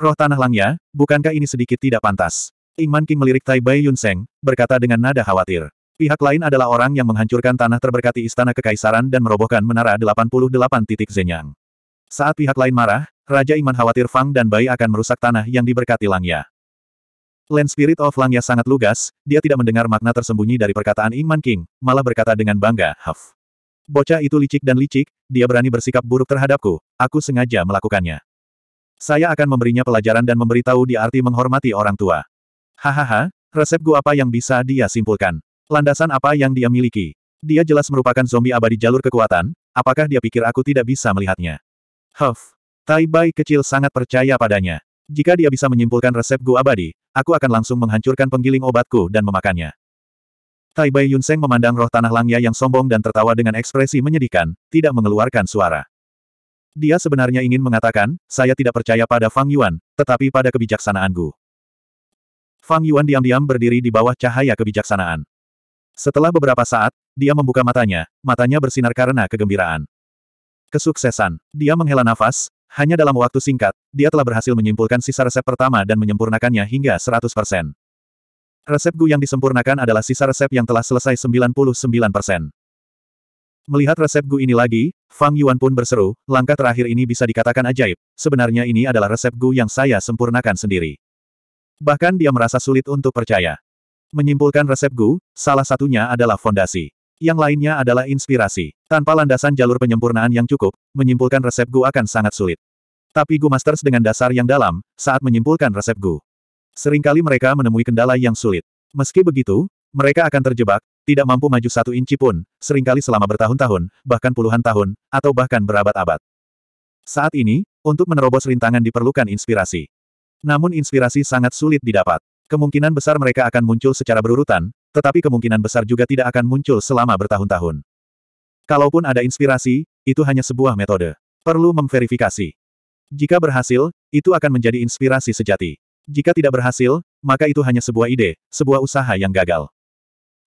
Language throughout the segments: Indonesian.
Roh tanah langnya, bukankah ini sedikit tidak pantas? Iman King melirik Tai Bai Yun Seng, berkata dengan nada khawatir. Pihak lain adalah orang yang menghancurkan tanah terberkati istana kekaisaran dan merobohkan menara 88 titik Zenyang. Saat pihak lain marah, Raja Iman khawatir Fang dan Bai akan merusak tanah yang diberkati Langya. Land Spirit of Langya sangat lugas, dia tidak mendengar makna tersembunyi dari perkataan Iman King, malah berkata dengan bangga, Huff. Bocah itu licik dan licik, dia berani bersikap buruk terhadapku, aku sengaja melakukannya. Saya akan memberinya pelajaran dan memberitahu di arti menghormati orang tua. Hahaha, resep gua apa yang bisa dia simpulkan? Landasan apa yang dia miliki? Dia jelas merupakan zombie abadi jalur kekuatan, apakah dia pikir aku tidak bisa melihatnya? Huff. Tai Bai kecil sangat percaya padanya. Jika dia bisa menyimpulkan resep gua abadi, aku akan langsung menghancurkan penggiling obatku dan memakannya. Tai Bai Yunseng memandang roh tanah langnya yang sombong dan tertawa dengan ekspresi menyedihkan, tidak mengeluarkan suara. Dia sebenarnya ingin mengatakan, saya tidak percaya pada Fang Yuan, tetapi pada kebijaksanaanku. Fang Yuan diam-diam berdiri di bawah cahaya kebijaksanaan. Setelah beberapa saat, dia membuka matanya, matanya bersinar karena kegembiraan. Kesuksesan. Dia menghela nafas, hanya dalam waktu singkat, dia telah berhasil menyimpulkan sisa resep pertama dan menyempurnakannya hingga 100%. Resep Gu yang disempurnakan adalah sisa resep yang telah selesai 99%. Melihat resep Gu ini lagi, Fang Yuan pun berseru, langkah terakhir ini bisa dikatakan ajaib, sebenarnya ini adalah resep Gu yang saya sempurnakan sendiri. Bahkan dia merasa sulit untuk percaya. Menyimpulkan resep Gu, salah satunya adalah fondasi. Yang lainnya adalah inspirasi. Tanpa landasan jalur penyempurnaan yang cukup, menyimpulkan resep Gu akan sangat sulit. Tapi Gu Masters dengan dasar yang dalam, saat menyimpulkan resep Gu. Seringkali mereka menemui kendala yang sulit. Meski begitu, mereka akan terjebak, tidak mampu maju satu inci pun, seringkali selama bertahun-tahun, bahkan puluhan tahun, atau bahkan berabad-abad. Saat ini, untuk menerobos rintangan diperlukan inspirasi. Namun inspirasi sangat sulit didapat. Kemungkinan besar mereka akan muncul secara berurutan, tetapi kemungkinan besar juga tidak akan muncul selama bertahun-tahun. Kalaupun ada inspirasi, itu hanya sebuah metode. Perlu memverifikasi. Jika berhasil, itu akan menjadi inspirasi sejati. Jika tidak berhasil, maka itu hanya sebuah ide, sebuah usaha yang gagal.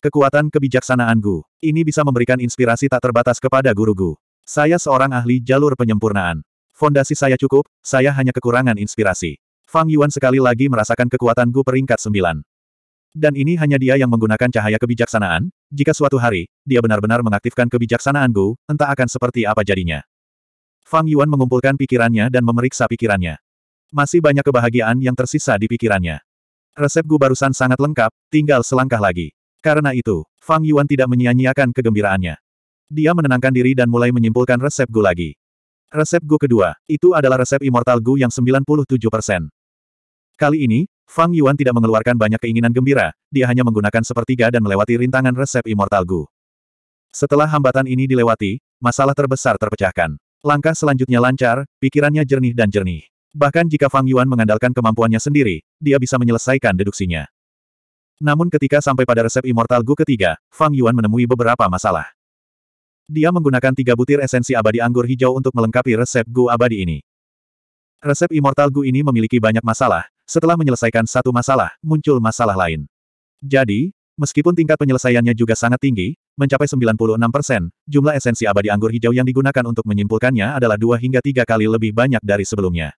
Kekuatan kebijaksanaan Gu. Ini bisa memberikan inspirasi tak terbatas kepada guru Gu. Saya seorang ahli jalur penyempurnaan. Fondasi saya cukup, saya hanya kekurangan inspirasi. Fang Yuan sekali lagi merasakan kekuatan Gu peringkat sembilan. Dan ini hanya dia yang menggunakan cahaya kebijaksanaan, jika suatu hari, dia benar-benar mengaktifkan kebijaksanaan Gu, entah akan seperti apa jadinya. Fang Yuan mengumpulkan pikirannya dan memeriksa pikirannya. Masih banyak kebahagiaan yang tersisa di pikirannya. Resep Gu barusan sangat lengkap, tinggal selangkah lagi. Karena itu, Fang Yuan tidak menyia-nyiakan kegembiraannya. Dia menenangkan diri dan mulai menyimpulkan resep Gu lagi. Resep Gu kedua, itu adalah resep Immortal Gu yang 97%. Kali ini, Fang Yuan tidak mengeluarkan banyak keinginan gembira, dia hanya menggunakan sepertiga dan melewati rintangan resep Immortal Gu. Setelah hambatan ini dilewati, masalah terbesar terpecahkan. Langkah selanjutnya lancar, pikirannya jernih dan jernih. Bahkan jika Fang Yuan mengandalkan kemampuannya sendiri, dia bisa menyelesaikan deduksinya. Namun ketika sampai pada resep Immortal Gu ketiga, Fang Yuan menemui beberapa masalah. Dia menggunakan tiga butir esensi abadi anggur hijau untuk melengkapi resep Gu abadi ini. Resep Immortal Gu ini memiliki banyak masalah, setelah menyelesaikan satu masalah, muncul masalah lain. Jadi, meskipun tingkat penyelesaiannya juga sangat tinggi, mencapai 96 persen, jumlah esensi abadi anggur hijau yang digunakan untuk menyimpulkannya adalah dua hingga tiga kali lebih banyak dari sebelumnya.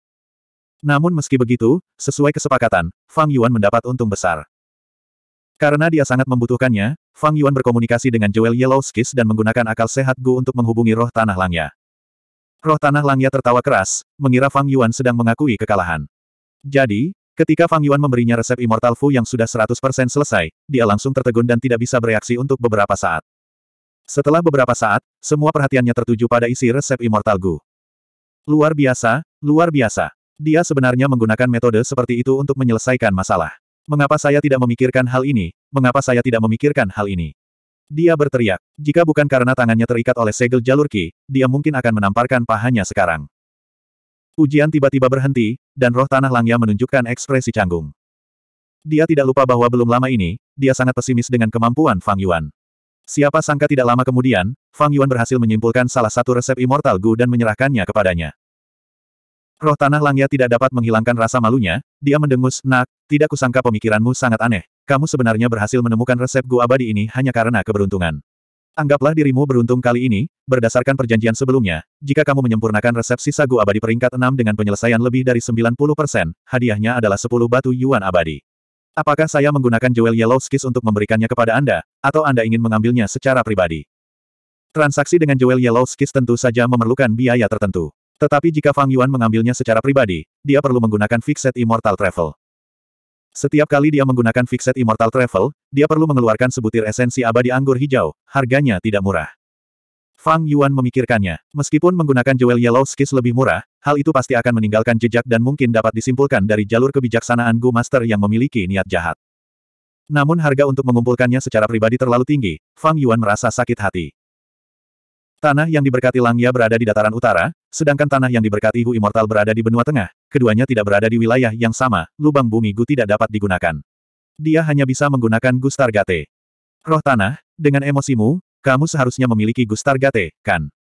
Namun meski begitu, sesuai kesepakatan, Fang Yuan mendapat untung besar. Karena dia sangat membutuhkannya, Fang Yuan berkomunikasi dengan Joel Yellow Skis dan menggunakan akal sehat Gu untuk menghubungi roh tanah langnya. Roh tanah langnya tertawa keras, mengira Fang Yuan sedang mengakui kekalahan. Jadi, ketika Fang Yuan memberinya resep Immortal Fu yang sudah 100% selesai, dia langsung tertegun dan tidak bisa bereaksi untuk beberapa saat. Setelah beberapa saat, semua perhatiannya tertuju pada isi resep Immortal Gu. Luar biasa, luar biasa. Dia sebenarnya menggunakan metode seperti itu untuk menyelesaikan masalah. Mengapa saya tidak memikirkan hal ini? Mengapa saya tidak memikirkan hal ini? Dia berteriak. Jika bukan karena tangannya terikat oleh segel jalur ki, dia mungkin akan menamparkan pahanya sekarang. Ujian tiba-tiba berhenti, dan roh tanah Langya menunjukkan ekspresi canggung. Dia tidak lupa bahwa belum lama ini, dia sangat pesimis dengan kemampuan Fang Yuan. Siapa sangka tidak lama kemudian, Fang Yuan berhasil menyimpulkan salah satu resep Immortal Gu dan menyerahkannya kepadanya. Roh Tanah Langya tidak dapat menghilangkan rasa malunya, dia mendengus, Nak, tidak kusangka pemikiranmu sangat aneh. Kamu sebenarnya berhasil menemukan resep gua abadi ini hanya karena keberuntungan. Anggaplah dirimu beruntung kali ini, berdasarkan perjanjian sebelumnya, jika kamu menyempurnakan resep sisa gua abadi peringkat 6 dengan penyelesaian lebih dari 90%, hadiahnya adalah 10 batu yuan abadi. Apakah saya menggunakan Jewel Yellow Skis untuk memberikannya kepada Anda, atau Anda ingin mengambilnya secara pribadi? Transaksi dengan Jewel Yellow Skis tentu saja memerlukan biaya tertentu. Tetapi jika Fang Yuan mengambilnya secara pribadi, dia perlu menggunakan Fixed Immortal Travel. Setiap kali dia menggunakan Fixed Immortal Travel, dia perlu mengeluarkan sebutir esensi abadi anggur hijau, harganya tidak murah. Fang Yuan memikirkannya. Meskipun menggunakan Jewel Yellow Skis lebih murah, hal itu pasti akan meninggalkan jejak dan mungkin dapat disimpulkan dari jalur kebijaksanaan Gu Master yang memiliki niat jahat. Namun harga untuk mengumpulkannya secara pribadi terlalu tinggi, Fang Yuan merasa sakit hati. Tanah yang diberkati Langya berada di dataran utara, sedangkan tanah yang diberkati Hu Immortal berada di benua tengah, keduanya tidak berada di wilayah yang sama, lubang bumi Gu tidak dapat digunakan. Dia hanya bisa menggunakan Gustar Gate. Roh tanah, dengan emosimu, kamu seharusnya memiliki Gustar Gate, kan?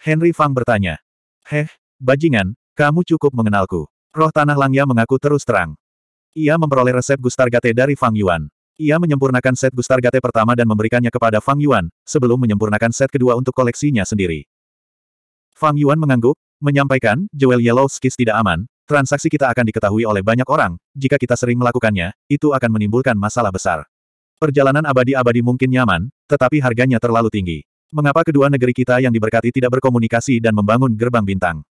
Henry Fang bertanya. Heh, bajingan, kamu cukup mengenalku. Roh tanah Langya mengaku terus terang. Ia memperoleh resep Gustar Gate dari Fang Yuan. Ia menyempurnakan set Gustar Gate pertama dan memberikannya kepada Fang Yuan, sebelum menyempurnakan set kedua untuk koleksinya sendiri. Fang Yuan mengangguk, menyampaikan, Jewel Yellow Skis tidak aman, transaksi kita akan diketahui oleh banyak orang, jika kita sering melakukannya, itu akan menimbulkan masalah besar. Perjalanan abadi-abadi mungkin nyaman, tetapi harganya terlalu tinggi. Mengapa kedua negeri kita yang diberkati tidak berkomunikasi dan membangun gerbang bintang?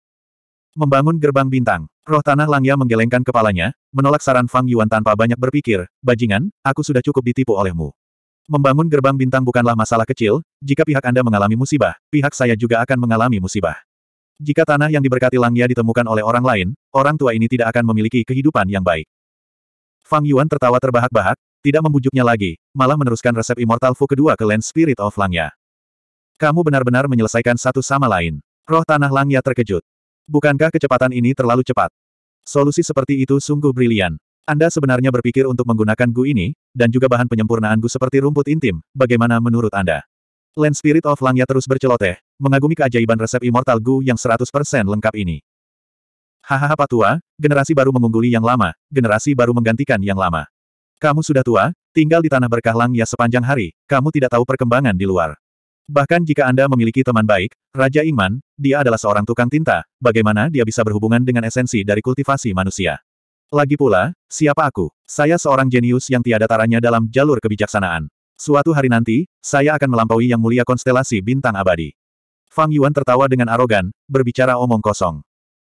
Membangun gerbang bintang. Roh Tanah Langya menggelengkan kepalanya, menolak saran Fang Yuan tanpa banyak berpikir, bajingan, aku sudah cukup ditipu olehmu. Membangun gerbang bintang bukanlah masalah kecil, jika pihak Anda mengalami musibah, pihak saya juga akan mengalami musibah. Jika tanah yang diberkati Langya ditemukan oleh orang lain, orang tua ini tidak akan memiliki kehidupan yang baik. Fang Yuan tertawa terbahak-bahak, tidak membujuknya lagi, malah meneruskan resep Immortal Fu kedua ke Land Spirit of Langya. Kamu benar-benar menyelesaikan satu sama lain. Roh Tanah Langya terkejut. Bukankah kecepatan ini terlalu cepat? Solusi seperti itu sungguh brilian. Anda sebenarnya berpikir untuk menggunakan Gu ini, dan juga bahan penyempurnaan Gu seperti rumput intim, bagaimana menurut Anda? Land Spirit of Langya terus berceloteh, mengagumi keajaiban resep Immortal Gu yang 100% lengkap ini. Hahaha patua, generasi baru mengungguli yang lama, generasi baru menggantikan yang lama. Kamu sudah tua, tinggal di tanah berkah Langya sepanjang hari, kamu tidak tahu perkembangan di luar. Bahkan jika Anda memiliki teman baik, Raja Iman, dia adalah seorang tukang tinta, bagaimana dia bisa berhubungan dengan esensi dari kultivasi manusia? Lagi pula, siapa aku? Saya seorang jenius yang tiada taranya dalam jalur kebijaksanaan. Suatu hari nanti, saya akan melampaui yang mulia konstelasi bintang abadi. Fang Yuan tertawa dengan arogan, berbicara omong kosong.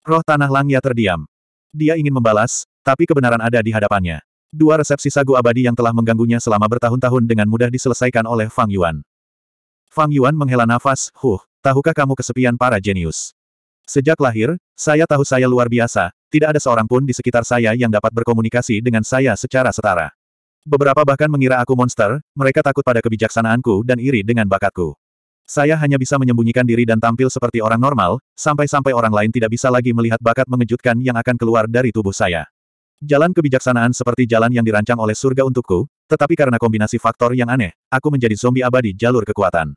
Roh Tanah Langya terdiam. Dia ingin membalas, tapi kebenaran ada di hadapannya. Dua resepsi sagu abadi yang telah mengganggunya selama bertahun-tahun dengan mudah diselesaikan oleh Fang Yuan. Fang Yuan menghela nafas, huh, tahukah kamu kesepian para jenius? Sejak lahir, saya tahu saya luar biasa, tidak ada seorang pun di sekitar saya yang dapat berkomunikasi dengan saya secara setara. Beberapa bahkan mengira aku monster, mereka takut pada kebijaksanaanku dan iri dengan bakatku. Saya hanya bisa menyembunyikan diri dan tampil seperti orang normal, sampai-sampai orang lain tidak bisa lagi melihat bakat mengejutkan yang akan keluar dari tubuh saya. Jalan kebijaksanaan seperti jalan yang dirancang oleh surga untukku, tetapi karena kombinasi faktor yang aneh, aku menjadi zombie abadi jalur kekuatan.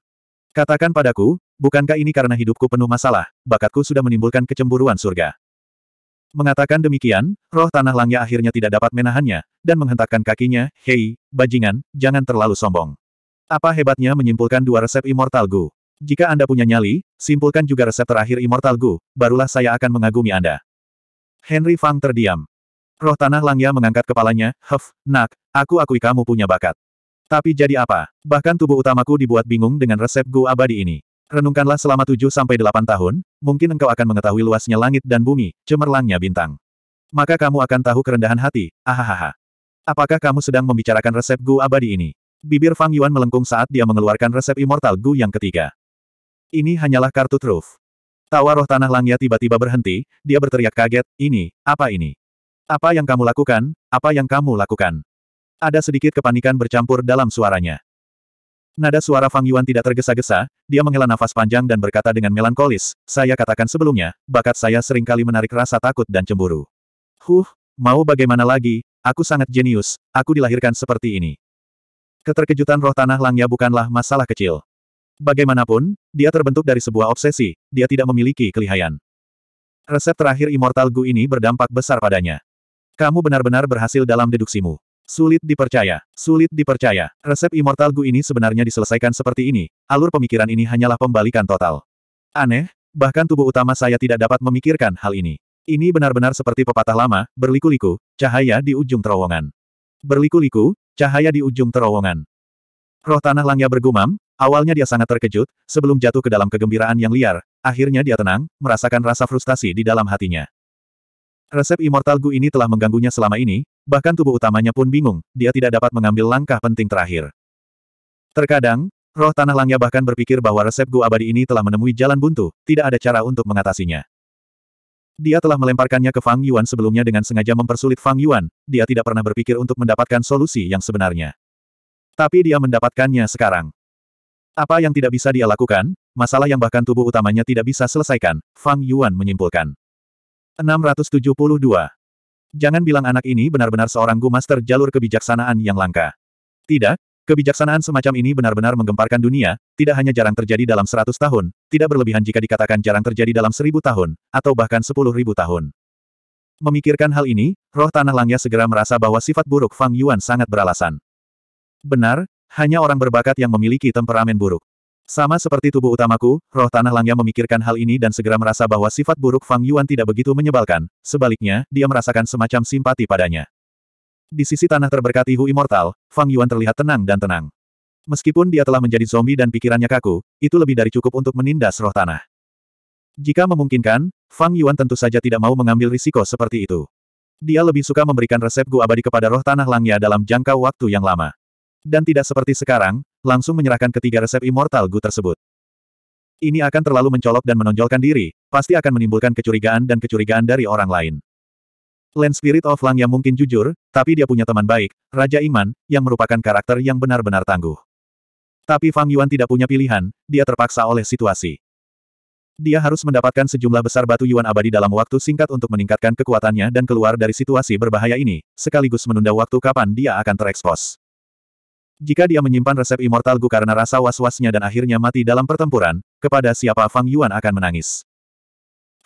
Katakan padaku, bukankah ini karena hidupku penuh masalah, bakatku sudah menimbulkan kecemburuan surga. Mengatakan demikian, roh tanah langnya akhirnya tidak dapat menahannya, dan menghentakkan kakinya, Hei, bajingan, jangan terlalu sombong. Apa hebatnya menyimpulkan dua resep Immortal Gu? Jika Anda punya nyali, simpulkan juga resep terakhir Immortal Gu, barulah saya akan mengagumi Anda. Henry Fang terdiam. Roh tanah Langnya mengangkat kepalanya, Huff, nak, aku akui kamu punya bakat. Tapi jadi apa? Bahkan tubuh utamaku dibuat bingung dengan resep Gu abadi ini. Renungkanlah selama 7-8 tahun, mungkin engkau akan mengetahui luasnya langit dan bumi, cemerlangnya bintang. Maka kamu akan tahu kerendahan hati, ahahaha. Apakah kamu sedang membicarakan resep Gu abadi ini? Bibir Fang Yuan melengkung saat dia mengeluarkan resep Immortal Gu yang ketiga. Ini hanyalah kartu truf. Tawa roh tanah Langya tiba-tiba berhenti, dia berteriak kaget, ini, apa ini? Apa yang kamu lakukan, apa yang kamu lakukan? Ada sedikit kepanikan bercampur dalam suaranya. Nada suara Fang Yuan tidak tergesa-gesa, dia menghela nafas panjang dan berkata dengan melankolis, saya katakan sebelumnya, bakat saya seringkali menarik rasa takut dan cemburu. Huh, mau bagaimana lagi, aku sangat jenius, aku dilahirkan seperti ini. Keterkejutan roh tanah langnya bukanlah masalah kecil. Bagaimanapun, dia terbentuk dari sebuah obsesi, dia tidak memiliki kelihayan. Resep terakhir Immortal Gu ini berdampak besar padanya. Kamu benar-benar berhasil dalam deduksimu. Sulit dipercaya, sulit dipercaya. Resep Immortal Gu ini sebenarnya diselesaikan seperti ini, alur pemikiran ini hanyalah pembalikan total. Aneh, bahkan tubuh utama saya tidak dapat memikirkan hal ini. Ini benar-benar seperti pepatah lama, berliku-liku, cahaya di ujung terowongan. Berliku-liku, cahaya di ujung terowongan. Roh tanah langnya bergumam, awalnya dia sangat terkejut, sebelum jatuh ke dalam kegembiraan yang liar, akhirnya dia tenang, merasakan rasa frustasi di dalam hatinya. Resep Immortal Gu ini telah mengganggunya selama ini, bahkan tubuh utamanya pun bingung, dia tidak dapat mengambil langkah penting terakhir. Terkadang, roh tanah langnya bahkan berpikir bahwa resep Gu abadi ini telah menemui jalan buntu, tidak ada cara untuk mengatasinya. Dia telah melemparkannya ke Fang Yuan sebelumnya dengan sengaja mempersulit Fang Yuan, dia tidak pernah berpikir untuk mendapatkan solusi yang sebenarnya. Tapi dia mendapatkannya sekarang. Apa yang tidak bisa dia lakukan, masalah yang bahkan tubuh utamanya tidak bisa selesaikan, Fang Yuan menyimpulkan. 672. Jangan bilang anak ini benar-benar seorang Gu Master jalur kebijaksanaan yang langka. Tidak, kebijaksanaan semacam ini benar-benar menggemparkan dunia, tidak hanya jarang terjadi dalam 100 tahun, tidak berlebihan jika dikatakan jarang terjadi dalam 1000 tahun, atau bahkan 10.000 tahun. Memikirkan hal ini, roh tanah langnya segera merasa bahwa sifat buruk Fang Yuan sangat beralasan. Benar, hanya orang berbakat yang memiliki temperamen buruk. Sama seperti tubuh utamaku, roh tanah Langya memikirkan hal ini dan segera merasa bahwa sifat buruk Fang Yuan tidak begitu menyebalkan, sebaliknya, dia merasakan semacam simpati padanya. Di sisi tanah terberkati Hu Immortal, Fang Yuan terlihat tenang dan tenang. Meskipun dia telah menjadi zombie dan pikirannya kaku, itu lebih dari cukup untuk menindas roh tanah. Jika memungkinkan, Fang Yuan tentu saja tidak mau mengambil risiko seperti itu. Dia lebih suka memberikan resep Gu Abadi kepada roh tanah Langya dalam jangka waktu yang lama. Dan tidak seperti sekarang, langsung menyerahkan ketiga resep Immortal Gu tersebut. Ini akan terlalu mencolok dan menonjolkan diri, pasti akan menimbulkan kecurigaan dan kecurigaan dari orang lain. Land Spirit of Lang yang mungkin jujur, tapi dia punya teman baik, Raja Iman, yang merupakan karakter yang benar-benar tangguh. Tapi Fang Yuan tidak punya pilihan, dia terpaksa oleh situasi. Dia harus mendapatkan sejumlah besar batu Yuan abadi dalam waktu singkat untuk meningkatkan kekuatannya dan keluar dari situasi berbahaya ini, sekaligus menunda waktu kapan dia akan terekspos. Jika dia menyimpan resep Immortal Gu karena rasa was-wasnya dan akhirnya mati dalam pertempuran, kepada siapa Fang Yuan akan menangis?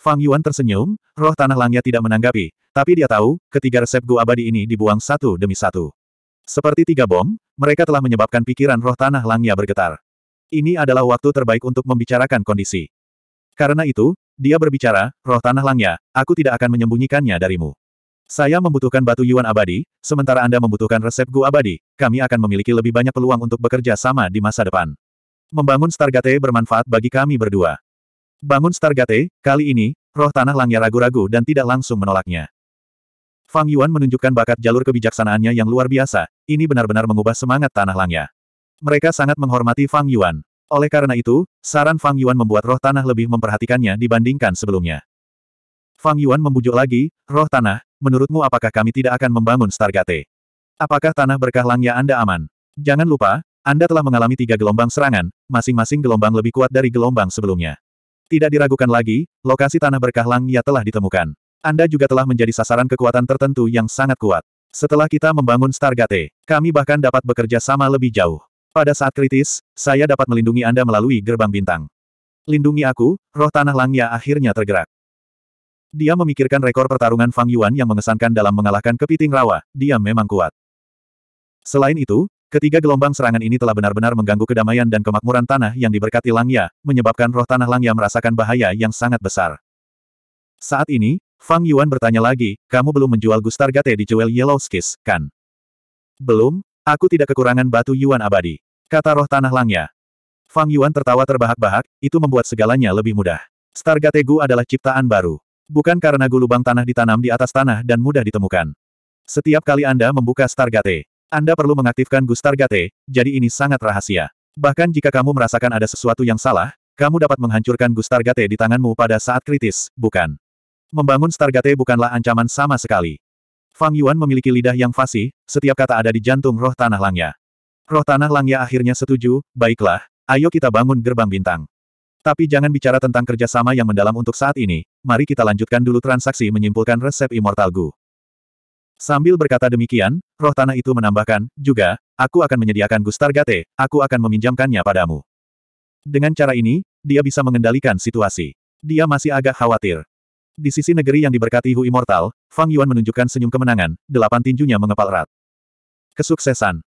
Fang Yuan tersenyum, roh tanah Langnya tidak menanggapi, tapi dia tahu, ketiga resep Gu abadi ini dibuang satu demi satu. Seperti tiga bom, mereka telah menyebabkan pikiran roh tanah Langnya bergetar. Ini adalah waktu terbaik untuk membicarakan kondisi. Karena itu, dia berbicara, roh tanah Langnya, aku tidak akan menyembunyikannya darimu. Saya membutuhkan batu yuan abadi, sementara Anda membutuhkan resep Gu abadi, kami akan memiliki lebih banyak peluang untuk bekerja sama di masa depan. Membangun Stargate bermanfaat bagi kami berdua. Bangun Stargate, kali ini, roh tanah langnya ragu-ragu dan tidak langsung menolaknya. Fang Yuan menunjukkan bakat jalur kebijaksanaannya yang luar biasa, ini benar-benar mengubah semangat tanah langnya. Mereka sangat menghormati Fang Yuan. Oleh karena itu, saran Fang Yuan membuat roh tanah lebih memperhatikannya dibandingkan sebelumnya. Fang Yuan membujuk lagi, roh tanah, menurutmu apakah kami tidak akan membangun Stargate? Apakah tanah berkah langnya Anda aman? Jangan lupa, Anda telah mengalami tiga gelombang serangan, masing-masing gelombang lebih kuat dari gelombang sebelumnya. Tidak diragukan lagi, lokasi tanah berkah langnya telah ditemukan. Anda juga telah menjadi sasaran kekuatan tertentu yang sangat kuat. Setelah kita membangun Stargate, kami bahkan dapat bekerja sama lebih jauh. Pada saat kritis, saya dapat melindungi Anda melalui gerbang bintang. Lindungi aku, roh tanah langnya akhirnya tergerak. Dia memikirkan rekor pertarungan Fang Yuan yang mengesankan dalam mengalahkan kepiting rawa, dia memang kuat. Selain itu, ketiga gelombang serangan ini telah benar-benar mengganggu kedamaian dan kemakmuran tanah yang diberkati Langya, menyebabkan roh tanah Langya merasakan bahaya yang sangat besar. Saat ini, Fang Yuan bertanya lagi, kamu belum menjual Gustar Gate di Jewel Yellow Skis, kan? Belum, aku tidak kekurangan batu Yuan abadi. Kata roh tanah Langya, Fang Yuan tertawa terbahak-bahak, itu membuat segalanya lebih mudah. Stargate Gu adalah ciptaan baru. Bukan karena gulubang tanah ditanam di atas tanah dan mudah ditemukan. Setiap kali Anda membuka Stargate, Anda perlu mengaktifkan Gus Stargate, jadi ini sangat rahasia. Bahkan jika kamu merasakan ada sesuatu yang salah, kamu dapat menghancurkan Gus Stargate di tanganmu pada saat kritis, bukan? Membangun Stargate bukanlah ancaman sama sekali. Fang Yuan memiliki lidah yang fasih, setiap kata ada di jantung roh tanah langnya. Roh tanah langnya akhirnya setuju, baiklah, ayo kita bangun gerbang bintang. Tapi jangan bicara tentang kerjasama yang mendalam untuk saat ini, mari kita lanjutkan dulu transaksi menyimpulkan resep Immortal Gu. Sambil berkata demikian, roh tanah itu menambahkan, juga, aku akan menyediakan Gustar Gate, aku akan meminjamkannya padamu. Dengan cara ini, dia bisa mengendalikan situasi. Dia masih agak khawatir. Di sisi negeri yang diberkati Hu Immortal, Fang Yuan menunjukkan senyum kemenangan, delapan tinjunya mengepal erat. Kesuksesan.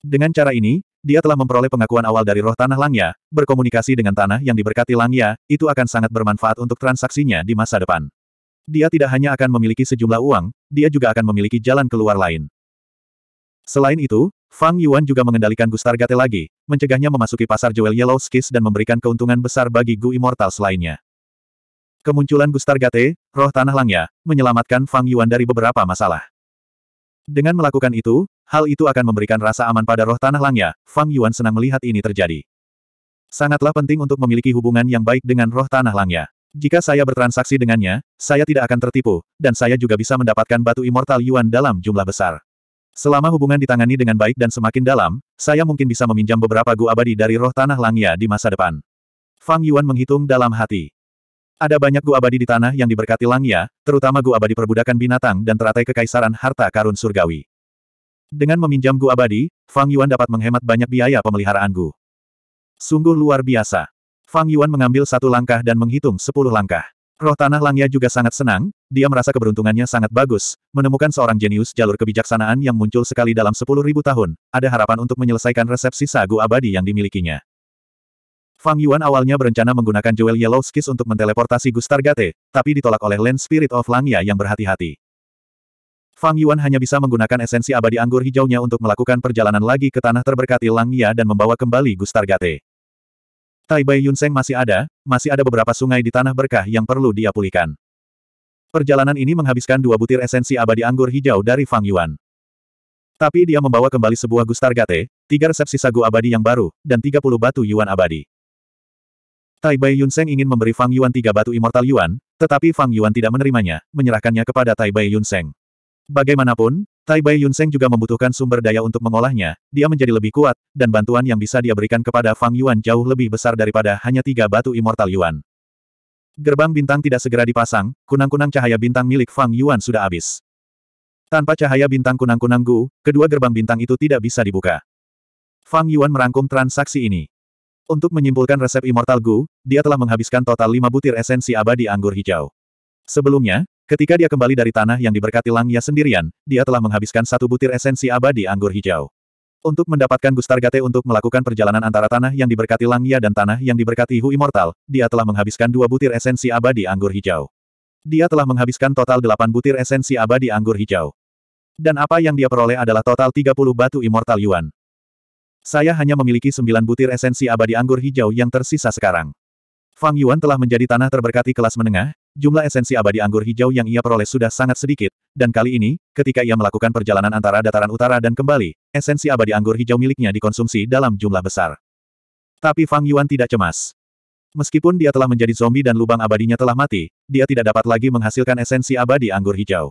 Dengan cara ini, dia telah memperoleh pengakuan awal dari roh tanah Langya, berkomunikasi dengan tanah yang diberkati Langya, itu akan sangat bermanfaat untuk transaksinya di masa depan. Dia tidak hanya akan memiliki sejumlah uang, dia juga akan memiliki jalan keluar lain. Selain itu, Fang Yuan juga mengendalikan Gustar Gate lagi, mencegahnya memasuki pasar Jewel Yellow Skis dan memberikan keuntungan besar bagi Gu Immortals lainnya. Kemunculan Gustar Gate, roh tanah Langya, menyelamatkan Fang Yuan dari beberapa masalah. Dengan melakukan itu, hal itu akan memberikan rasa aman pada roh tanah langnya, Fang Yuan senang melihat ini terjadi. Sangatlah penting untuk memiliki hubungan yang baik dengan roh tanah langnya. Jika saya bertransaksi dengannya, saya tidak akan tertipu, dan saya juga bisa mendapatkan batu immortal Yuan dalam jumlah besar. Selama hubungan ditangani dengan baik dan semakin dalam, saya mungkin bisa meminjam beberapa gua abadi dari roh tanah langnya di masa depan. Fang Yuan menghitung dalam hati. Ada banyak gua abadi di tanah yang diberkati langnya, terutama gua abadi perbudakan binatang dan teratai kekaisaran harta karun surgawi. Dengan meminjam Gu abadi, Fang Yuan dapat menghemat banyak biaya pemeliharaan Gu. Sungguh luar biasa. Fang Yuan mengambil satu langkah dan menghitung sepuluh langkah. Roh Tanah Langya juga sangat senang, dia merasa keberuntungannya sangat bagus, menemukan seorang jenius jalur kebijaksanaan yang muncul sekali dalam sepuluh ribu tahun, ada harapan untuk menyelesaikan resepsi sagu abadi yang dimilikinya. Fang Yuan awalnya berencana menggunakan Jewel Yellow Skis untuk menteleportasi Gustar Gate, tapi ditolak oleh Land Spirit of Langya yang berhati-hati. Fang Yuan hanya bisa menggunakan esensi abadi anggur hijaunya untuk melakukan perjalanan lagi ke tanah terberkati Langya dan membawa kembali Gustar Gate. Gustargate. Yun Yunseng masih ada, masih ada beberapa sungai di tanah berkah yang perlu dia pulihkan. Perjalanan ini menghabiskan dua butir esensi abadi anggur hijau dari Fang Yuan. Tapi dia membawa kembali sebuah Gustar Gate, tiga resepsi sagu abadi yang baru, dan 30 batu Yuan abadi. Tai Yun Yunseng ingin memberi Fang Yuan tiga batu immortal Yuan, tetapi Fang Yuan tidak menerimanya, menyerahkannya kepada Tai Yun Yunseng. Bagaimanapun, Tai Bai Yunseng juga membutuhkan sumber daya untuk mengolahnya, dia menjadi lebih kuat, dan bantuan yang bisa dia berikan kepada Fang Yuan jauh lebih besar daripada hanya tiga batu immortal Yuan. Gerbang bintang tidak segera dipasang, kunang-kunang cahaya bintang milik Fang Yuan sudah habis. Tanpa cahaya bintang kunang-kunang Gu, kedua gerbang bintang itu tidak bisa dibuka. Fang Yuan merangkum transaksi ini. Untuk menyimpulkan resep immortal Gu, dia telah menghabiskan total lima butir esensi abadi anggur hijau. Sebelumnya, Ketika dia kembali dari tanah yang diberkati Langya sendirian, dia telah menghabiskan satu butir esensi abadi anggur hijau. Untuk mendapatkan Gustargate untuk melakukan perjalanan antara tanah yang diberkati Langya dan tanah yang diberkati Hu Immortal, dia telah menghabiskan dua butir esensi abadi anggur hijau. Dia telah menghabiskan total delapan butir esensi abadi anggur hijau. Dan apa yang dia peroleh adalah total 30 batu Immortal Yuan. Saya hanya memiliki sembilan butir esensi abadi anggur hijau yang tersisa sekarang. Fang Yuan telah menjadi tanah terberkati kelas menengah, jumlah esensi abadi anggur hijau yang ia peroleh sudah sangat sedikit, dan kali ini, ketika ia melakukan perjalanan antara dataran utara dan kembali, esensi abadi anggur hijau miliknya dikonsumsi dalam jumlah besar. Tapi Fang Yuan tidak cemas. Meskipun dia telah menjadi zombie dan lubang abadinya telah mati, dia tidak dapat lagi menghasilkan esensi abadi anggur hijau.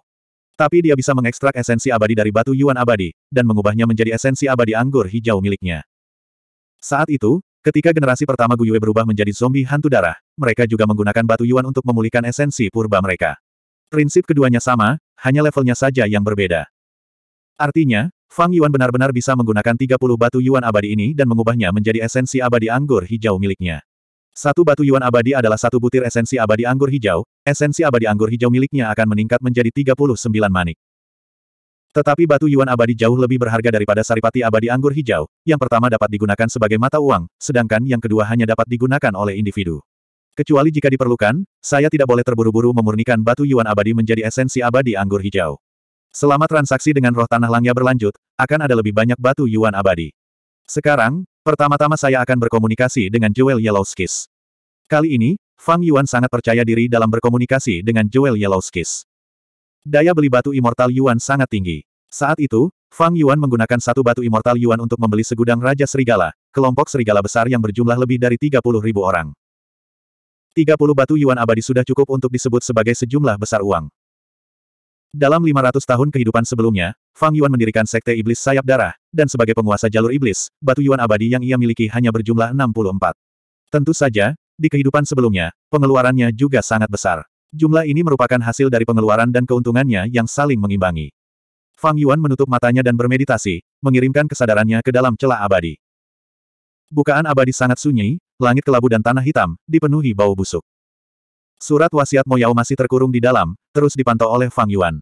Tapi dia bisa mengekstrak esensi abadi dari batu Yuan abadi, dan mengubahnya menjadi esensi abadi anggur hijau miliknya. Saat itu, ketika generasi pertama Guyue berubah menjadi zombie hantu darah, mereka juga menggunakan batu yuan untuk memulihkan esensi purba mereka. Prinsip keduanya sama, hanya levelnya saja yang berbeda. Artinya, Fang Yuan benar-benar bisa menggunakan 30 batu yuan abadi ini dan mengubahnya menjadi esensi abadi anggur hijau miliknya. Satu batu yuan abadi adalah satu butir esensi abadi anggur hijau, esensi abadi anggur hijau miliknya akan meningkat menjadi 39 manik. Tetapi batu yuan abadi jauh lebih berharga daripada saripati abadi anggur hijau, yang pertama dapat digunakan sebagai mata uang, sedangkan yang kedua hanya dapat digunakan oleh individu. Kecuali jika diperlukan, saya tidak boleh terburu-buru memurnikan batu yuan abadi menjadi esensi abadi anggur hijau. Selama transaksi dengan roh tanah langnya berlanjut, akan ada lebih banyak batu yuan abadi. Sekarang, pertama-tama saya akan berkomunikasi dengan Jewel Yellowskis. Kali ini, Fang Yuan sangat percaya diri dalam berkomunikasi dengan Jewel Yellowskis. Daya beli batu immortal Yuan sangat tinggi. Saat itu, Fang Yuan menggunakan satu batu immortal Yuan untuk membeli segudang Raja Serigala, kelompok serigala besar yang berjumlah lebih dari puluh ribu orang. 30 batu yuan abadi sudah cukup untuk disebut sebagai sejumlah besar uang. Dalam 500 tahun kehidupan sebelumnya, Fang Yuan mendirikan Sekte Iblis Sayap Darah, dan sebagai penguasa jalur iblis, batu yuan abadi yang ia miliki hanya berjumlah 64. Tentu saja, di kehidupan sebelumnya, pengeluarannya juga sangat besar. Jumlah ini merupakan hasil dari pengeluaran dan keuntungannya yang saling mengimbangi. Fang Yuan menutup matanya dan bermeditasi, mengirimkan kesadarannya ke dalam celah abadi. Bukaan abadi sangat sunyi, langit kelabu dan tanah hitam, dipenuhi bau busuk. Surat wasiat Moyao masih terkurung di dalam, terus dipantau oleh Fang Yuan.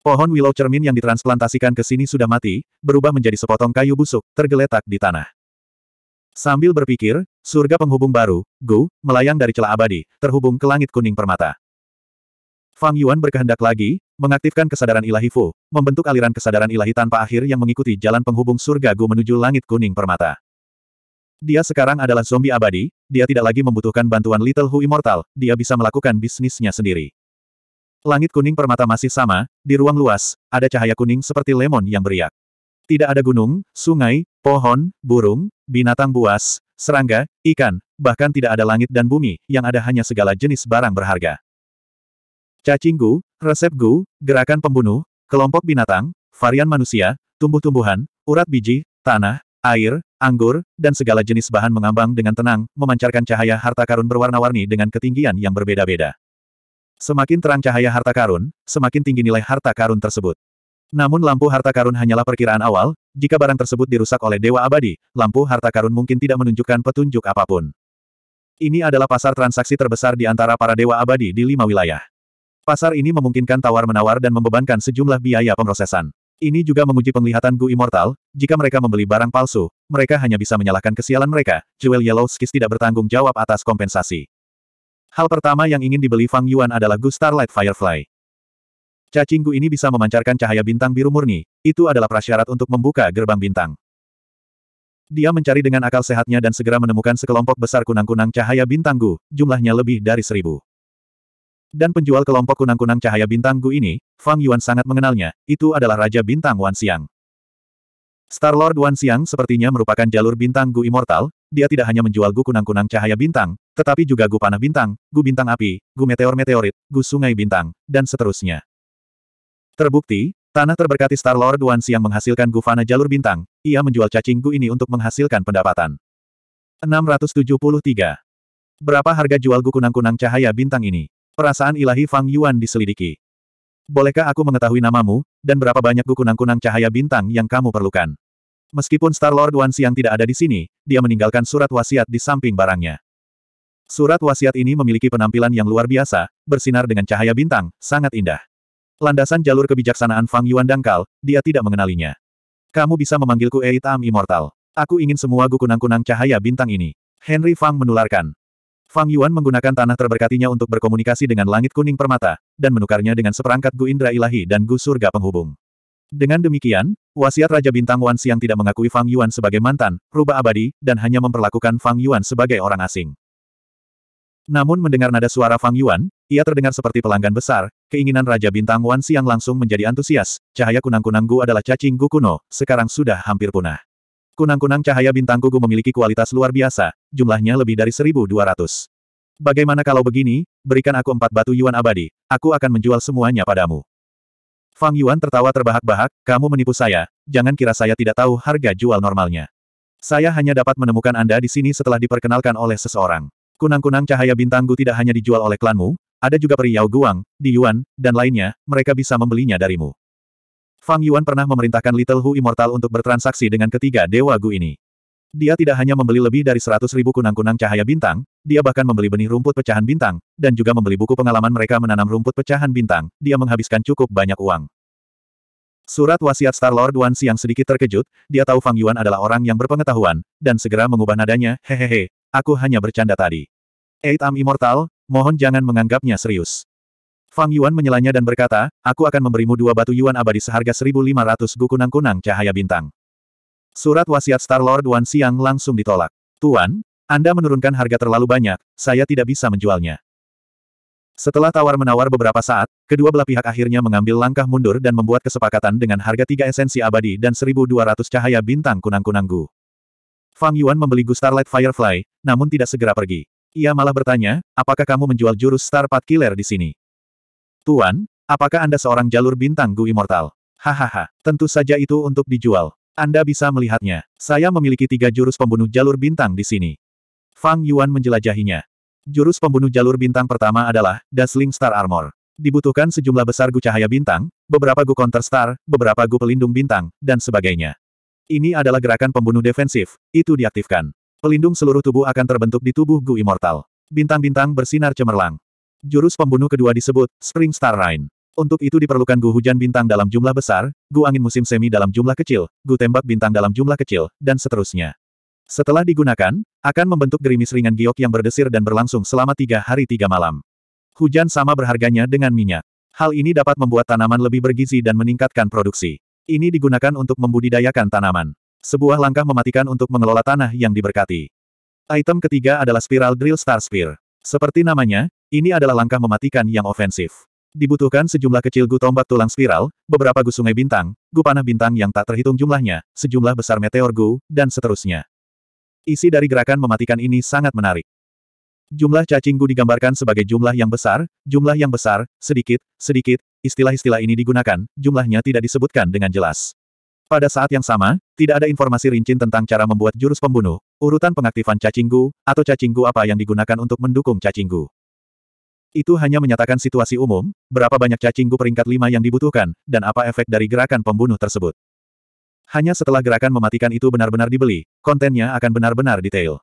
Pohon willow cermin yang ditransplantasikan ke sini sudah mati, berubah menjadi sepotong kayu busuk, tergeletak di tanah. Sambil berpikir, surga penghubung baru, Gu, melayang dari celah abadi, terhubung ke langit kuning permata. Fang Yuan berkehendak lagi, mengaktifkan kesadaran ilahi Fu, membentuk aliran kesadaran ilahi tanpa akhir yang mengikuti jalan penghubung surga Gu menuju langit kuning permata. Dia sekarang adalah zombie abadi, dia tidak lagi membutuhkan bantuan Little Hu Immortal, dia bisa melakukan bisnisnya sendiri. Langit kuning permata masih sama, di ruang luas, ada cahaya kuning seperti lemon yang beriak. Tidak ada gunung, sungai, pohon, burung, binatang buas, serangga, ikan, bahkan tidak ada langit dan bumi, yang ada hanya segala jenis barang berharga. Cacing gu, resep gu, gerakan pembunuh, kelompok binatang, varian manusia, tumbuh-tumbuhan, urat biji, tanah, air, anggur, dan segala jenis bahan mengambang dengan tenang, memancarkan cahaya harta karun berwarna-warni dengan ketinggian yang berbeda-beda. Semakin terang cahaya harta karun, semakin tinggi nilai harta karun tersebut. Namun lampu harta karun hanyalah perkiraan awal, jika barang tersebut dirusak oleh Dewa Abadi, lampu harta karun mungkin tidak menunjukkan petunjuk apapun. Ini adalah pasar transaksi terbesar di antara para Dewa Abadi di lima wilayah. Pasar ini memungkinkan tawar-menawar dan membebankan sejumlah biaya pemrosesan. Ini juga menguji penglihatan Gu Immortal, jika mereka membeli barang palsu, mereka hanya bisa menyalahkan kesialan mereka, Jewel Yellow Skis tidak bertanggung jawab atas kompensasi. Hal pertama yang ingin dibeli Fang Yuan adalah Gu Starlight Firefly. Cacing Gu ini bisa memancarkan cahaya bintang biru murni, itu adalah prasyarat untuk membuka gerbang bintang. Dia mencari dengan akal sehatnya dan segera menemukan sekelompok besar kunang-kunang cahaya bintang Gu, jumlahnya lebih dari seribu dan penjual kelompok kunang-kunang cahaya bintang Gu ini, Fang Yuan sangat mengenalnya, itu adalah Raja Bintang Wan Xiang. Star Lord Wan Xiang sepertinya merupakan jalur bintang Gu Immortal, dia tidak hanya menjual Gu kunang-kunang cahaya bintang, tetapi juga Gu panah bintang, Gu bintang api, Gu meteor-meteorit, Gu sungai bintang, dan seterusnya. Terbukti, tanah terberkati Star Lord Wan Xiang menghasilkan Gu fana jalur bintang, ia menjual cacing Gu ini untuk menghasilkan pendapatan. 673. Berapa harga jual Gu kunang-kunang cahaya bintang ini? Perasaan ilahi Fang Yuan diselidiki. Bolehkah aku mengetahui namamu, dan berapa banyak kunang-kunang cahaya bintang yang kamu perlukan? Meskipun Star Lord Wan Xiang tidak ada di sini, dia meninggalkan surat wasiat di samping barangnya. Surat wasiat ini memiliki penampilan yang luar biasa, bersinar dengan cahaya bintang, sangat indah. Landasan jalur kebijaksanaan Fang Yuan dangkal, dia tidak mengenalinya. Kamu bisa memanggilku Eitam Immortal. Aku ingin semua gukunang-kunang cahaya bintang ini. Henry Fang menularkan. Fang Yuan menggunakan tanah terberkatinya untuk berkomunikasi dengan langit kuning permata, dan menukarnya dengan seperangkat Gu Indra Ilahi dan Gu Surga Penghubung. Dengan demikian, wasiat Raja Bintang Wan Siang tidak mengakui Fang Yuan sebagai mantan, rubah abadi, dan hanya memperlakukan Fang Yuan sebagai orang asing. Namun mendengar nada suara Fang Yuan, ia terdengar seperti pelanggan besar, keinginan Raja Bintang Wan Siang langsung menjadi antusias, cahaya kunang-kunang Gu adalah cacing Gu kuno, sekarang sudah hampir punah. Kunang-kunang cahaya bintang kuku memiliki kualitas luar biasa, jumlahnya lebih dari 1200. Bagaimana kalau begini, berikan aku empat batu yuan abadi, aku akan menjual semuanya padamu. Fang Yuan tertawa terbahak-bahak, kamu menipu saya, jangan kira saya tidak tahu harga jual normalnya. Saya hanya dapat menemukan Anda di sini setelah diperkenalkan oleh seseorang. Kunang-kunang cahaya bintang tidak hanya dijual oleh klanmu, ada juga peri Guang, Di Yuan, dan lainnya, mereka bisa membelinya darimu. Fang Yuan pernah memerintahkan Little Hu Immortal untuk bertransaksi dengan ketiga Dewa Gu ini. Dia tidak hanya membeli lebih dari seratus ribu kunang-kunang cahaya bintang, dia bahkan membeli benih rumput pecahan bintang, dan juga membeli buku pengalaman mereka menanam rumput pecahan bintang, dia menghabiskan cukup banyak uang. Surat wasiat Star-Lord Wan Siang sedikit terkejut, dia tahu Fang Yuan adalah orang yang berpengetahuan, dan segera mengubah nadanya, hehehe, aku hanya bercanda tadi. Eight Am Immortal, mohon jangan menganggapnya serius. Fang Yuan menyelanya dan berkata, aku akan memberimu dua batu Yuan abadi seharga 1.500 gu kunang-kunang cahaya bintang. Surat wasiat Star Lord Wan Siang langsung ditolak. Tuan, Anda menurunkan harga terlalu banyak, saya tidak bisa menjualnya. Setelah tawar-menawar beberapa saat, kedua belah pihak akhirnya mengambil langkah mundur dan membuat kesepakatan dengan harga tiga esensi abadi dan 1.200 cahaya bintang kunang-kunang gu. Fang Yuan membeli Gu Starlight Firefly, namun tidak segera pergi. Ia malah bertanya, apakah kamu menjual jurus Star Path Killer di sini? Tuan, apakah Anda seorang jalur bintang Gu Immortal? Hahaha, tentu saja itu untuk dijual. Anda bisa melihatnya. Saya memiliki tiga jurus pembunuh jalur bintang di sini. Fang Yuan menjelajahinya. Jurus pembunuh jalur bintang pertama adalah Dazzling Star Armor. Dibutuhkan sejumlah besar gu cahaya bintang, beberapa gu counter star, beberapa gu pelindung bintang, dan sebagainya. Ini adalah gerakan pembunuh defensif, itu diaktifkan. Pelindung seluruh tubuh akan terbentuk di tubuh Gu Immortal. Bintang-bintang bersinar cemerlang. Jurus pembunuh kedua disebut Spring Star Rain. Untuk itu diperlukan gu hujan bintang dalam jumlah besar, gu angin musim semi dalam jumlah kecil, gu tembak bintang dalam jumlah kecil, dan seterusnya. Setelah digunakan, akan membentuk gerimis ringan giok yang berdesir dan berlangsung selama tiga hari tiga malam. Hujan sama berharganya dengan minyak. Hal ini dapat membuat tanaman lebih bergizi dan meningkatkan produksi. Ini digunakan untuk membudidayakan tanaman. Sebuah langkah mematikan untuk mengelola tanah yang diberkati. Item ketiga adalah Spiral Drill Star Spear. Seperti namanya, ini adalah langkah mematikan yang ofensif. Dibutuhkan sejumlah kecil gu tombak tulang spiral, beberapa gu sungai bintang, gu panah bintang yang tak terhitung jumlahnya, sejumlah besar meteor gu, dan seterusnya. Isi dari gerakan mematikan ini sangat menarik. Jumlah cacing gu digambarkan sebagai jumlah yang besar, jumlah yang besar, sedikit, sedikit, istilah-istilah ini digunakan, jumlahnya tidak disebutkan dengan jelas. Pada saat yang sama, tidak ada informasi rincin tentang cara membuat jurus pembunuh, urutan pengaktifan cacing gu, atau cacing gu apa yang digunakan untuk mendukung cacing gu. Itu hanya menyatakan situasi umum, berapa banyak cacing peringkat 5 yang dibutuhkan, dan apa efek dari gerakan pembunuh tersebut. Hanya setelah gerakan mematikan itu benar-benar dibeli, kontennya akan benar-benar detail.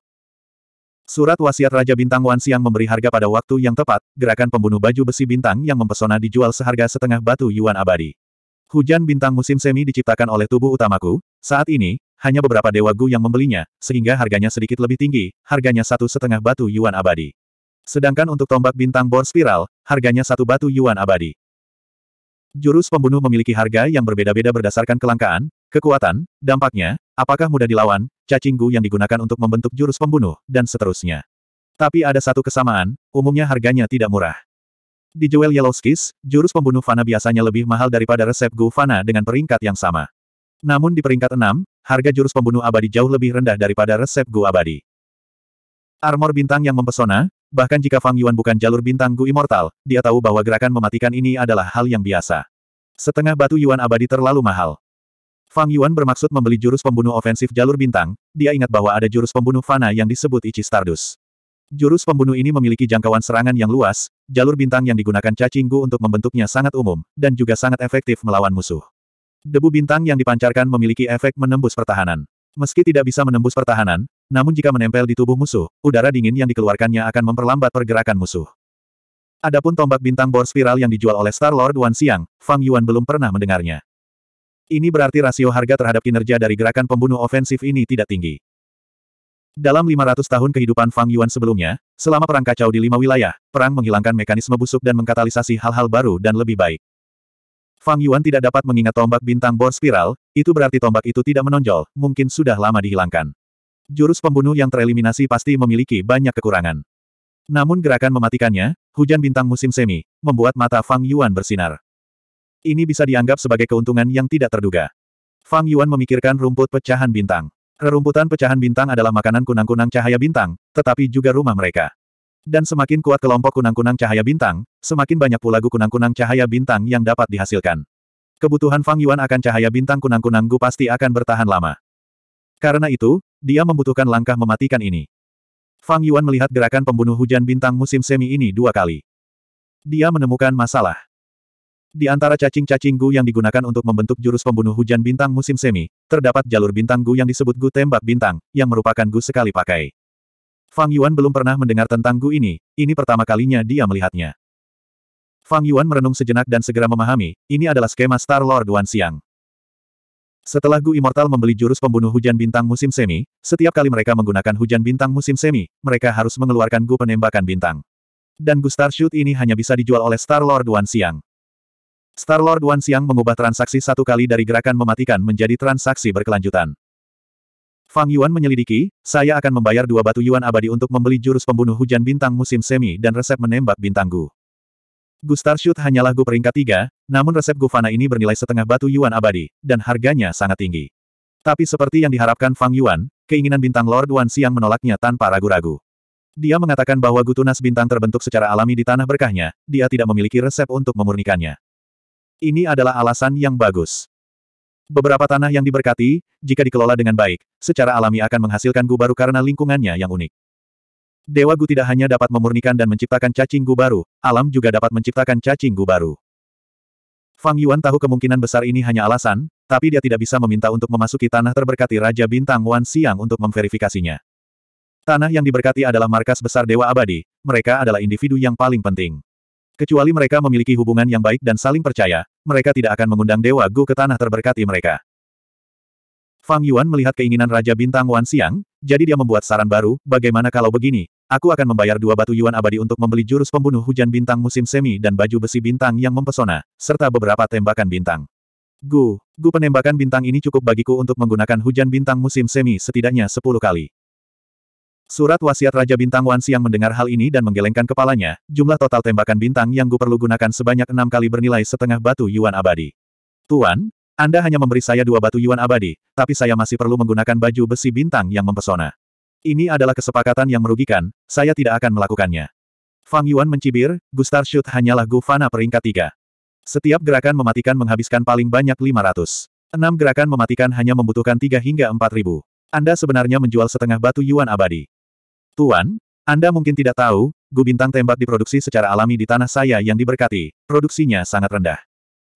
Surat wasiat Raja Bintang Wan Siang memberi harga pada waktu yang tepat, gerakan pembunuh baju besi bintang yang mempesona dijual seharga setengah batu yuan abadi. Hujan bintang musim semi diciptakan oleh tubuh utamaku, saat ini, hanya beberapa dewa gu yang membelinya, sehingga harganya sedikit lebih tinggi, harganya satu setengah batu yuan abadi. Sedangkan untuk tombak bintang bor spiral, harganya satu batu yuan abadi. Jurus pembunuh memiliki harga yang berbeda-beda berdasarkan kelangkaan, kekuatan, dampaknya, apakah mudah dilawan, cacing gu yang digunakan untuk membentuk jurus pembunuh, dan seterusnya. Tapi ada satu kesamaan, umumnya harganya tidak murah. Di Jewel Yellow Skis, jurus pembunuh Fana biasanya lebih mahal daripada resep Gu Fana dengan peringkat yang sama. Namun di peringkat 6, harga jurus pembunuh abadi jauh lebih rendah daripada resep Gu abadi. Armor bintang yang mempesona, Bahkan jika Fang Yuan bukan jalur bintang Gu Immortal, dia tahu bahwa gerakan mematikan ini adalah hal yang biasa. Setengah batu Yuan abadi terlalu mahal. Fang Yuan bermaksud membeli jurus pembunuh ofensif jalur bintang, dia ingat bahwa ada jurus pembunuh fana yang disebut Ichi Stardust. Jurus pembunuh ini memiliki jangkauan serangan yang luas, jalur bintang yang digunakan cacing Gu untuk membentuknya sangat umum, dan juga sangat efektif melawan musuh. Debu bintang yang dipancarkan memiliki efek menembus pertahanan. Meski tidak bisa menembus pertahanan, namun jika menempel di tubuh musuh, udara dingin yang dikeluarkannya akan memperlambat pergerakan musuh. Adapun tombak bintang bor spiral yang dijual oleh Star Lord Wan Siang, Fang Yuan belum pernah mendengarnya. Ini berarti rasio harga terhadap kinerja dari gerakan pembunuh ofensif ini tidak tinggi. Dalam 500 tahun kehidupan Fang Yuan sebelumnya, selama perang kacau di lima wilayah, perang menghilangkan mekanisme busuk dan mengkatalisasi hal-hal baru dan lebih baik. Fang Yuan tidak dapat mengingat tombak bintang bor spiral, itu berarti tombak itu tidak menonjol, mungkin sudah lama dihilangkan. Jurus pembunuh yang tereliminasi pasti memiliki banyak kekurangan. Namun gerakan mematikannya, hujan bintang musim semi, membuat mata Fang Yuan bersinar. Ini bisa dianggap sebagai keuntungan yang tidak terduga. Fang Yuan memikirkan rumput pecahan bintang. Rerumputan pecahan bintang adalah makanan kunang-kunang cahaya bintang, tetapi juga rumah mereka. Dan semakin kuat kelompok kunang-kunang cahaya bintang, semakin banyak pula lagu kunang-kunang cahaya bintang yang dapat dihasilkan. Kebutuhan Fang Yuan akan cahaya bintang kunang-kunang Gu pasti akan bertahan lama. Karena itu, dia membutuhkan langkah mematikan ini. Fang Yuan melihat gerakan pembunuh hujan bintang musim semi ini dua kali. Dia menemukan masalah. Di antara cacing-cacing Gu yang digunakan untuk membentuk jurus pembunuh hujan bintang musim semi, terdapat jalur bintang Gu yang disebut Gu tembak bintang, yang merupakan Gu sekali pakai. Fang Yuan belum pernah mendengar tentang Gu ini, ini pertama kalinya dia melihatnya. Fang Yuan merenung sejenak dan segera memahami, ini adalah skema Star Lord Wan Xiang. Setelah Gu Immortal membeli jurus pembunuh hujan bintang musim semi, setiap kali mereka menggunakan hujan bintang musim semi, mereka harus mengeluarkan Gu penembakan bintang. Dan Gu Shoot ini hanya bisa dijual oleh Star Lord Wan Xiang. Star Lord Wan Xiang mengubah transaksi satu kali dari gerakan mematikan menjadi transaksi berkelanjutan. Fang Yuan menyelidiki, saya akan membayar dua batu Yuan abadi untuk membeli jurus pembunuh hujan bintang musim semi dan resep menembak bintang Gu. Gustar Shoot hanyalah Gu peringkat tiga, namun resep Gu Fana ini bernilai setengah batu Yuan abadi, dan harganya sangat tinggi. Tapi seperti yang diharapkan Fang Yuan, keinginan bintang Lord Wan Siang menolaknya tanpa ragu-ragu. Dia mengatakan bahwa Gu Tunas bintang terbentuk secara alami di tanah berkahnya, dia tidak memiliki resep untuk memurnikannya. Ini adalah alasan yang bagus. Beberapa tanah yang diberkati, jika dikelola dengan baik, secara alami akan menghasilkan Gu baru karena lingkungannya yang unik. Dewa Gu tidak hanya dapat memurnikan dan menciptakan cacing Gu baru, alam juga dapat menciptakan cacing Gu baru. Fang Yuan tahu kemungkinan besar ini hanya alasan, tapi dia tidak bisa meminta untuk memasuki tanah terberkati Raja Bintang Wan Siang untuk memverifikasinya. Tanah yang diberkati adalah markas besar Dewa Abadi, mereka adalah individu yang paling penting. Kecuali mereka memiliki hubungan yang baik dan saling percaya, mereka tidak akan mengundang Dewa Gu ke tanah terberkati mereka. Fang Yuan melihat keinginan Raja Bintang Wan Xiang, jadi dia membuat saran baru, bagaimana kalau begini, aku akan membayar dua batu Yuan abadi untuk membeli jurus pembunuh hujan bintang musim semi dan baju besi bintang yang mempesona, serta beberapa tembakan bintang. Gu, gu penembakan bintang ini cukup bagiku untuk menggunakan hujan bintang musim semi setidaknya sepuluh kali. Surat wasiat Raja Bintang Wan Siang mendengar hal ini dan menggelengkan kepalanya, jumlah total tembakan bintang yang Gu perlu gunakan sebanyak enam kali bernilai setengah batu Yuan abadi. Tuan, anda hanya memberi saya dua batu yuan abadi, tapi saya masih perlu menggunakan baju besi bintang yang mempesona. Ini adalah kesepakatan yang merugikan, saya tidak akan melakukannya. Fang Yuan mencibir, Gustar Shoot hanyalah Gufana peringkat tiga. Setiap gerakan mematikan menghabiskan paling banyak 500. Enam gerakan mematikan hanya membutuhkan tiga hingga empat ribu. Anda sebenarnya menjual setengah batu yuan abadi. Tuan, Anda mungkin tidak tahu, gu bintang tembak diproduksi secara alami di tanah saya yang diberkati. Produksinya sangat rendah.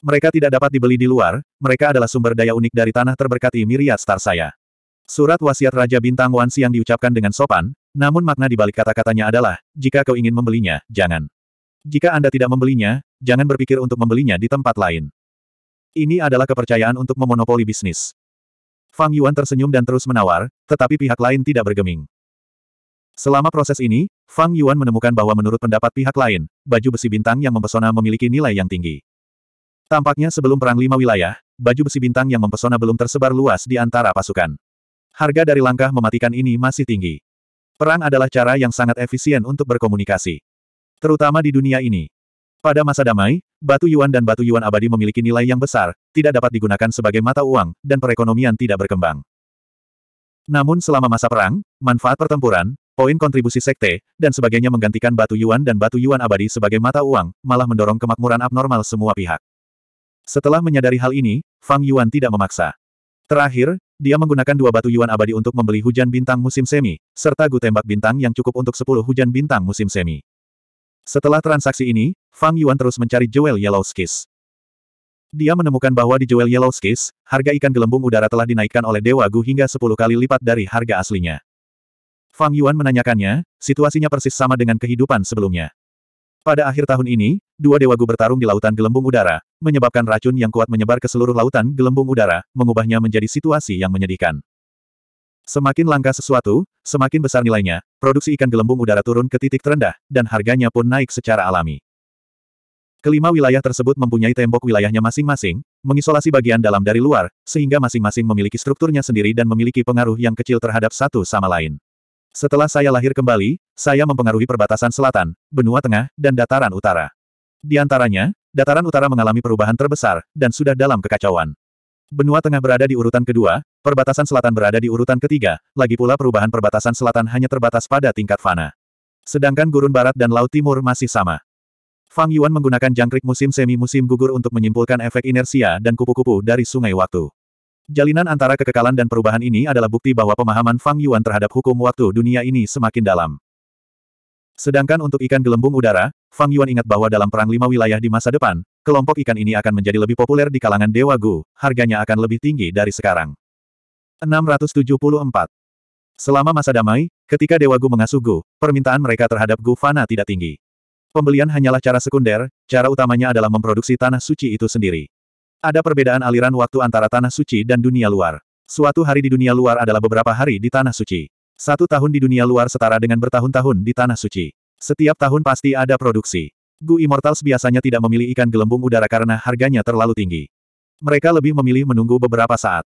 Mereka tidak dapat dibeli di luar, mereka adalah sumber daya unik dari tanah terberkati Miriat Star saya. Surat wasiat Raja Bintang Wansi yang diucapkan dengan sopan, namun makna dibalik kata-katanya adalah, jika kau ingin membelinya, jangan. Jika Anda tidak membelinya, jangan berpikir untuk membelinya di tempat lain. Ini adalah kepercayaan untuk memonopoli bisnis. Fang Yuan tersenyum dan terus menawar, tetapi pihak lain tidak bergeming. Selama proses ini, Fang Yuan menemukan bahwa menurut pendapat pihak lain, baju besi bintang yang mempesona memiliki nilai yang tinggi. Tampaknya sebelum Perang Lima Wilayah, baju besi bintang yang mempesona belum tersebar luas di antara pasukan. Harga dari langkah mematikan ini masih tinggi. Perang adalah cara yang sangat efisien untuk berkomunikasi. Terutama di dunia ini. Pada masa damai, batu yuan dan batu yuan abadi memiliki nilai yang besar, tidak dapat digunakan sebagai mata uang, dan perekonomian tidak berkembang. Namun selama masa perang, manfaat pertempuran, poin kontribusi sekte, dan sebagainya menggantikan batu yuan dan batu yuan abadi sebagai mata uang, malah mendorong kemakmuran abnormal semua pihak. Setelah menyadari hal ini, Fang Yuan tidak memaksa. Terakhir, dia menggunakan dua batu Yuan abadi untuk membeli hujan bintang musim semi, serta gu tembak bintang yang cukup untuk sepuluh hujan bintang musim semi. Setelah transaksi ini, Fang Yuan terus mencari Jewel Yellow Skis. Dia menemukan bahwa di Jewel Yellow Skis, harga ikan gelembung udara telah dinaikkan oleh Dewa Gu hingga sepuluh kali lipat dari harga aslinya. Fang Yuan menanyakannya, situasinya persis sama dengan kehidupan sebelumnya. Pada akhir tahun ini, dua dewa gu bertarung di lautan gelembung udara, menyebabkan racun yang kuat menyebar ke seluruh lautan gelembung udara, mengubahnya menjadi situasi yang menyedihkan. Semakin langka sesuatu, semakin besar nilainya, produksi ikan gelembung udara turun ke titik terendah, dan harganya pun naik secara alami. Kelima wilayah tersebut mempunyai tembok wilayahnya masing-masing, mengisolasi bagian dalam dari luar, sehingga masing-masing memiliki strukturnya sendiri dan memiliki pengaruh yang kecil terhadap satu sama lain. Setelah saya lahir kembali, saya mempengaruhi perbatasan selatan, benua tengah, dan dataran utara. Di antaranya, dataran utara mengalami perubahan terbesar, dan sudah dalam kekacauan. Benua tengah berada di urutan kedua, perbatasan selatan berada di urutan ketiga, lagi pula perubahan perbatasan selatan hanya terbatas pada tingkat fana. Sedangkan gurun barat dan laut timur masih sama. Fang Yuan menggunakan jangkrik musim semi-musim gugur untuk menyimpulkan efek inersia dan kupu-kupu dari sungai waktu. Jalinan antara kekekalan dan perubahan ini adalah bukti bahwa pemahaman Fang Yuan terhadap hukum waktu dunia ini semakin dalam. Sedangkan untuk ikan gelembung udara, Fang Yuan ingat bahwa dalam perang lima wilayah di masa depan, kelompok ikan ini akan menjadi lebih populer di kalangan Dewa Gu, harganya akan lebih tinggi dari sekarang. 674. Selama masa damai, ketika Dewa Gu mengasuh Gu, permintaan mereka terhadap Gu Fana tidak tinggi. Pembelian hanyalah cara sekunder, cara utamanya adalah memproduksi tanah suci itu sendiri. Ada perbedaan aliran waktu antara tanah suci dan dunia luar. Suatu hari di dunia luar adalah beberapa hari di tanah suci. Satu tahun di dunia luar setara dengan bertahun-tahun di tanah suci. Setiap tahun pasti ada produksi. Gu Immortals biasanya tidak memilih ikan gelembung udara karena harganya terlalu tinggi. Mereka lebih memilih menunggu beberapa saat.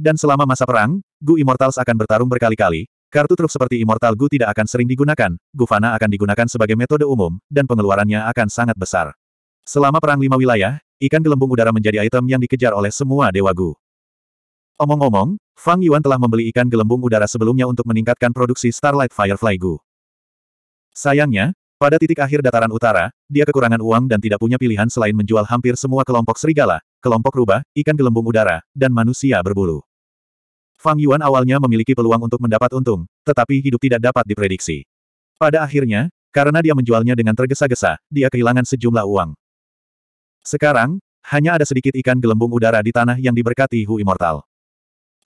Dan selama masa perang, Gu Immortals akan bertarung berkali-kali, kartu truf seperti Immortal Gu tidak akan sering digunakan, Gu Fana akan digunakan sebagai metode umum, dan pengeluarannya akan sangat besar. Selama perang lima wilayah, Ikan gelembung udara menjadi item yang dikejar oleh semua Dewa Gu. Omong-omong, Fang Yuan telah membeli ikan gelembung udara sebelumnya untuk meningkatkan produksi Starlight Firefly Gu. Sayangnya, pada titik akhir dataran utara, dia kekurangan uang dan tidak punya pilihan selain menjual hampir semua kelompok serigala, kelompok rubah, ikan gelembung udara, dan manusia berbulu. Fang Yuan awalnya memiliki peluang untuk mendapat untung, tetapi hidup tidak dapat diprediksi. Pada akhirnya, karena dia menjualnya dengan tergesa-gesa, dia kehilangan sejumlah uang. Sekarang, hanya ada sedikit ikan gelembung udara di tanah yang diberkati Hu Immortal.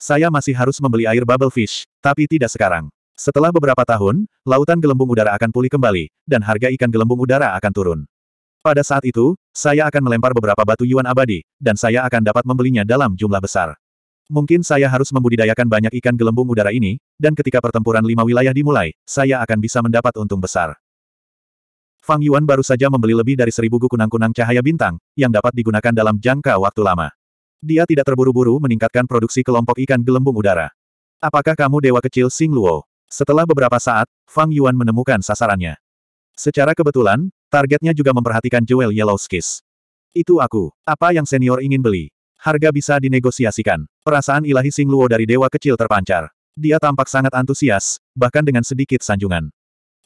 Saya masih harus membeli air bubble fish, tapi tidak sekarang. Setelah beberapa tahun, lautan gelembung udara akan pulih kembali, dan harga ikan gelembung udara akan turun. Pada saat itu, saya akan melempar beberapa batu yuan abadi, dan saya akan dapat membelinya dalam jumlah besar. Mungkin saya harus membudidayakan banyak ikan gelembung udara ini, dan ketika pertempuran lima wilayah dimulai, saya akan bisa mendapat untung besar. Fang Yuan baru saja membeli lebih dari seribu buku kunang-kunang cahaya bintang, yang dapat digunakan dalam jangka waktu lama. Dia tidak terburu-buru meningkatkan produksi kelompok ikan gelembung udara. Apakah kamu dewa kecil Sing Luo? Setelah beberapa saat, Fang Yuan menemukan sasarannya. Secara kebetulan, targetnya juga memperhatikan Jewel Yellow Skis. Itu aku. Apa yang senior ingin beli? Harga bisa dinegosiasikan. Perasaan ilahi Sing Luo dari dewa kecil terpancar. Dia tampak sangat antusias, bahkan dengan sedikit sanjungan.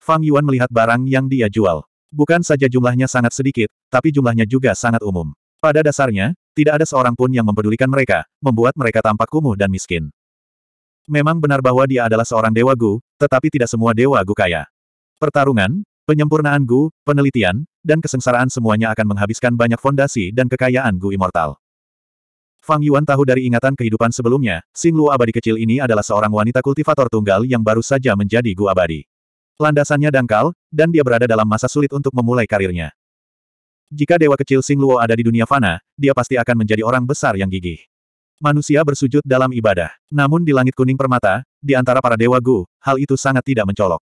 Fang Yuan melihat barang yang dia jual. Bukan saja jumlahnya sangat sedikit, tapi jumlahnya juga sangat umum. Pada dasarnya, tidak ada seorang pun yang mempedulikan mereka, membuat mereka tampak kumuh dan miskin. Memang benar bahwa dia adalah seorang dewa Gu, tetapi tidak semua dewa Gu kaya. Pertarungan, penyempurnaan Gu, penelitian, dan kesengsaraan semuanya akan menghabiskan banyak fondasi dan kekayaan Gu Immortal. Fang Yuan tahu dari ingatan kehidupan sebelumnya, Xing Lu abadi kecil ini adalah seorang wanita kultivator tunggal yang baru saja menjadi Gu abadi. Landasannya dangkal, dan dia berada dalam masa sulit untuk memulai karirnya. Jika dewa kecil Sing Luo ada di dunia fana, dia pasti akan menjadi orang besar yang gigih. Manusia bersujud dalam ibadah. Namun di langit kuning permata, di antara para dewa Gu, hal itu sangat tidak mencolok.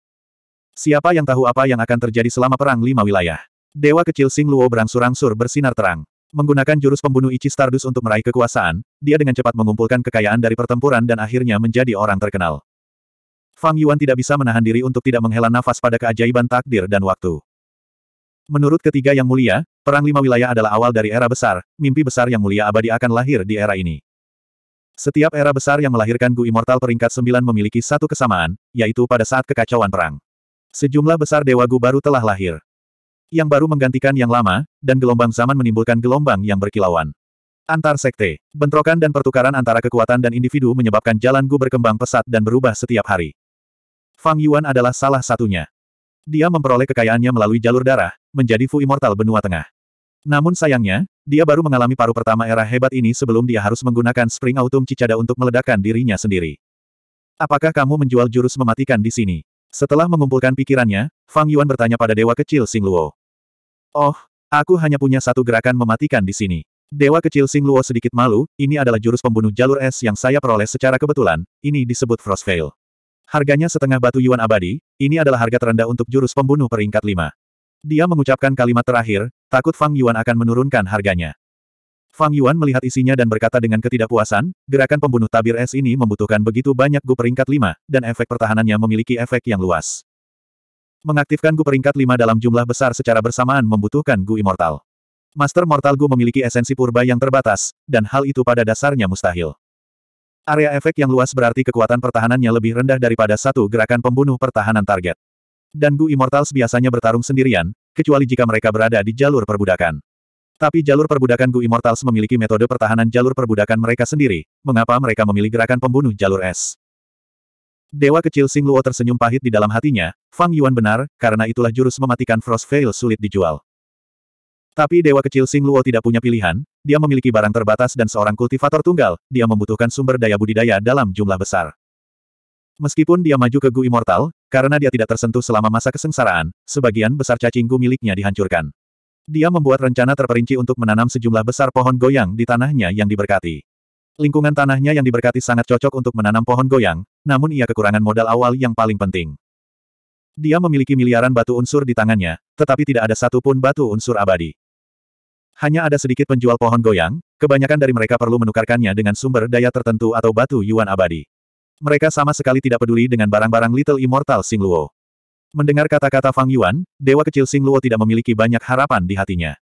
Siapa yang tahu apa yang akan terjadi selama perang lima wilayah? Dewa kecil Sing Luo berangsur-angsur bersinar terang. Menggunakan jurus pembunuh Ichi Stardust untuk meraih kekuasaan, dia dengan cepat mengumpulkan kekayaan dari pertempuran dan akhirnya menjadi orang terkenal. Fang Yuan tidak bisa menahan diri untuk tidak menghela nafas pada keajaiban takdir dan waktu. Menurut ketiga yang mulia, Perang Lima Wilayah adalah awal dari era besar, mimpi besar yang mulia abadi akan lahir di era ini. Setiap era besar yang melahirkan Gu Immortal peringkat sembilan memiliki satu kesamaan, yaitu pada saat kekacauan perang. Sejumlah besar Dewa Gu baru telah lahir. Yang baru menggantikan yang lama, dan gelombang zaman menimbulkan gelombang yang berkilauan. Antar sekte, bentrokan dan pertukaran antara kekuatan dan individu menyebabkan jalan Gu berkembang pesat dan berubah setiap hari. Fang Yuan adalah salah satunya. Dia memperoleh kekayaannya melalui jalur darah, menjadi Fu Immortal Benua Tengah. Namun sayangnya, dia baru mengalami paruh pertama era hebat ini sebelum dia harus menggunakan Spring Autumn Cicada untuk meledakkan dirinya sendiri. Apakah kamu menjual jurus mematikan di sini? Setelah mengumpulkan pikirannya, Fang Yuan bertanya pada dewa kecil Sing Luo. Oh, aku hanya punya satu gerakan mematikan di sini. Dewa kecil Sing Luo sedikit malu, ini adalah jurus pembunuh jalur es yang saya peroleh secara kebetulan, ini disebut Vale. Harganya setengah batu yuan abadi, ini adalah harga terendah untuk jurus pembunuh peringkat 5. Dia mengucapkan kalimat terakhir, takut Fang Yuan akan menurunkan harganya. Fang Yuan melihat isinya dan berkata dengan ketidakpuasan, gerakan pembunuh tabir es ini membutuhkan begitu banyak gu peringkat 5, dan efek pertahanannya memiliki efek yang luas. Mengaktifkan gu peringkat 5 dalam jumlah besar secara bersamaan membutuhkan gu immortal. Master Mortal Gu memiliki esensi purba yang terbatas, dan hal itu pada dasarnya mustahil. Area efek yang luas berarti kekuatan pertahanannya lebih rendah daripada satu gerakan pembunuh pertahanan target. Dan Gu Immortals biasanya bertarung sendirian, kecuali jika mereka berada di jalur perbudakan. Tapi jalur perbudakan Gu Immortals memiliki metode pertahanan jalur perbudakan mereka sendiri, mengapa mereka memilih gerakan pembunuh jalur es. Dewa kecil Sing Luo tersenyum pahit di dalam hatinya, Fang Yuan benar, karena itulah jurus mematikan Frost Veil sulit dijual. Tapi Dewa kecil Sing Luo tidak punya pilihan, dia memiliki barang terbatas dan seorang kultivator tunggal, dia membutuhkan sumber daya budidaya dalam jumlah besar. Meskipun dia maju ke Gu Immortal, karena dia tidak tersentuh selama masa kesengsaraan, sebagian besar cacing Gu miliknya dihancurkan. Dia membuat rencana terperinci untuk menanam sejumlah besar pohon goyang di tanahnya yang diberkati. Lingkungan tanahnya yang diberkati sangat cocok untuk menanam pohon goyang, namun ia kekurangan modal awal yang paling penting. Dia memiliki miliaran batu unsur di tangannya, tetapi tidak ada satupun batu unsur abadi. Hanya ada sedikit penjual pohon goyang, kebanyakan dari mereka perlu menukarkannya dengan sumber daya tertentu atau batu yuan abadi. Mereka sama sekali tidak peduli dengan barang-barang Little Immortal Sing Luo. Mendengar kata-kata Fang Yuan, dewa kecil Sing Luo tidak memiliki banyak harapan di hatinya.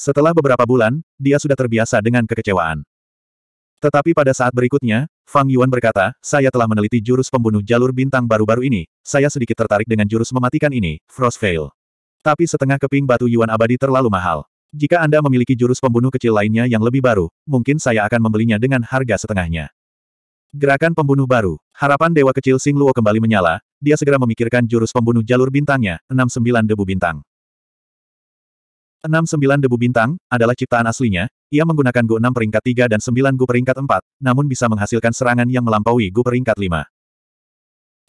Setelah beberapa bulan, dia sudah terbiasa dengan kekecewaan. Tetapi pada saat berikutnya, Fang Yuan berkata, saya telah meneliti jurus pembunuh jalur bintang baru-baru ini, saya sedikit tertarik dengan jurus mematikan ini, Frostveil. Tapi setengah keping batu Yuan abadi terlalu mahal. Jika Anda memiliki jurus pembunuh kecil lainnya yang lebih baru, mungkin saya akan membelinya dengan harga setengahnya. Gerakan pembunuh baru. Harapan Dewa Kecil Sing Luo kembali menyala, dia segera memikirkan jurus pembunuh jalur bintangnya, 69 debu bintang. 69 debu bintang, adalah ciptaan aslinya, ia menggunakan Gu 6 peringkat 3 dan 9 Gu peringkat 4, namun bisa menghasilkan serangan yang melampaui Gu peringkat 5.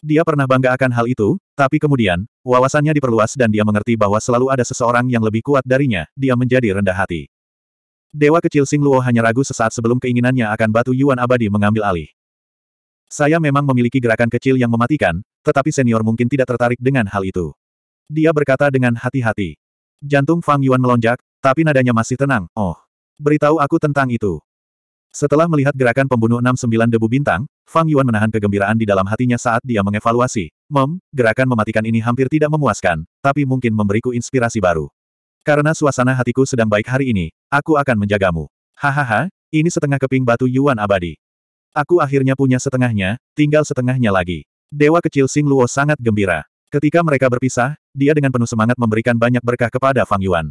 Dia pernah bangga akan hal itu, tapi kemudian, wawasannya diperluas dan dia mengerti bahwa selalu ada seseorang yang lebih kuat darinya, dia menjadi rendah hati. Dewa kecil Sing Luo hanya ragu sesaat sebelum keinginannya akan batu Yuan abadi mengambil alih. Saya memang memiliki gerakan kecil yang mematikan, tetapi senior mungkin tidak tertarik dengan hal itu. Dia berkata dengan hati-hati. Jantung Fang Yuan melonjak, tapi nadanya masih tenang, oh. Beritahu aku tentang itu. Setelah melihat gerakan pembunuh 69 debu bintang, Fang Yuan menahan kegembiraan di dalam hatinya saat dia mengevaluasi. Mem, gerakan mematikan ini hampir tidak memuaskan, tapi mungkin memberiku inspirasi baru. Karena suasana hatiku sedang baik hari ini, aku akan menjagamu. Hahaha, ini setengah keping batu Yuan abadi. Aku akhirnya punya setengahnya, tinggal setengahnya lagi. Dewa kecil Sing Luo sangat gembira. Ketika mereka berpisah, dia dengan penuh semangat memberikan banyak berkah kepada Fang Yuan.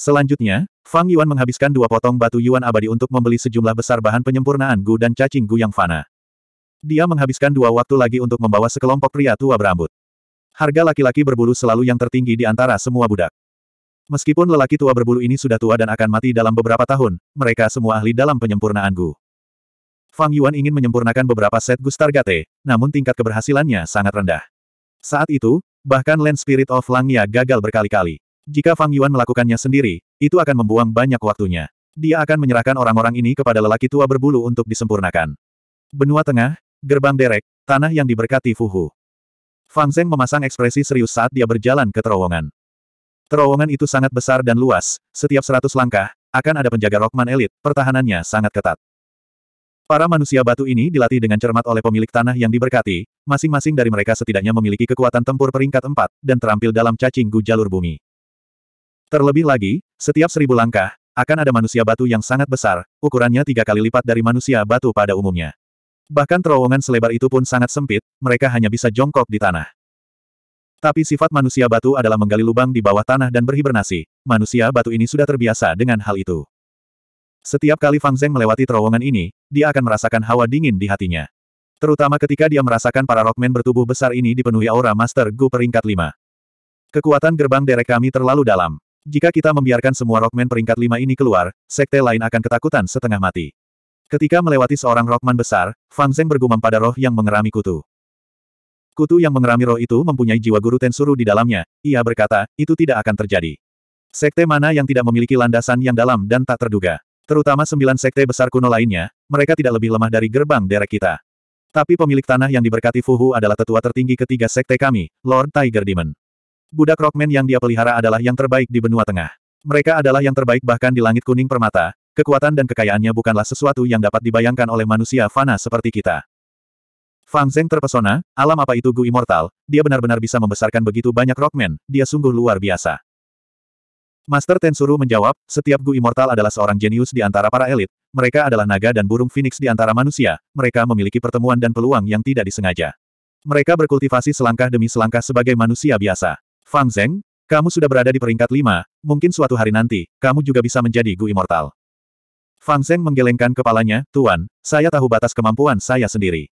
Selanjutnya, Fang Yuan menghabiskan dua potong batu Yuan abadi untuk membeli sejumlah besar bahan penyempurnaan Gu dan cacing Gu yang fana. Dia menghabiskan dua waktu lagi untuk membawa sekelompok pria tua berambut. Harga laki-laki berbulu selalu yang tertinggi di antara semua budak. Meskipun lelaki tua berbulu ini sudah tua dan akan mati dalam beberapa tahun, mereka semua ahli dalam penyempurnaan Gu. Fang Yuan ingin menyempurnakan beberapa set Gu Stargate, namun tingkat keberhasilannya sangat rendah. Saat itu, bahkan Land Spirit of Langya gagal berkali-kali. Jika Fang Yuan melakukannya sendiri, itu akan membuang banyak waktunya. Dia akan menyerahkan orang-orang ini kepada lelaki tua berbulu untuk disempurnakan. Benua Tengah, Gerbang Derek, Tanah yang diberkati Fuhu. Fang Zeng memasang ekspresi serius saat dia berjalan ke terowongan. Terowongan itu sangat besar dan luas, setiap seratus langkah, akan ada penjaga Rockman elit, pertahanannya sangat ketat. Para manusia batu ini dilatih dengan cermat oleh pemilik tanah yang diberkati, masing-masing dari mereka setidaknya memiliki kekuatan tempur peringkat empat dan terampil dalam cacing gu jalur bumi. Terlebih lagi, setiap seribu langkah, akan ada manusia batu yang sangat besar, ukurannya tiga kali lipat dari manusia batu pada umumnya. Bahkan terowongan selebar itu pun sangat sempit, mereka hanya bisa jongkok di tanah. Tapi sifat manusia batu adalah menggali lubang di bawah tanah dan berhibernasi. Manusia batu ini sudah terbiasa dengan hal itu. Setiap kali Fang Zeng melewati terowongan ini, dia akan merasakan hawa dingin di hatinya. Terutama ketika dia merasakan para rockman bertubuh besar ini dipenuhi aura Master Gu peringkat 5. Kekuatan gerbang derek kami terlalu dalam. Jika kita membiarkan semua Rockman peringkat lima ini keluar, sekte lain akan ketakutan setengah mati. Ketika melewati seorang Rockman besar, Fang Zeng bergumam pada roh yang mengerami kutu. Kutu yang mengerami roh itu mempunyai jiwa guru Tensuru di dalamnya, ia berkata, itu tidak akan terjadi. Sekte mana yang tidak memiliki landasan yang dalam dan tak terduga. Terutama sembilan sekte besar kuno lainnya, mereka tidak lebih lemah dari gerbang derek kita. Tapi pemilik tanah yang diberkati Fuhu adalah tetua tertinggi ketiga sekte kami, Lord Tiger Demon. Budak Rockman yang dia pelihara adalah yang terbaik di benua tengah. Mereka adalah yang terbaik bahkan di langit kuning permata, kekuatan dan kekayaannya bukanlah sesuatu yang dapat dibayangkan oleh manusia fana seperti kita. Fang Zeng terpesona, alam apa itu Gu Immortal, dia benar-benar bisa membesarkan begitu banyak Rockman, dia sungguh luar biasa. Master Tensuru menjawab, setiap Gu Immortal adalah seorang jenius di antara para elit, mereka adalah naga dan burung phoenix di antara manusia, mereka memiliki pertemuan dan peluang yang tidak disengaja. Mereka berkultivasi selangkah demi selangkah sebagai manusia biasa. Fang Zeng, kamu sudah berada di peringkat lima, mungkin suatu hari nanti, kamu juga bisa menjadi Gu Immortal. Fang Zeng menggelengkan kepalanya, Tuan, saya tahu batas kemampuan saya sendiri.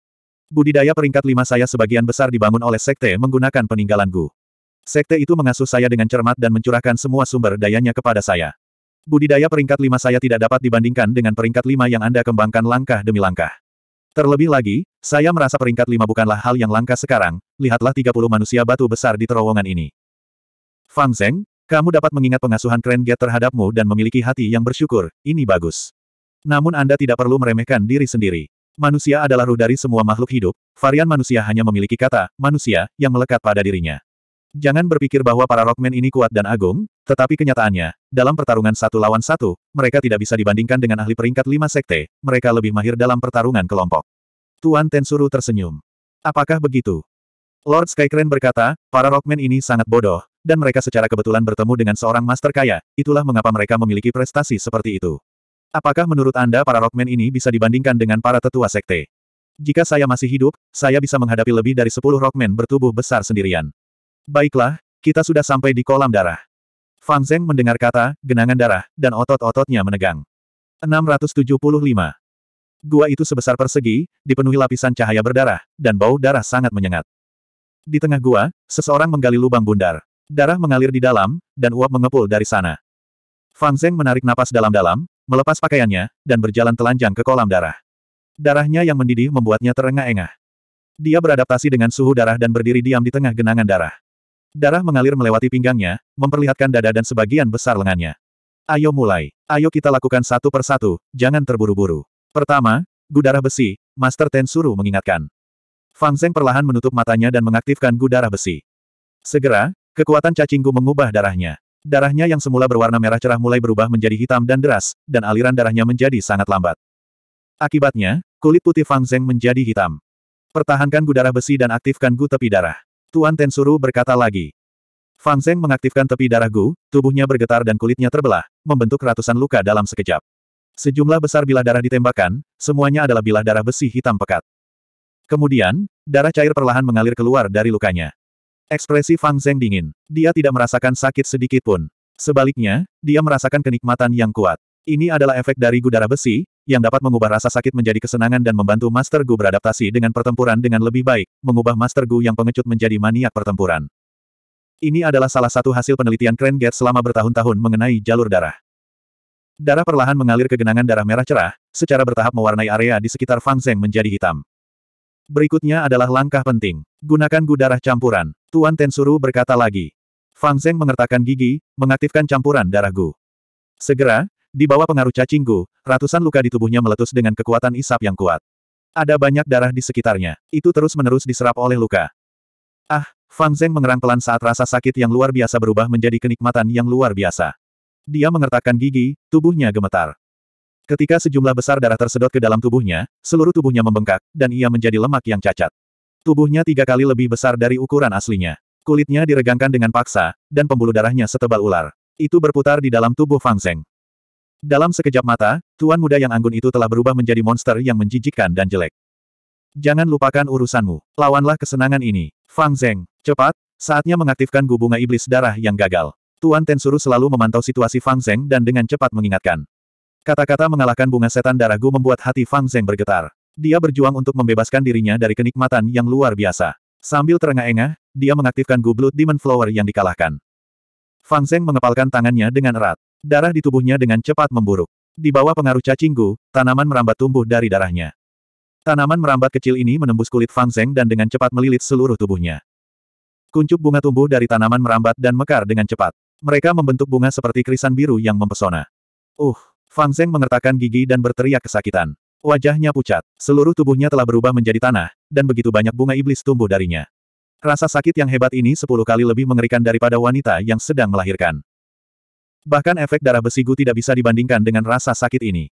Budidaya peringkat lima saya sebagian besar dibangun oleh sekte menggunakan peninggalan Gu. Sekte itu mengasuh saya dengan cermat dan mencurahkan semua sumber dayanya kepada saya. Budidaya peringkat lima saya tidak dapat dibandingkan dengan peringkat lima yang Anda kembangkan langkah demi langkah. Terlebih lagi, saya merasa peringkat lima bukanlah hal yang langka sekarang, lihatlah 30 manusia batu besar di terowongan ini. Fang Zeng, kamu dapat mengingat pengasuhan Grand Gate terhadapmu dan memiliki hati yang bersyukur, ini bagus. Namun Anda tidak perlu meremehkan diri sendiri. Manusia adalah ruh dari semua makhluk hidup, varian manusia hanya memiliki kata, manusia, yang melekat pada dirinya. Jangan berpikir bahwa para Rockman ini kuat dan agung, tetapi kenyataannya, dalam pertarungan satu lawan satu, mereka tidak bisa dibandingkan dengan ahli peringkat lima sekte, mereka lebih mahir dalam pertarungan kelompok. Tuan Tensuru tersenyum. Apakah begitu? Lord Skycrane berkata, para Rockman ini sangat bodoh, dan mereka secara kebetulan bertemu dengan seorang master kaya, itulah mengapa mereka memiliki prestasi seperti itu. Apakah menurut Anda para Rockman ini bisa dibandingkan dengan para tetua sekte? Jika saya masih hidup, saya bisa menghadapi lebih dari sepuluh Rockman bertubuh besar sendirian. Baiklah, kita sudah sampai di kolam darah. Fang Zeng mendengar kata, genangan darah, dan otot-ototnya menegang. 675. Gua itu sebesar persegi, dipenuhi lapisan cahaya berdarah, dan bau darah sangat menyengat. Di tengah gua, seseorang menggali lubang bundar. Darah mengalir di dalam, dan uap mengepul dari sana. Fang Zeng menarik napas dalam-dalam, melepas pakaiannya, dan berjalan telanjang ke kolam darah. Darahnya yang mendidih membuatnya terengah-engah. Dia beradaptasi dengan suhu darah dan berdiri diam di tengah genangan darah. Darah mengalir melewati pinggangnya, memperlihatkan dada dan sebagian besar lengannya. Ayo mulai. Ayo kita lakukan satu persatu, jangan terburu-buru. Pertama, gu darah besi, Master Tensuru mengingatkan. Fang Zeng perlahan menutup matanya dan mengaktifkan gu darah besi. Segera, Kekuatan cacingku mengubah darahnya. Darahnya yang semula berwarna merah cerah mulai berubah menjadi hitam dan deras, dan aliran darahnya menjadi sangat lambat. Akibatnya, kulit putih Fang Zeng menjadi hitam. Pertahankan gu besi dan aktifkan gu tepi darah. Tuan Tensuru berkata lagi. Fang Zeng mengaktifkan tepi darah gu, tubuhnya bergetar dan kulitnya terbelah, membentuk ratusan luka dalam sekejap. Sejumlah besar bilah darah ditembakkan, semuanya adalah bilah darah besi hitam pekat. Kemudian, darah cair perlahan mengalir keluar dari lukanya. Ekspresi Fang Zeng dingin. Dia tidak merasakan sakit sedikit pun. Sebaliknya, dia merasakan kenikmatan yang kuat. Ini adalah efek dari gudara besi, yang dapat mengubah rasa sakit menjadi kesenangan dan membantu Master Gu beradaptasi dengan pertempuran dengan lebih baik, mengubah Master Gu yang pengecut menjadi maniak pertempuran. Ini adalah salah satu hasil penelitian Kren selama bertahun-tahun mengenai jalur darah. Darah perlahan mengalir ke genangan darah merah cerah, secara bertahap mewarnai area di sekitar Fang Zeng menjadi hitam. Berikutnya adalah langkah penting. Gunakan gu campuran. Tuan Tensuru berkata lagi. Fang Zeng mengertakkan gigi, mengaktifkan campuran darah gu. Segera, di bawah pengaruh cacing gu, ratusan luka di tubuhnya meletus dengan kekuatan isap yang kuat. Ada banyak darah di sekitarnya. Itu terus-menerus diserap oleh luka. Ah, Fang Zeng mengerang pelan saat rasa sakit yang luar biasa berubah menjadi kenikmatan yang luar biasa. Dia mengertakkan gigi, tubuhnya gemetar. Ketika sejumlah besar darah tersedot ke dalam tubuhnya, seluruh tubuhnya membengkak, dan ia menjadi lemak yang cacat. Tubuhnya tiga kali lebih besar dari ukuran aslinya. Kulitnya diregangkan dengan paksa, dan pembuluh darahnya setebal ular. Itu berputar di dalam tubuh Fang Zeng. Dalam sekejap mata, tuan muda yang anggun itu telah berubah menjadi monster yang menjijikkan dan jelek. Jangan lupakan urusanmu. Lawanlah kesenangan ini. Fang Zeng, cepat, saatnya mengaktifkan gubunga iblis darah yang gagal. Tuan Tensuru selalu memantau situasi Fang Zeng dan dengan cepat mengingatkan. Kata-kata mengalahkan bunga setan darah Gu membuat hati Fang Zeng bergetar. Dia berjuang untuk membebaskan dirinya dari kenikmatan yang luar biasa. Sambil terengah-engah, dia mengaktifkan Gu Blood Demon Flower yang dikalahkan. Fang Zeng mengepalkan tangannya dengan erat. Darah di tubuhnya dengan cepat memburuk. Di bawah pengaruh cacing Gu, tanaman merambat tumbuh dari darahnya. Tanaman merambat kecil ini menembus kulit Fang Zeng dan dengan cepat melilit seluruh tubuhnya. Kuncup bunga tumbuh dari tanaman merambat dan mekar dengan cepat. Mereka membentuk bunga seperti krisan biru yang mempesona. Uh, Fang Zeng mengertakkan gigi dan berteriak kesakitan. Wajahnya pucat, seluruh tubuhnya telah berubah menjadi tanah, dan begitu banyak bunga iblis tumbuh darinya. Rasa sakit yang hebat ini sepuluh kali lebih mengerikan daripada wanita yang sedang melahirkan. Bahkan efek darah besi Gu tidak bisa dibandingkan dengan rasa sakit ini.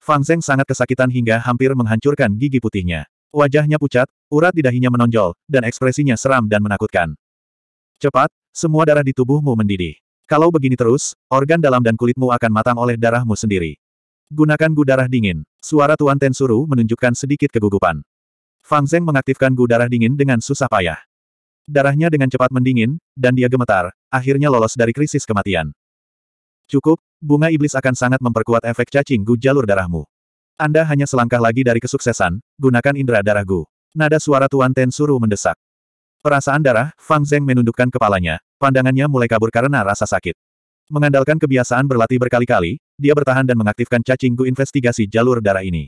Fang Zeng sangat kesakitan hingga hampir menghancurkan gigi putihnya. Wajahnya pucat, urat di dahinya menonjol, dan ekspresinya seram dan menakutkan. Cepat, semua darah di tubuhmu mendidih. Kalau begini terus, organ dalam dan kulitmu akan matang oleh darahmu sendiri. Gunakan gu darah dingin. Suara Tuan Tensuru menunjukkan sedikit kegugupan. Fang Zeng mengaktifkan gu darah dingin dengan susah payah. Darahnya dengan cepat mendingin, dan dia gemetar, akhirnya lolos dari krisis kematian. Cukup, bunga iblis akan sangat memperkuat efek cacing gu jalur darahmu. Anda hanya selangkah lagi dari kesuksesan, gunakan indera darah gu. Nada suara Tuan Tensuru mendesak. Perasaan darah, Fang Zeng menundukkan kepalanya, pandangannya mulai kabur karena rasa sakit. Mengandalkan kebiasaan berlatih berkali-kali, dia bertahan dan mengaktifkan cacingku investigasi jalur darah ini.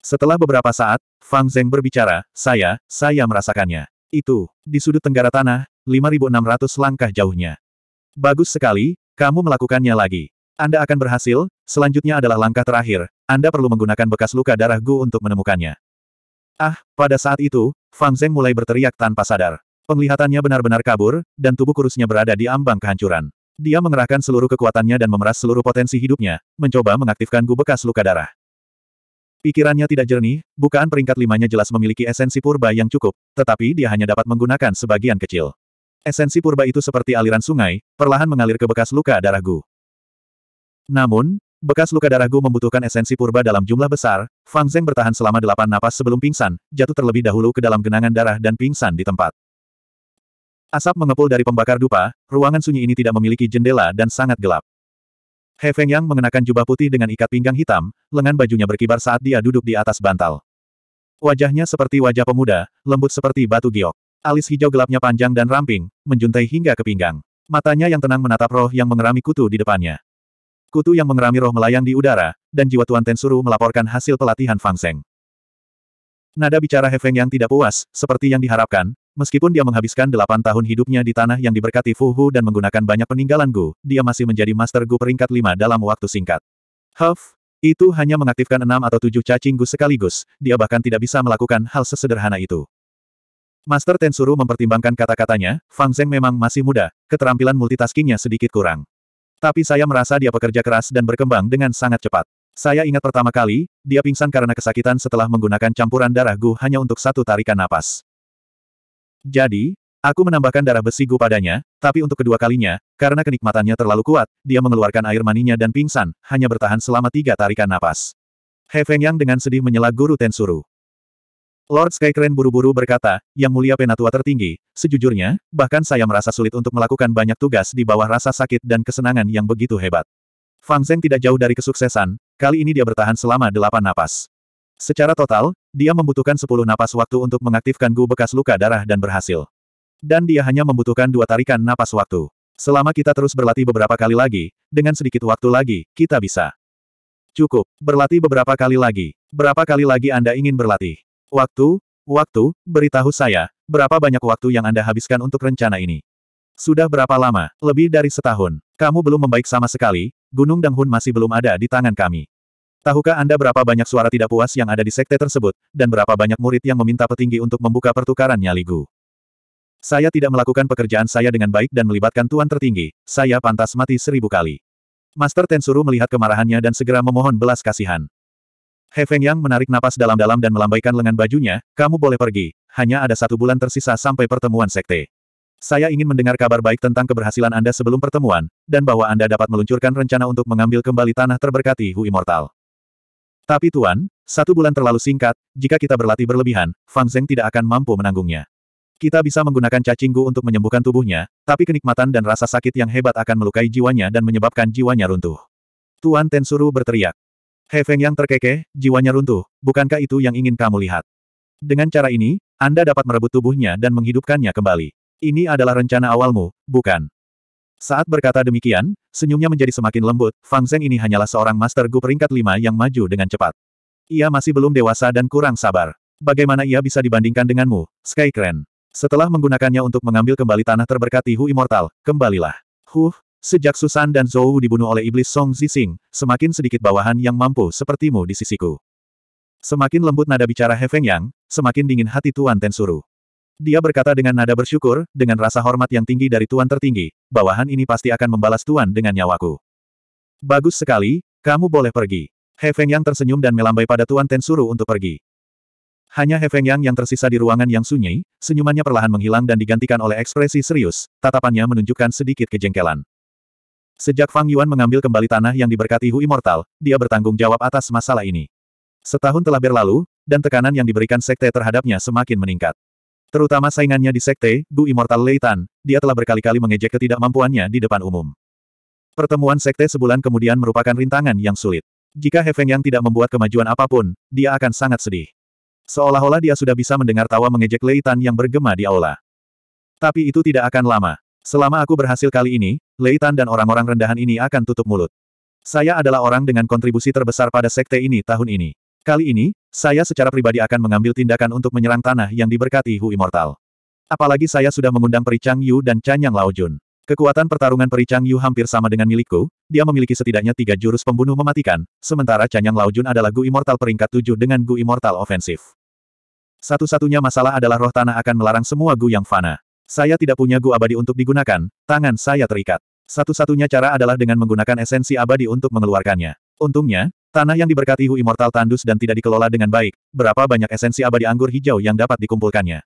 Setelah beberapa saat, Fang Zeng berbicara, saya, saya merasakannya. Itu, di sudut tenggara tanah, 5600 langkah jauhnya. Bagus sekali, kamu melakukannya lagi. Anda akan berhasil, selanjutnya adalah langkah terakhir, Anda perlu menggunakan bekas luka darah Gu untuk menemukannya. Ah, pada saat itu, Fang Zeng mulai berteriak tanpa sadar. Penglihatannya benar-benar kabur, dan tubuh kurusnya berada di ambang kehancuran. Dia mengerahkan seluruh kekuatannya dan memeras seluruh potensi hidupnya, mencoba mengaktifkan gu bekas luka darah. Pikirannya tidak jernih, bukaan peringkat limanya jelas memiliki esensi purba yang cukup, tetapi dia hanya dapat menggunakan sebagian kecil. Esensi purba itu seperti aliran sungai, perlahan mengalir ke bekas luka darah Gu. Namun, Bekas luka darahku membutuhkan esensi purba dalam jumlah besar, Fang Zeng bertahan selama delapan napas sebelum pingsan, jatuh terlebih dahulu ke dalam genangan darah dan pingsan di tempat. Asap mengepul dari pembakar dupa, ruangan sunyi ini tidak memiliki jendela dan sangat gelap. He Feng Yang mengenakan jubah putih dengan ikat pinggang hitam, lengan bajunya berkibar saat dia duduk di atas bantal. Wajahnya seperti wajah pemuda, lembut seperti batu giok. Alis hijau gelapnya panjang dan ramping, menjuntai hingga ke pinggang. Matanya yang tenang menatap roh yang mengerami kutu di depannya. Kutu yang mengerami roh melayang di udara, dan jiwa Tuan Tensuru melaporkan hasil pelatihan Fang Seng. Nada bicara Hefeng yang tidak puas, seperti yang diharapkan, meskipun dia menghabiskan delapan tahun hidupnya di tanah yang diberkati Fu Hu dan menggunakan banyak peninggalan Gu, dia masih menjadi Master Gu peringkat lima dalam waktu singkat. Huff, itu hanya mengaktifkan enam atau tujuh cacing Gu sekaligus, dia bahkan tidak bisa melakukan hal sesederhana itu. Master Tensuru mempertimbangkan kata-katanya, Fang Zeng memang masih muda, keterampilan multitaskingnya sedikit kurang. Tapi saya merasa dia pekerja keras dan berkembang dengan sangat cepat. Saya ingat pertama kali, dia pingsan karena kesakitan setelah menggunakan campuran darah Gu hanya untuk satu tarikan napas. Jadi, aku menambahkan darah besi Gu padanya, tapi untuk kedua kalinya, karena kenikmatannya terlalu kuat, dia mengeluarkan air maninya dan pingsan, hanya bertahan selama tiga tarikan napas. He Feng Yang dengan sedih menyela Guru Tensuru. Lord Skycrane buru-buru berkata, Yang Mulia Penatua Tertinggi, sejujurnya, bahkan saya merasa sulit untuk melakukan banyak tugas di bawah rasa sakit dan kesenangan yang begitu hebat. Fang Zeng tidak jauh dari kesuksesan, kali ini dia bertahan selama delapan napas. Secara total, dia membutuhkan sepuluh napas waktu untuk mengaktifkan gu bekas luka darah dan berhasil. Dan dia hanya membutuhkan dua tarikan napas waktu. Selama kita terus berlatih beberapa kali lagi, dengan sedikit waktu lagi, kita bisa. Cukup, berlatih beberapa kali lagi. Berapa kali lagi Anda ingin berlatih? Waktu, waktu, beritahu saya, berapa banyak waktu yang Anda habiskan untuk rencana ini? Sudah berapa lama? Lebih dari setahun. Kamu belum membaik sama sekali, Gunung Danghun masih belum ada di tangan kami. Tahukah Anda berapa banyak suara tidak puas yang ada di sekte tersebut, dan berapa banyak murid yang meminta petinggi untuk membuka pertukaran nyali Gu? Saya tidak melakukan pekerjaan saya dengan baik dan melibatkan tuan tertinggi, saya pantas mati seribu kali. Master Tensuru melihat kemarahannya dan segera memohon belas kasihan. He Feng Yang menarik napas dalam-dalam dan melambaikan lengan bajunya, kamu boleh pergi, hanya ada satu bulan tersisa sampai pertemuan sekte. Saya ingin mendengar kabar baik tentang keberhasilan Anda sebelum pertemuan, dan bahwa Anda dapat meluncurkan rencana untuk mengambil kembali tanah terberkati Hu Immortal. Tapi Tuan, satu bulan terlalu singkat, jika kita berlatih berlebihan, Fang Zeng tidak akan mampu menanggungnya. Kita bisa menggunakan cacinggu untuk menyembuhkan tubuhnya, tapi kenikmatan dan rasa sakit yang hebat akan melukai jiwanya dan menyebabkan jiwanya runtuh. Tuan Tensuru berteriak. He Feng yang terkekeh, jiwanya runtuh, bukankah itu yang ingin kamu lihat? Dengan cara ini, Anda dapat merebut tubuhnya dan menghidupkannya kembali. Ini adalah rencana awalmu, bukan? Saat berkata demikian, senyumnya menjadi semakin lembut, Fang Zeng ini hanyalah seorang Master Gu peringkat lima yang maju dengan cepat. Ia masih belum dewasa dan kurang sabar. Bagaimana ia bisa dibandingkan denganmu, Sky Kren? Setelah menggunakannya untuk mengambil kembali tanah terberkati Hu Immortal, kembalilah. Huh, Sejak Susan dan Zhou dibunuh oleh iblis Song Zixing, semakin sedikit bawahan yang mampu sepertimu di sisiku. Semakin lembut nada bicara He Feng Yang, semakin dingin hati Tuan Tensuru. Dia berkata dengan nada bersyukur, dengan rasa hormat yang tinggi dari Tuan tertinggi, bawahan ini pasti akan membalas Tuan dengan nyawaku. Bagus sekali, kamu boleh pergi. He Feng Yang tersenyum dan melambai pada Tuan Tensuru untuk pergi. Hanya He Feng Yang yang tersisa di ruangan yang sunyi, senyumannya perlahan menghilang dan digantikan oleh ekspresi serius, tatapannya menunjukkan sedikit kejengkelan. Sejak Fang Yuan mengambil kembali tanah yang diberkati Hu Immortal, dia bertanggung jawab atas masalah ini. Setahun telah berlalu, dan tekanan yang diberikan sekte terhadapnya semakin meningkat. Terutama saingannya di sekte, Gu Immortal Leitan, dia telah berkali-kali mengejek ketidakmampuannya di depan umum. Pertemuan sekte sebulan kemudian merupakan rintangan yang sulit. Jika Hefeng yang tidak membuat kemajuan apapun, dia akan sangat sedih. Seolah-olah dia sudah bisa mendengar tawa mengejek Leitan yang bergema di aula. Tapi itu tidak akan lama. Selama aku berhasil kali ini, Leitan dan orang-orang rendahan ini akan tutup mulut. Saya adalah orang dengan kontribusi terbesar pada sekte ini tahun ini. Kali ini, saya secara pribadi akan mengambil tindakan untuk menyerang tanah yang diberkati Hu Immortal. Apalagi saya sudah mengundang Peri Chang Yu dan Yang Lao Jun. Kekuatan pertarungan Peri Chang Yu hampir sama dengan milikku, dia memiliki setidaknya tiga jurus pembunuh mematikan, sementara Yang Lao Jun adalah Gu Immortal peringkat tujuh dengan Gu Immortal ofensif. Satu-satunya masalah adalah roh tanah akan melarang semua Gu yang fana. Saya tidak punya gu abadi untuk digunakan, tangan saya terikat. Satu-satunya cara adalah dengan menggunakan esensi abadi untuk mengeluarkannya. Untungnya, tanah yang diberkati Hu Immortal tandus dan tidak dikelola dengan baik, berapa banyak esensi abadi anggur hijau yang dapat dikumpulkannya.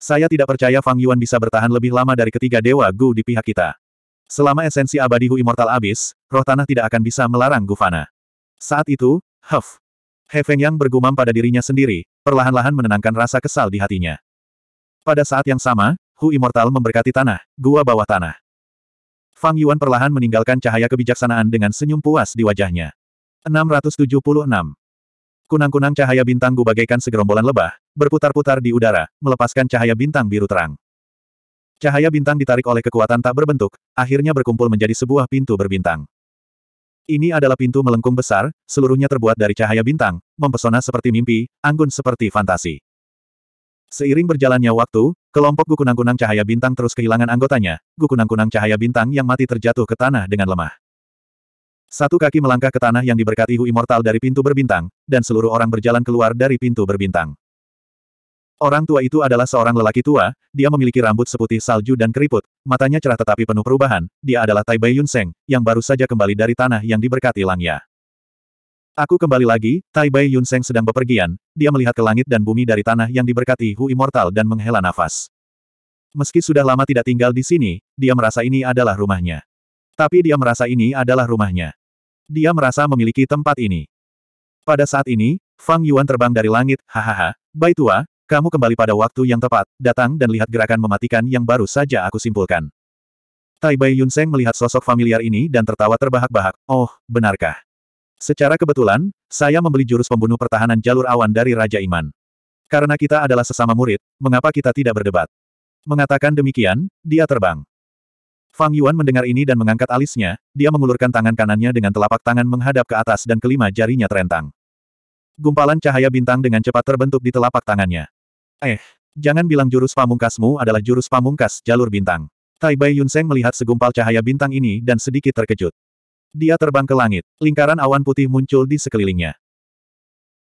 Saya tidak percaya Fang Yuan bisa bertahan lebih lama dari ketiga dewa Gu di pihak kita. Selama esensi abadi Hu Immortal habis, roh tanah tidak akan bisa melarang Gu Fana. Saat itu, Huff. He Feng Yang bergumam pada dirinya sendiri, perlahan-lahan menenangkan rasa kesal di hatinya. Pada saat yang sama, Hu Immortal memberkati tanah, gua bawah tanah. Fang Yuan perlahan meninggalkan cahaya kebijaksanaan dengan senyum puas di wajahnya. 676. Kunang-kunang cahaya bintang gua bagaikan segerombolan lebah, berputar-putar di udara, melepaskan cahaya bintang biru terang. Cahaya bintang ditarik oleh kekuatan tak berbentuk, akhirnya berkumpul menjadi sebuah pintu berbintang. Ini adalah pintu melengkung besar, seluruhnya terbuat dari cahaya bintang, mempesona seperti mimpi, anggun seperti fantasi. Seiring berjalannya waktu, kelompok gukunang-kunang cahaya bintang terus kehilangan anggotanya, gukunang-kunang cahaya bintang yang mati terjatuh ke tanah dengan lemah. Satu kaki melangkah ke tanah yang diberkati Hu Immortal dari pintu berbintang, dan seluruh orang berjalan keluar dari pintu berbintang. Orang tua itu adalah seorang lelaki tua, dia memiliki rambut seputih salju dan keriput, matanya cerah tetapi penuh perubahan, dia adalah Tai Bai Yun Sheng yang baru saja kembali dari tanah yang diberkati Langya. Aku kembali lagi, Tai Bai Yunseng sedang bepergian, dia melihat ke langit dan bumi dari tanah yang diberkati Hu Immortal dan menghela nafas. Meski sudah lama tidak tinggal di sini, dia merasa ini adalah rumahnya. Tapi dia merasa ini adalah rumahnya. Dia merasa memiliki tempat ini. Pada saat ini, Fang Yuan terbang dari langit, hahaha, Bai Tua, kamu kembali pada waktu yang tepat, datang dan lihat gerakan mematikan yang baru saja aku simpulkan. Tai Bai Yunseng melihat sosok familiar ini dan tertawa terbahak-bahak, oh, benarkah? Secara kebetulan, saya membeli jurus pembunuh pertahanan jalur awan dari Raja Iman. Karena kita adalah sesama murid, mengapa kita tidak berdebat? Mengatakan demikian, dia terbang. Fang Yuan mendengar ini dan mengangkat alisnya, dia mengulurkan tangan kanannya dengan telapak tangan menghadap ke atas dan kelima jarinya terentang. Gumpalan cahaya bintang dengan cepat terbentuk di telapak tangannya. Eh, jangan bilang jurus pamungkasmu adalah jurus pamungkas jalur bintang. Tai Bai Yunseng melihat segumpal cahaya bintang ini dan sedikit terkejut. Dia terbang ke langit. Lingkaran awan putih muncul di sekelilingnya.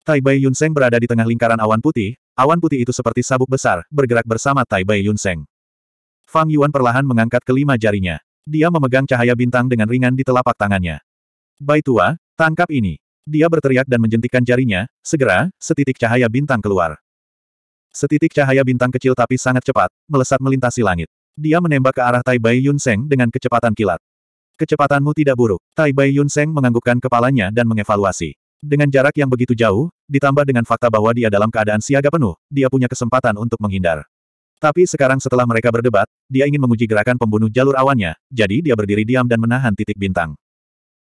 Tai Bai Yunseng berada di tengah lingkaran awan putih, awan putih itu seperti sabuk besar, bergerak bersama Tai Bai Yunseng. Fang Yuan perlahan mengangkat kelima jarinya. Dia memegang cahaya bintang dengan ringan di telapak tangannya. Bai Tua, tangkap ini. Dia berteriak dan menjentikan jarinya, segera, setitik cahaya bintang keluar. Setitik cahaya bintang kecil tapi sangat cepat, melesat melintasi langit. Dia menembak ke arah Tai Bai Yunseng dengan kecepatan kilat. Kecepatanmu tidak buruk. Tai Bai Yun Seng menganggukkan kepalanya dan mengevaluasi. Dengan jarak yang begitu jauh, ditambah dengan fakta bahwa dia dalam keadaan siaga penuh, dia punya kesempatan untuk menghindar. Tapi sekarang setelah mereka berdebat, dia ingin menguji gerakan pembunuh jalur awannya, jadi dia berdiri diam dan menahan titik bintang.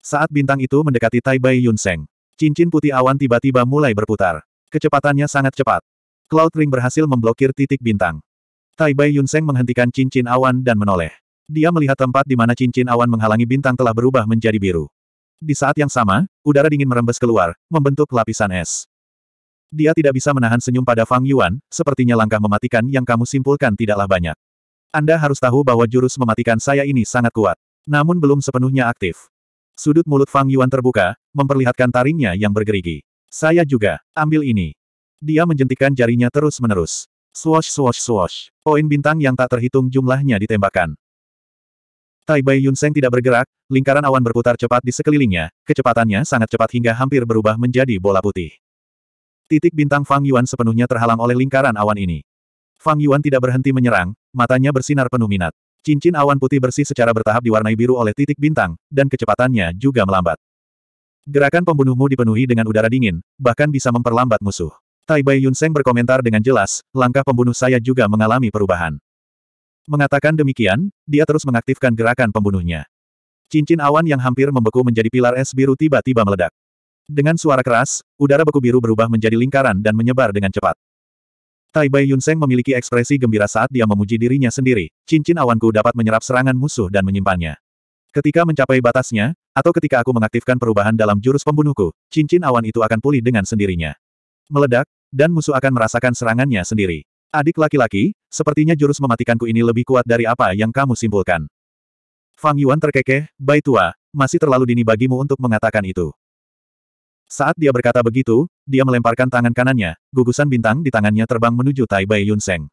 Saat bintang itu mendekati Tai Bai Yun Seng, cincin putih awan tiba-tiba mulai berputar. Kecepatannya sangat cepat. Cloud Ring berhasil memblokir titik bintang. Tai Bai Yun Seng menghentikan cincin awan dan menoleh. Dia melihat tempat di mana cincin awan menghalangi bintang telah berubah menjadi biru. Di saat yang sama, udara dingin merembes keluar, membentuk lapisan es. Dia tidak bisa menahan senyum pada Fang Yuan, sepertinya langkah mematikan yang kamu simpulkan tidaklah banyak. Anda harus tahu bahwa jurus mematikan saya ini sangat kuat. Namun belum sepenuhnya aktif. Sudut mulut Fang Yuan terbuka, memperlihatkan taringnya yang bergerigi. Saya juga, ambil ini. Dia menjentikan jarinya terus-menerus. Swash swash swash. Poin bintang yang tak terhitung jumlahnya ditembakkan. Tai Bai Yunseng tidak bergerak, lingkaran awan berputar cepat di sekelilingnya, kecepatannya sangat cepat hingga hampir berubah menjadi bola putih. Titik bintang Fang Yuan sepenuhnya terhalang oleh lingkaran awan ini. Fang Yuan tidak berhenti menyerang, matanya bersinar penuh minat. Cincin awan putih bersih secara bertahap diwarnai biru oleh titik bintang, dan kecepatannya juga melambat. Gerakan pembunuhmu dipenuhi dengan udara dingin, bahkan bisa memperlambat musuh. Tai Bai Yunseng berkomentar dengan jelas, langkah pembunuh saya juga mengalami perubahan. Mengatakan demikian, dia terus mengaktifkan gerakan pembunuhnya. Cincin awan yang hampir membeku menjadi pilar es biru tiba-tiba meledak. Dengan suara keras, udara beku biru berubah menjadi lingkaran dan menyebar dengan cepat. Tai Bai Yunseng memiliki ekspresi gembira saat dia memuji dirinya sendiri, cincin awanku dapat menyerap serangan musuh dan menyimpannya. Ketika mencapai batasnya, atau ketika aku mengaktifkan perubahan dalam jurus pembunuhku, cincin awan itu akan pulih dengan sendirinya. Meledak, dan musuh akan merasakan serangannya sendiri. Adik laki-laki, sepertinya jurus mematikanku ini lebih kuat dari apa yang kamu simpulkan. Fang Yuan terkekeh, Bai Tua, masih terlalu dini bagimu untuk mengatakan itu. Saat dia berkata begitu, dia melemparkan tangan kanannya, gugusan bintang di tangannya terbang menuju Tai Bai Yun Seng.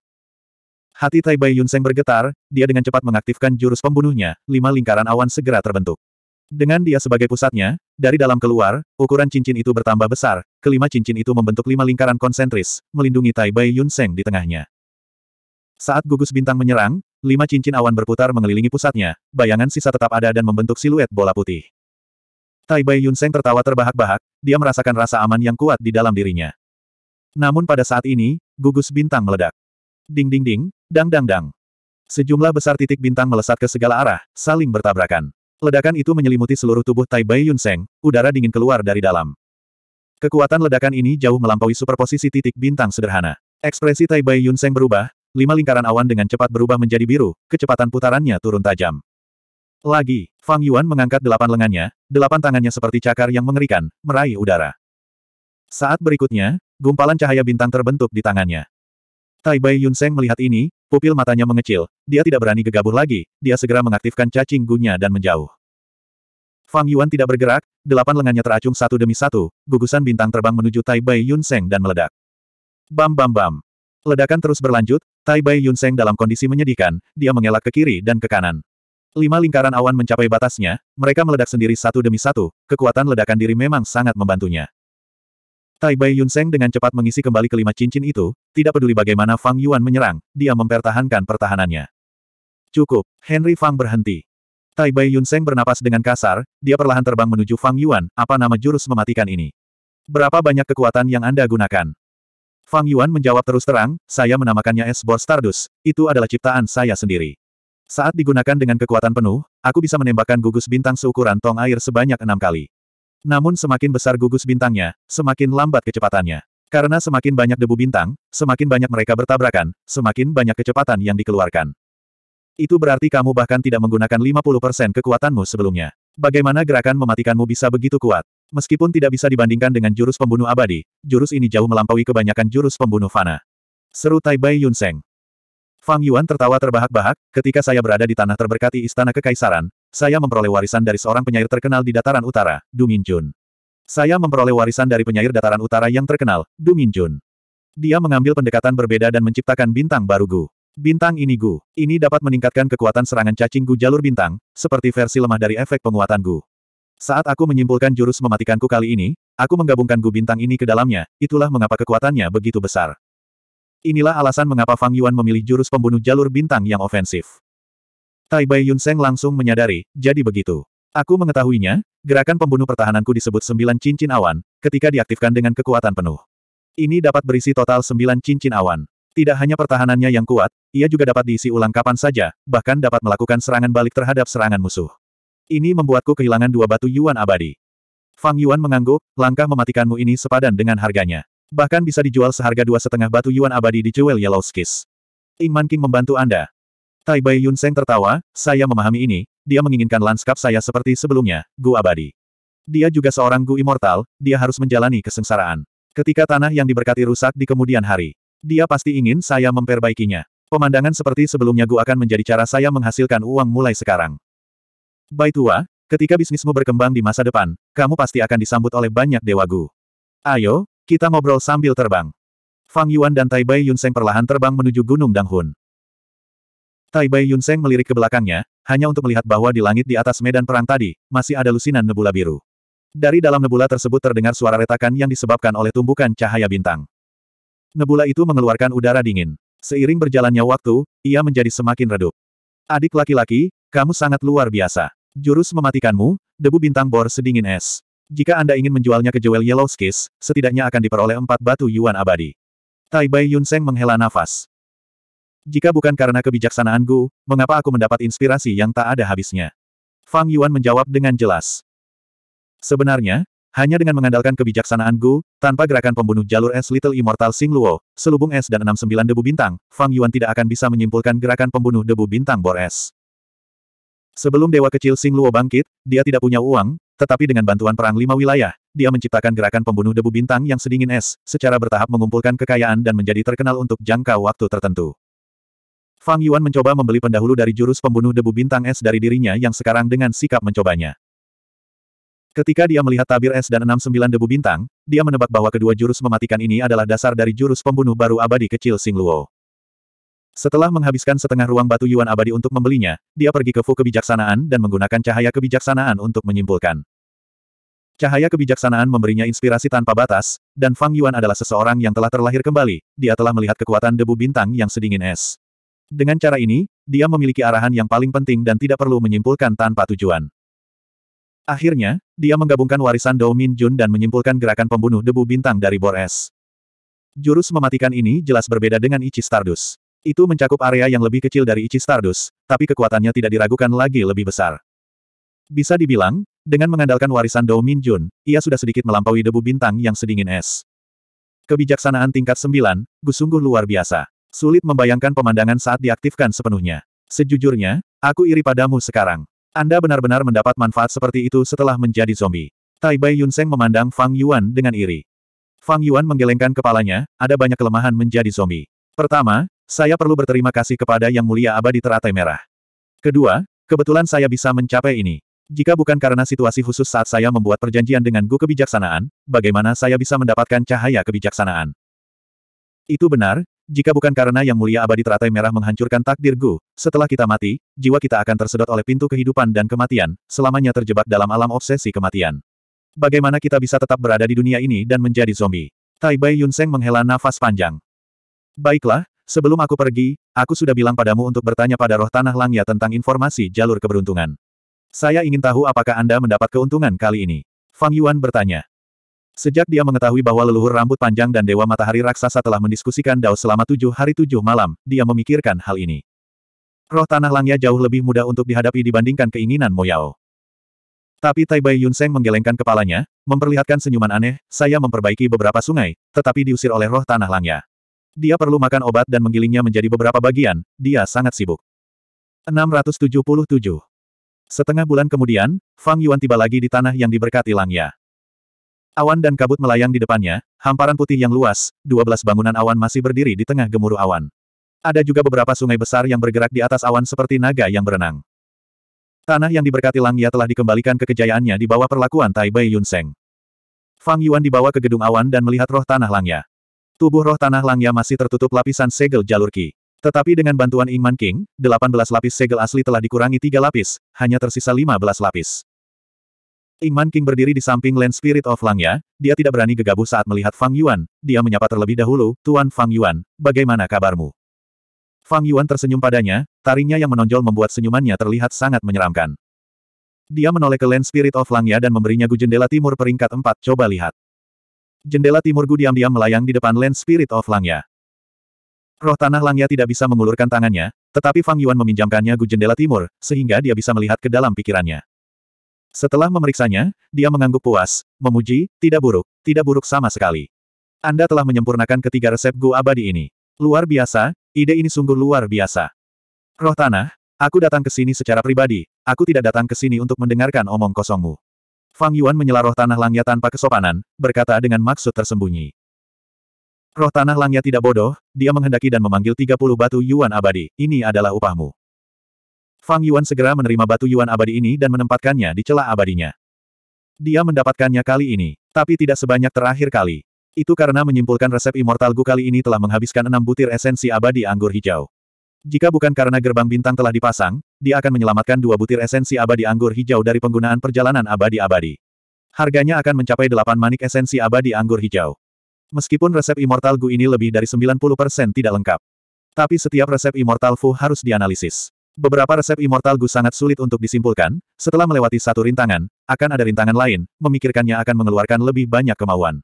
Hati Tai Bai Yun Seng bergetar, dia dengan cepat mengaktifkan jurus pembunuhnya, lima lingkaran awan segera terbentuk. Dengan dia sebagai pusatnya, dari dalam keluar, ukuran cincin itu bertambah besar, kelima cincin itu membentuk lima lingkaran konsentris, melindungi Tai Bai Yun Seng di tengahnya. Saat gugus bintang menyerang, lima cincin awan berputar mengelilingi pusatnya, bayangan sisa tetap ada dan membentuk siluet bola putih. Tai Bai Yun Seng tertawa terbahak-bahak, dia merasakan rasa aman yang kuat di dalam dirinya. Namun pada saat ini, gugus bintang meledak. Ding ding ding, dang dang dang. Sejumlah besar titik bintang melesat ke segala arah, saling bertabrakan. Ledakan itu menyelimuti seluruh tubuh Tai Bai Yunseng, udara dingin keluar dari dalam. Kekuatan ledakan ini jauh melampaui superposisi titik bintang sederhana. Ekspresi Tai Bai Yunseng berubah, lima lingkaran awan dengan cepat berubah menjadi biru, kecepatan putarannya turun tajam. Lagi, Fang Yuan mengangkat delapan lengannya, delapan tangannya seperti cakar yang mengerikan, meraih udara. Saat berikutnya, gumpalan cahaya bintang terbentuk di tangannya. Tai Bai Yunseng melihat ini, Pupil matanya mengecil, dia tidak berani gegabah lagi, dia segera mengaktifkan cacing gunya dan menjauh. Fang Yuan tidak bergerak, delapan lengannya teracung satu demi satu, gugusan bintang terbang menuju Tai Bai Yun Seng dan meledak. Bam bam bam. Ledakan terus berlanjut, Tai Bai Yun Seng dalam kondisi menyedihkan, dia mengelak ke kiri dan ke kanan. Lima lingkaran awan mencapai batasnya, mereka meledak sendiri satu demi satu, kekuatan ledakan diri memang sangat membantunya. Tai Bai Yunseng dengan cepat mengisi kembali kelima cincin itu, tidak peduli bagaimana Fang Yuan menyerang, dia mempertahankan pertahanannya. Cukup, Henry Fang berhenti. Tai Bai Yunseng bernapas dengan kasar, dia perlahan terbang menuju Fang Yuan, apa nama jurus mematikan ini? Berapa banyak kekuatan yang Anda gunakan? Fang Yuan menjawab terus terang, saya menamakannya Esbor Stardust, itu adalah ciptaan saya sendiri. Saat digunakan dengan kekuatan penuh, aku bisa menembakkan gugus bintang seukuran tong air sebanyak enam kali. Namun semakin besar gugus bintangnya, semakin lambat kecepatannya. Karena semakin banyak debu bintang, semakin banyak mereka bertabrakan, semakin banyak kecepatan yang dikeluarkan. Itu berarti kamu bahkan tidak menggunakan 50% kekuatanmu sebelumnya. Bagaimana gerakan mematikanmu bisa begitu kuat? Meskipun tidak bisa dibandingkan dengan jurus pembunuh abadi, jurus ini jauh melampaui kebanyakan jurus pembunuh fana. Seru Tai Bai Yunseng. Fang Yuan tertawa terbahak-bahak, ketika saya berada di tanah terberkati Istana Kekaisaran, saya memperoleh warisan dari seorang penyair terkenal di dataran utara, Du Minjun. Saya memperoleh warisan dari penyair dataran utara yang terkenal, Du Minjun. Dia mengambil pendekatan berbeda dan menciptakan bintang baru Gu. Bintang ini Gu. Ini dapat meningkatkan kekuatan serangan cacing Gu jalur bintang, seperti versi lemah dari efek penguatan Gu. Saat aku menyimpulkan jurus mematikanku kali ini, aku menggabungkan Gu bintang ini ke dalamnya, itulah mengapa kekuatannya begitu besar. Inilah alasan mengapa Fang Yuan memilih jurus pembunuh jalur bintang yang ofensif. Tai Bai Yunseng langsung menyadari, jadi begitu. Aku mengetahuinya, gerakan pembunuh pertahananku disebut sembilan cincin awan, ketika diaktifkan dengan kekuatan penuh. Ini dapat berisi total sembilan cincin awan. Tidak hanya pertahanannya yang kuat, ia juga dapat diisi ulang kapan saja, bahkan dapat melakukan serangan balik terhadap serangan musuh. Ini membuatku kehilangan dua batu Yuan abadi. Fang Yuan mengangguk, langkah mematikanmu ini sepadan dengan harganya. Bahkan bisa dijual seharga dua setengah batu Yuan abadi di Jewel Yellow Skis. Man King membantu Anda, Tai Bai Yun Seng tertawa, saya memahami ini, dia menginginkan lanskap saya seperti sebelumnya, Gu Abadi. Dia juga seorang Gu Immortal, dia harus menjalani kesengsaraan. Ketika tanah yang diberkati rusak di kemudian hari, dia pasti ingin saya memperbaikinya. Pemandangan seperti sebelumnya Gu akan menjadi cara saya menghasilkan uang mulai sekarang. Bai Tua, ketika bisnismu berkembang di masa depan, kamu pasti akan disambut oleh banyak dewa Gu. Ayo, kita ngobrol sambil terbang. Fang Yuan dan Tai Bai Yun Seng perlahan terbang menuju Gunung Danghun. Tai Bai Yunseng melirik ke belakangnya, hanya untuk melihat bahwa di langit di atas medan perang tadi, masih ada lusinan nebula biru. Dari dalam nebula tersebut terdengar suara retakan yang disebabkan oleh tumbukan cahaya bintang. Nebula itu mengeluarkan udara dingin. Seiring berjalannya waktu, ia menjadi semakin redup. Adik laki-laki, kamu sangat luar biasa. Jurus mematikanmu, debu bintang bor sedingin es. Jika Anda ingin menjualnya ke Jewel Yellow Skis, setidaknya akan diperoleh empat batu yuan abadi. Tai Bai Yunseng menghela nafas. Jika bukan karena kebijaksanaan Gu, mengapa aku mendapat inspirasi yang tak ada habisnya? Fang Yuan menjawab dengan jelas. Sebenarnya, hanya dengan mengandalkan kebijaksanaan Gu, tanpa gerakan pembunuh jalur es Little Immortal Sing Luo, selubung es dan 69 debu bintang, Fang Yuan tidak akan bisa menyimpulkan gerakan pembunuh debu bintang bor es. Sebelum dewa kecil Sing Luo bangkit, dia tidak punya uang, tetapi dengan bantuan perang lima wilayah, dia menciptakan gerakan pembunuh debu bintang yang sedingin es, secara bertahap mengumpulkan kekayaan dan menjadi terkenal untuk jangka waktu tertentu. Fang Yuan mencoba membeli pendahulu dari jurus pembunuh debu bintang es dari dirinya yang sekarang dengan sikap mencobanya. Ketika dia melihat tabir es dan 69 debu bintang, dia menebak bahwa kedua jurus mematikan ini adalah dasar dari jurus pembunuh baru abadi kecil Sing Luo. Setelah menghabiskan setengah ruang batu Yuan abadi untuk membelinya, dia pergi ke Fu kebijaksanaan dan menggunakan cahaya kebijaksanaan untuk menyimpulkan. Cahaya kebijaksanaan memberinya inspirasi tanpa batas, dan Fang Yuan adalah seseorang yang telah terlahir kembali, dia telah melihat kekuatan debu bintang yang sedingin es. Dengan cara ini, dia memiliki arahan yang paling penting dan tidak perlu menyimpulkan tanpa tujuan. Akhirnya, dia menggabungkan warisan Dou Min Jun dan menyimpulkan gerakan pembunuh debu bintang dari Bor Es. Jurus mematikan ini jelas berbeda dengan Ichi Stardust. Itu mencakup area yang lebih kecil dari Ichi Stardust, tapi kekuatannya tidak diragukan lagi lebih besar. Bisa dibilang, dengan mengandalkan warisan Dou Min Jun, ia sudah sedikit melampaui debu bintang yang sedingin es. Kebijaksanaan tingkat 9, sungguh luar biasa. Sulit membayangkan pemandangan saat diaktifkan sepenuhnya. Sejujurnya, aku iri padamu sekarang. Anda benar-benar mendapat manfaat seperti itu setelah menjadi zombie. Tai Bai Yunseng memandang Fang Yuan dengan iri. Fang Yuan menggelengkan kepalanya, ada banyak kelemahan menjadi zombie. Pertama, saya perlu berterima kasih kepada Yang Mulia Abadi Teratai Merah. Kedua, kebetulan saya bisa mencapai ini. Jika bukan karena situasi khusus saat saya membuat perjanjian dengan Gu Kebijaksanaan, bagaimana saya bisa mendapatkan cahaya kebijaksanaan? Itu benar, jika bukan karena Yang Mulia Abadi Teratai Merah menghancurkan takdir Gu, setelah kita mati, jiwa kita akan tersedot oleh pintu kehidupan dan kematian, selamanya terjebak dalam alam obsesi kematian. Bagaimana kita bisa tetap berada di dunia ini dan menjadi zombie? Tai Bai Yunseng menghela nafas panjang. Baiklah, sebelum aku pergi, aku sudah bilang padamu untuk bertanya pada roh tanah langya tentang informasi jalur keberuntungan. Saya ingin tahu apakah Anda mendapat keuntungan kali ini. Fang Yuan bertanya. Sejak dia mengetahui bahwa leluhur rambut panjang dan Dewa Matahari Raksasa telah mendiskusikan Dao selama tujuh hari tujuh malam, dia memikirkan hal ini. Roh Tanah Langya jauh lebih mudah untuk dihadapi dibandingkan keinginan Moyao. Tapi Tai Yun Yunseng menggelengkan kepalanya, memperlihatkan senyuman aneh, saya memperbaiki beberapa sungai, tetapi diusir oleh roh Tanah Langya. Dia perlu makan obat dan menggilingnya menjadi beberapa bagian, dia sangat sibuk. 677 Setengah bulan kemudian, Fang Yuan tiba lagi di tanah yang diberkati Langya. Awan dan kabut melayang di depannya, hamparan putih yang luas, 12 bangunan awan masih berdiri di tengah gemuruh awan. Ada juga beberapa sungai besar yang bergerak di atas awan seperti naga yang berenang. Tanah yang diberkati Langya telah dikembalikan ke kejayaannya di bawah perlakuan Tai Bai Yunseng. Fang Yuan dibawa ke gedung awan dan melihat roh tanah Langya. Tubuh roh tanah Langya masih tertutup lapisan segel jalur Ki. Tetapi dengan bantuan Ingman King, 18 lapis segel asli telah dikurangi 3 lapis, hanya tersisa 15 lapis. Ingman King berdiri di samping Land Spirit of Langya, dia tidak berani gegabah saat melihat Fang Yuan, dia menyapa terlebih dahulu, Tuan Fang Yuan, bagaimana kabarmu? Fang Yuan tersenyum padanya, taringnya yang menonjol membuat senyumannya terlihat sangat menyeramkan. Dia menoleh ke Land Spirit of Langya dan memberinya gu jendela timur peringkat 4, coba lihat. Jendela timur gu diam-diam melayang di depan Land Spirit of Langya. Roh tanah Langya tidak bisa mengulurkan tangannya, tetapi Fang Yuan meminjamkannya gu jendela timur, sehingga dia bisa melihat ke dalam pikirannya. Setelah memeriksanya, dia mengangguk puas, memuji, tidak buruk, tidak buruk sama sekali. Anda telah menyempurnakan ketiga resep Gu abadi ini. Luar biasa, ide ini sungguh luar biasa. Roh tanah, aku datang ke sini secara pribadi, aku tidak datang ke sini untuk mendengarkan omong kosongmu. Fang Yuan menyela roh tanah Langya tanpa kesopanan, berkata dengan maksud tersembunyi. Roh tanah Langya tidak bodoh, dia menghendaki dan memanggil 30 batu Yuan abadi, ini adalah upahmu. Fang Yuan segera menerima batu Yuan abadi ini dan menempatkannya di celah abadinya. Dia mendapatkannya kali ini, tapi tidak sebanyak terakhir kali. Itu karena menyimpulkan resep Immortal Gu kali ini telah menghabiskan enam butir esensi abadi anggur hijau. Jika bukan karena gerbang bintang telah dipasang, dia akan menyelamatkan dua butir esensi abadi anggur hijau dari penggunaan perjalanan abadi-abadi. Harganya akan mencapai delapan manik esensi abadi anggur hijau. Meskipun resep Immortal Gu ini lebih dari 90% tidak lengkap. Tapi setiap resep Immortal Fu harus dianalisis. Beberapa resep Immortal Gu sangat sulit untuk disimpulkan, setelah melewati satu rintangan, akan ada rintangan lain, memikirkannya akan mengeluarkan lebih banyak kemauan.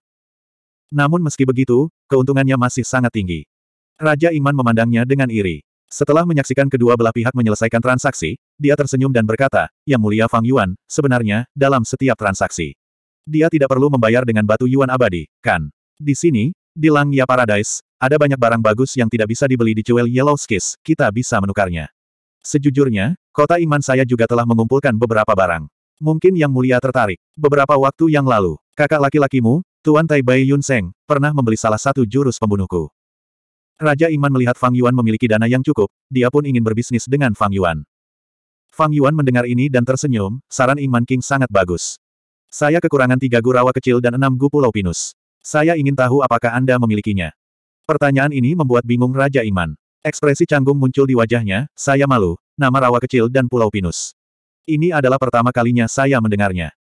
Namun meski begitu, keuntungannya masih sangat tinggi. Raja Iman memandangnya dengan iri. Setelah menyaksikan kedua belah pihak menyelesaikan transaksi, dia tersenyum dan berkata, Yang mulia Fang Yuan, sebenarnya, dalam setiap transaksi. Dia tidak perlu membayar dengan batu Yuan abadi, kan? Di sini, di Langia Paradise, ada banyak barang bagus yang tidak bisa dibeli di Jewel Yellow Skis, kita bisa menukarnya. Sejujurnya, kota iman saya juga telah mengumpulkan beberapa barang. Mungkin Yang Mulia tertarik. Beberapa waktu yang lalu, kakak laki-lakimu, Tuan Tai Bai Yun Seng, pernah membeli salah satu jurus pembunuhku. Raja Iman melihat Fang Yuan memiliki dana yang cukup, dia pun ingin berbisnis dengan Fang Yuan. Fang Yuan mendengar ini dan tersenyum, saran Iman King sangat bagus. Saya kekurangan tiga gurawa kecil dan enam gu pulau pinus. Saya ingin tahu apakah Anda memilikinya. Pertanyaan ini membuat bingung Raja Iman. Ekspresi canggung muncul di wajahnya, saya malu, nama rawa kecil dan pulau pinus. Ini adalah pertama kalinya saya mendengarnya.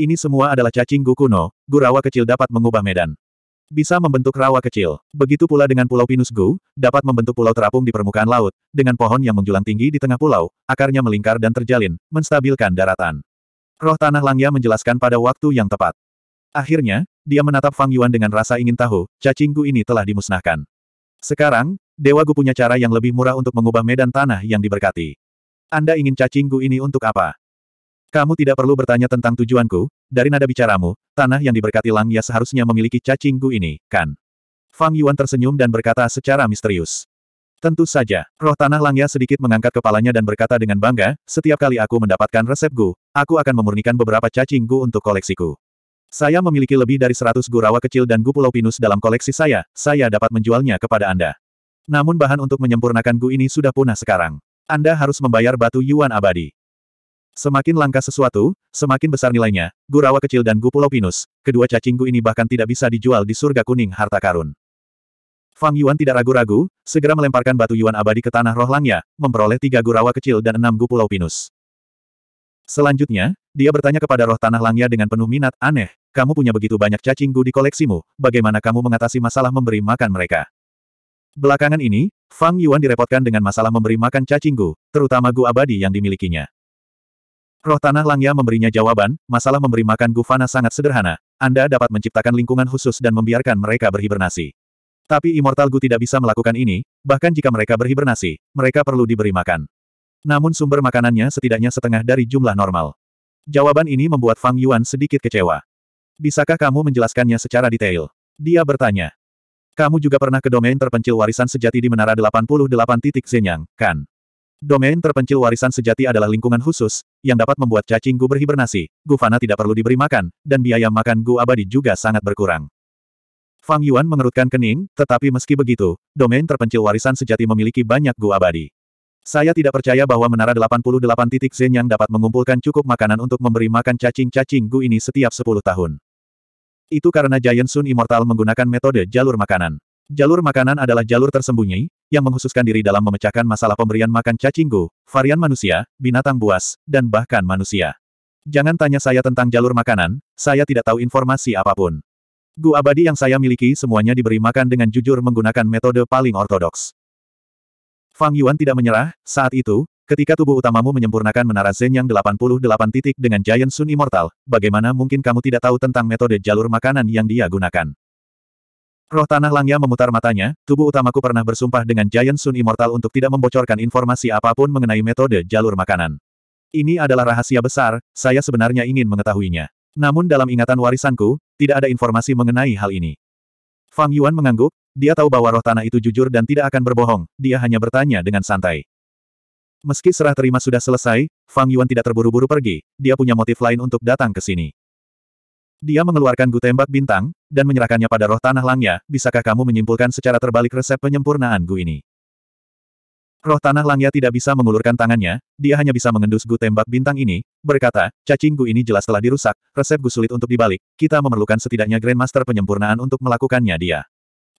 Ini semua adalah cacing gukuno. kuno, gurawa kecil dapat mengubah medan. Bisa membentuk rawa kecil. Begitu pula dengan pulau Pinus Gu, dapat membentuk pulau terapung di permukaan laut, dengan pohon yang menjulang tinggi di tengah pulau, akarnya melingkar dan terjalin, menstabilkan daratan. Roh Tanah Langya menjelaskan pada waktu yang tepat. Akhirnya, dia menatap Fang Yuan dengan rasa ingin tahu, cacing Gu ini telah dimusnahkan. Sekarang, Dewa Gu punya cara yang lebih murah untuk mengubah medan tanah yang diberkati. Anda ingin cacing Gu ini untuk apa? Kamu tidak perlu bertanya tentang tujuanku, dari nada bicaramu, tanah yang diberkati Lang Ya seharusnya memiliki cacing Gu ini, kan? Fang Yuan tersenyum dan berkata secara misterius. Tentu saja, roh tanah Lang Ya sedikit mengangkat kepalanya dan berkata dengan bangga, setiap kali aku mendapatkan resep Gu, aku akan memurnikan beberapa cacing Gu untuk koleksiku. Saya memiliki lebih dari 100 gurawa kecil dan gu pulau pinus dalam koleksi saya, saya dapat menjualnya kepada Anda. Namun bahan untuk menyempurnakan gu ini sudah punah sekarang. Anda harus membayar batu yuan abadi. Semakin langka sesuatu, semakin besar nilainya, gurawa kecil dan gu pulau pinus, kedua cacing gu ini bahkan tidak bisa dijual di surga kuning harta karun. Fang Yuan tidak ragu-ragu, segera melemparkan batu Yuan abadi ke tanah roh rohlangnya, memperoleh tiga gurawa kecil dan enam gu pulau pinus. Selanjutnya, dia bertanya kepada roh tanah langya dengan penuh minat, aneh, kamu punya begitu banyak cacing gu di koleksimu, bagaimana kamu mengatasi masalah memberi makan mereka? Belakangan ini, Fang Yuan direpotkan dengan masalah memberi makan cacing gu, terutama gu abadi yang dimilikinya. Roh Tanah Langya memberinya jawaban, masalah memberi makan gu fana sangat sederhana. Anda dapat menciptakan lingkungan khusus dan membiarkan mereka berhibernasi. Tapi Immortal Gu tidak bisa melakukan ini, bahkan jika mereka berhibernasi, mereka perlu diberi makan. Namun sumber makanannya setidaknya setengah dari jumlah normal. Jawaban ini membuat Fang Yuan sedikit kecewa. Bisakah kamu menjelaskannya secara detail? Dia bertanya. Kamu juga pernah ke domain terpencil warisan sejati di Menara 88 titik Zenyang, kan? Domain terpencil warisan sejati adalah lingkungan khusus, yang dapat membuat cacing gu berhibernasi, gu fana tidak perlu diberi makan, dan biaya makan gu abadi juga sangat berkurang. Fang Yuan mengerutkan kening, tetapi meski begitu, domain terpencil warisan sejati memiliki banyak gu abadi. Saya tidak percaya bahwa menara 88 titik Zen yang dapat mengumpulkan cukup makanan untuk memberi makan cacing-cacing Gu ini setiap 10 tahun. Itu karena Giant Sun Immortal menggunakan metode jalur makanan. Jalur makanan adalah jalur tersembunyi, yang menghususkan diri dalam memecahkan masalah pemberian makan cacing Gu, varian manusia, binatang buas, dan bahkan manusia. Jangan tanya saya tentang jalur makanan, saya tidak tahu informasi apapun. Gu abadi yang saya miliki semuanya diberi makan dengan jujur menggunakan metode paling ortodoks. Fang Yuan tidak menyerah, saat itu, ketika tubuh utamamu menyempurnakan menara Zen yang 88 titik dengan Giant Sun Immortal, bagaimana mungkin kamu tidak tahu tentang metode jalur makanan yang dia gunakan? Roh Tanah Langya memutar matanya, tubuh utamaku pernah bersumpah dengan Giant Sun Immortal untuk tidak membocorkan informasi apapun mengenai metode jalur makanan. Ini adalah rahasia besar, saya sebenarnya ingin mengetahuinya. Namun dalam ingatan warisanku, tidak ada informasi mengenai hal ini. Fang Yuan mengangguk, dia tahu bahwa roh tanah itu jujur dan tidak akan berbohong, dia hanya bertanya dengan santai. Meski serah terima sudah selesai, Fang Yuan tidak terburu-buru pergi, dia punya motif lain untuk datang ke sini. Dia mengeluarkan gu tembak bintang, dan menyerahkannya pada roh tanah langnya, bisakah kamu menyimpulkan secara terbalik resep penyempurnaan gu ini? Roh tanah Langnya tidak bisa mengulurkan tangannya, dia hanya bisa mengendus gu tembak bintang ini, berkata, cacing gu ini jelas telah dirusak, resep gu sulit untuk dibalik, kita memerlukan setidaknya Grandmaster penyempurnaan untuk melakukannya dia.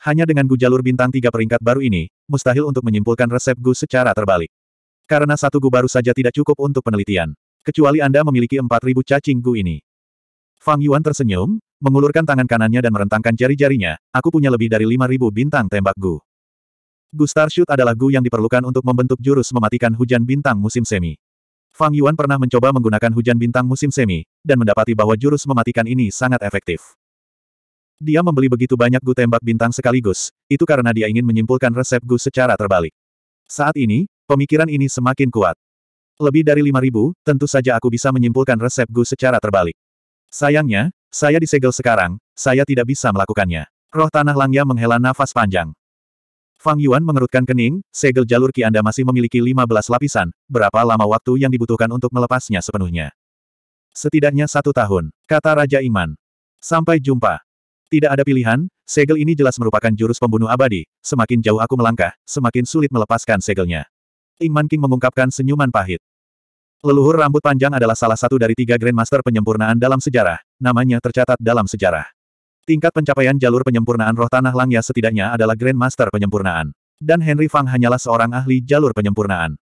Hanya dengan Gu jalur bintang tiga peringkat baru ini, mustahil untuk menyimpulkan resep Gu secara terbalik. Karena satu Gu baru saja tidak cukup untuk penelitian. Kecuali Anda memiliki 4.000 cacing Gu ini. Fang Yuan tersenyum, mengulurkan tangan kanannya dan merentangkan jari-jarinya, aku punya lebih dari 5.000 bintang tembak Gu. Gu Star Shoot adalah Gu yang diperlukan untuk membentuk jurus mematikan hujan bintang musim semi. Fang Yuan pernah mencoba menggunakan hujan bintang musim semi, dan mendapati bahwa jurus mematikan ini sangat efektif. Dia membeli begitu banyak gu tembak bintang sekaligus, itu karena dia ingin menyimpulkan resep gu secara terbalik. Saat ini, pemikiran ini semakin kuat. Lebih dari 5000, tentu saja aku bisa menyimpulkan resep gu secara terbalik. Sayangnya, saya disegel sekarang, saya tidak bisa melakukannya. Roh Tanah Langya menghela nafas panjang. Fang Yuan mengerutkan kening, segel jalur Ki Anda masih memiliki 15 lapisan, berapa lama waktu yang dibutuhkan untuk melepasnya sepenuhnya? Setidaknya satu tahun, kata Raja Iman. Sampai jumpa. Tidak ada pilihan, segel ini jelas merupakan jurus pembunuh abadi. Semakin jauh aku melangkah, semakin sulit melepaskan segelnya. Man King mengungkapkan senyuman pahit. Leluhur rambut panjang adalah salah satu dari tiga Grandmaster penyempurnaan dalam sejarah, namanya tercatat dalam sejarah. Tingkat pencapaian jalur penyempurnaan roh tanah Langya setidaknya adalah Grandmaster penyempurnaan. Dan Henry Fang hanyalah seorang ahli jalur penyempurnaan.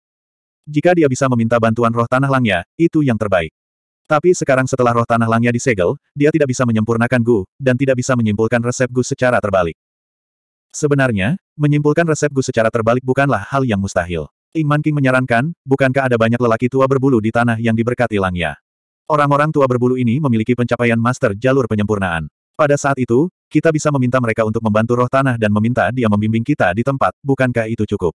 Jika dia bisa meminta bantuan roh tanah Langya, itu yang terbaik. Tapi sekarang setelah roh tanah langnya disegel, dia tidak bisa menyempurnakan Gu, dan tidak bisa menyimpulkan resep Gu secara terbalik. Sebenarnya, menyimpulkan resep Gu secara terbalik bukanlah hal yang mustahil. Ing Man King menyarankan, bukankah ada banyak lelaki tua berbulu di tanah yang diberkati langnya. Orang-orang tua berbulu ini memiliki pencapaian master jalur penyempurnaan. Pada saat itu, kita bisa meminta mereka untuk membantu roh tanah dan meminta dia membimbing kita di tempat, bukankah itu cukup?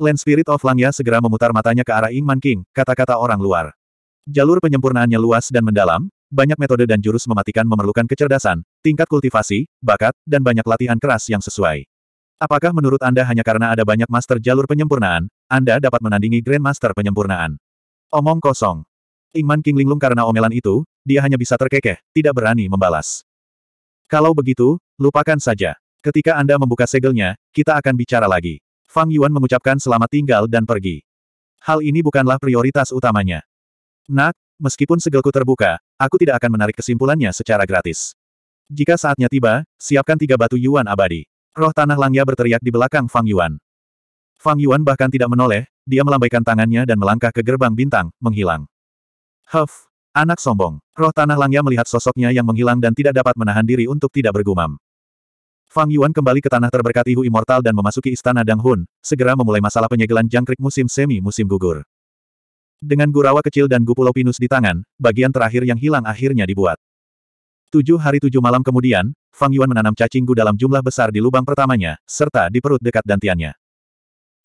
Land Spirit of Langya segera memutar matanya ke arah Ing Man King, kata-kata orang luar. Jalur penyempurnaannya luas dan mendalam, banyak metode dan jurus mematikan memerlukan kecerdasan, tingkat kultivasi, bakat, dan banyak latihan keras yang sesuai. Apakah menurut Anda hanya karena ada banyak master jalur penyempurnaan, Anda dapat menandingi Grandmaster penyempurnaan? Omong kosong. Iman King linglung karena omelan itu, dia hanya bisa terkekeh, tidak berani membalas. Kalau begitu, lupakan saja. Ketika Anda membuka segelnya, kita akan bicara lagi. Fang Yuan mengucapkan selamat tinggal dan pergi. Hal ini bukanlah prioritas utamanya. Nak, meskipun segelku terbuka, aku tidak akan menarik kesimpulannya secara gratis. Jika saatnya tiba, siapkan tiga batu Yuan abadi. Roh Tanah Langya berteriak di belakang Fang Yuan. Fang Yuan bahkan tidak menoleh, dia melambaikan tangannya dan melangkah ke gerbang bintang, menghilang. Huff, anak sombong. Roh Tanah Langya melihat sosoknya yang menghilang dan tidak dapat menahan diri untuk tidak bergumam. Fang Yuan kembali ke tanah terberkati Hu Immortal dan memasuki istana Dang Hun, segera memulai masalah penyegelan jangkrik musim semi musim gugur. Dengan gurawa kecil dan Gupulopinus di tangan, bagian terakhir yang hilang akhirnya dibuat. Tujuh hari tujuh malam kemudian, Fang Yuan menanam cacinggu dalam jumlah besar di lubang pertamanya, serta di perut dekat dantiannya.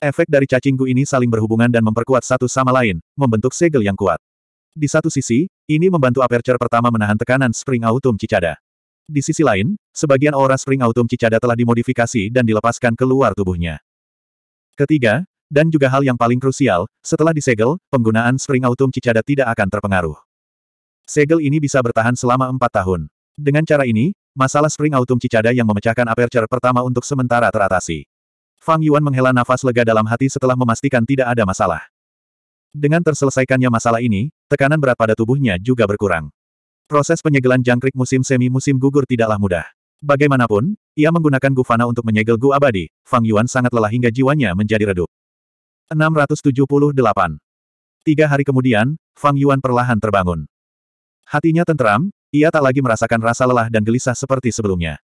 Efek dari cacinggu ini saling berhubungan dan memperkuat satu sama lain, membentuk segel yang kuat. Di satu sisi, ini membantu aperture pertama menahan tekanan Spring Autumn Cicada. Di sisi lain, sebagian aura Spring Autumn Cicada telah dimodifikasi dan dilepaskan keluar tubuhnya. Ketiga, dan juga hal yang paling krusial, setelah disegel, penggunaan Spring Autumn Cicada tidak akan terpengaruh. Segel ini bisa bertahan selama empat tahun. Dengan cara ini, masalah Spring Autumn Cicada yang memecahkan aperture pertama untuk sementara teratasi. Fang Yuan menghela nafas lega dalam hati setelah memastikan tidak ada masalah. Dengan terselesaikannya masalah ini, tekanan berat pada tubuhnya juga berkurang. Proses penyegelan jangkrik musim semi-musim gugur tidaklah mudah. Bagaimanapun, ia menggunakan gufana untuk menyegel Gu Abadi, Fang Yuan sangat lelah hingga jiwanya menjadi redup. 678. Tiga hari kemudian, Fang Yuan perlahan terbangun. Hatinya tentram, ia tak lagi merasakan rasa lelah dan gelisah seperti sebelumnya.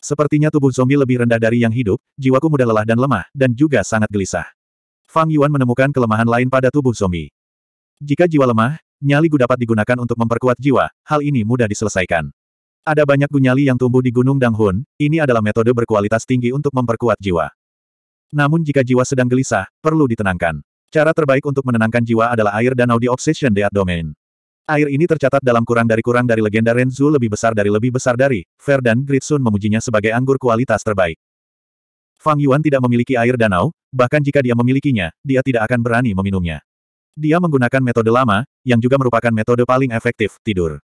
Sepertinya tubuh zombie lebih rendah dari yang hidup, jiwaku mudah lelah dan lemah, dan juga sangat gelisah. Fang Yuan menemukan kelemahan lain pada tubuh zombie. Jika jiwa lemah, nyali gu dapat digunakan untuk memperkuat jiwa, hal ini mudah diselesaikan. Ada banyak gunyali yang tumbuh di Gunung Danghun, ini adalah metode berkualitas tinggi untuk memperkuat jiwa. Namun jika jiwa sedang gelisah, perlu ditenangkan. Cara terbaik untuk menenangkan jiwa adalah air danau di Obsession Deat Domain. Air ini tercatat dalam kurang dari kurang dari legenda Renzu lebih besar dari lebih besar dari, Fer dan Gritsun memujinya sebagai anggur kualitas terbaik. Fang Yuan tidak memiliki air danau, bahkan jika dia memilikinya, dia tidak akan berani meminumnya. Dia menggunakan metode lama, yang juga merupakan metode paling efektif, tidur.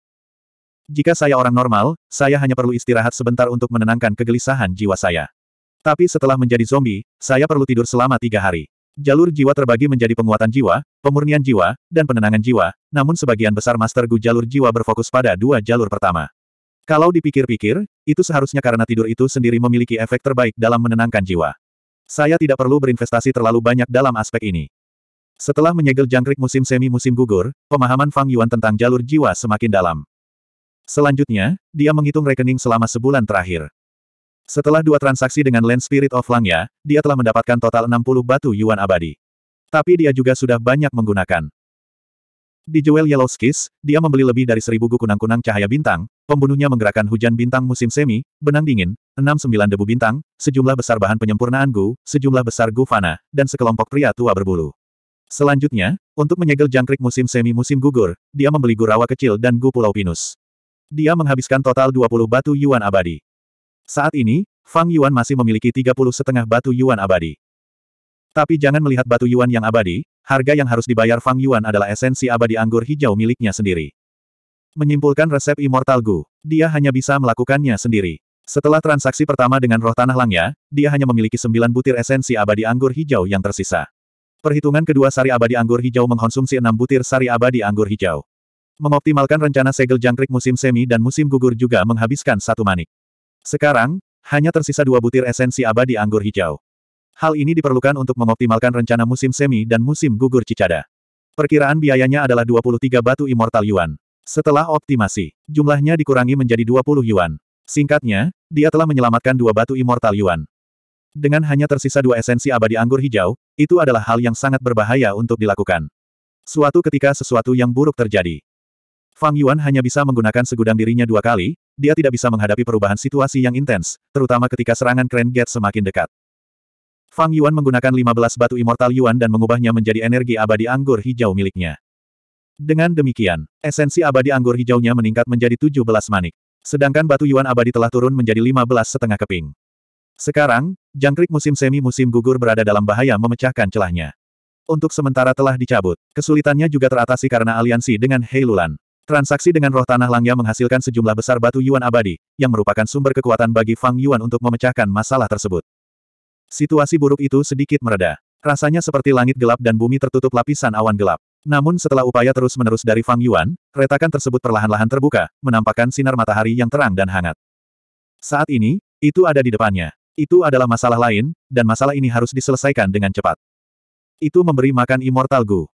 Jika saya orang normal, saya hanya perlu istirahat sebentar untuk menenangkan kegelisahan jiwa saya. Tapi setelah menjadi zombie, saya perlu tidur selama tiga hari. Jalur jiwa terbagi menjadi penguatan jiwa, pemurnian jiwa, dan penenangan jiwa, namun sebagian besar Master Gu jalur jiwa berfokus pada dua jalur pertama. Kalau dipikir-pikir, itu seharusnya karena tidur itu sendiri memiliki efek terbaik dalam menenangkan jiwa. Saya tidak perlu berinvestasi terlalu banyak dalam aspek ini. Setelah menyegel jangkrik musim semi musim gugur, pemahaman Fang Yuan tentang jalur jiwa semakin dalam. Selanjutnya, dia menghitung rekening selama sebulan terakhir. Setelah dua transaksi dengan Land Spirit of Langya, dia telah mendapatkan total 60 batu yuan abadi. Tapi dia juga sudah banyak menggunakan. Di Jewel Yellow Skis, dia membeli lebih dari seribu buku kunang-kunang cahaya bintang, pembunuhnya menggerakkan hujan bintang musim semi, benang dingin, 69 debu bintang, sejumlah besar bahan penyempurnaan Gu, sejumlah besar Gu Fana, dan sekelompok pria tua berbulu. Selanjutnya, untuk menyegel jangkrik musim semi musim gugur, dia membeli Gu Kecil dan Gu Pulau Pinus. Dia menghabiskan total 20 batu yuan abadi. Saat ini, Fang Yuan masih memiliki 30 setengah batu Yuan abadi. Tapi jangan melihat batu Yuan yang abadi, harga yang harus dibayar Fang Yuan adalah esensi abadi anggur hijau miliknya sendiri. Menyimpulkan resep Immortal Gu, dia hanya bisa melakukannya sendiri. Setelah transaksi pertama dengan roh tanah langnya, dia hanya memiliki sembilan butir esensi abadi anggur hijau yang tersisa. Perhitungan kedua sari abadi anggur hijau mengkonsumsi enam butir sari abadi anggur hijau. Mengoptimalkan rencana segel jangkrik musim semi dan musim gugur juga menghabiskan satu manik. Sekarang, hanya tersisa dua butir esensi abadi anggur hijau. Hal ini diperlukan untuk mengoptimalkan rencana musim semi dan musim gugur cicada. Perkiraan biayanya adalah 23 batu immortal yuan. Setelah optimasi, jumlahnya dikurangi menjadi 20 yuan. Singkatnya, dia telah menyelamatkan dua batu immortal yuan. Dengan hanya tersisa dua esensi abadi anggur hijau, itu adalah hal yang sangat berbahaya untuk dilakukan. Suatu ketika sesuatu yang buruk terjadi. Fang Yuan hanya bisa menggunakan segudang dirinya dua kali, dia tidak bisa menghadapi perubahan situasi yang intens, terutama ketika serangan Grand Gate semakin dekat. Fang Yuan menggunakan 15 batu immortal Yuan dan mengubahnya menjadi energi abadi anggur hijau miliknya. Dengan demikian, esensi abadi anggur hijaunya meningkat menjadi 17 manik. Sedangkan batu Yuan abadi telah turun menjadi 15 setengah keping. Sekarang, jangkrik musim semi-musim gugur berada dalam bahaya memecahkan celahnya. Untuk sementara telah dicabut, kesulitannya juga teratasi karena aliansi dengan Heilulan. Transaksi dengan roh tanah Langya menghasilkan sejumlah besar batu Yuan abadi, yang merupakan sumber kekuatan bagi Fang Yuan untuk memecahkan masalah tersebut. Situasi buruk itu sedikit mereda. Rasanya seperti langit gelap dan bumi tertutup lapisan awan gelap. Namun setelah upaya terus-menerus dari Fang Yuan, retakan tersebut perlahan-lahan terbuka, menampakkan sinar matahari yang terang dan hangat. Saat ini, itu ada di depannya. Itu adalah masalah lain, dan masalah ini harus diselesaikan dengan cepat. Itu memberi makan Immortal Gu.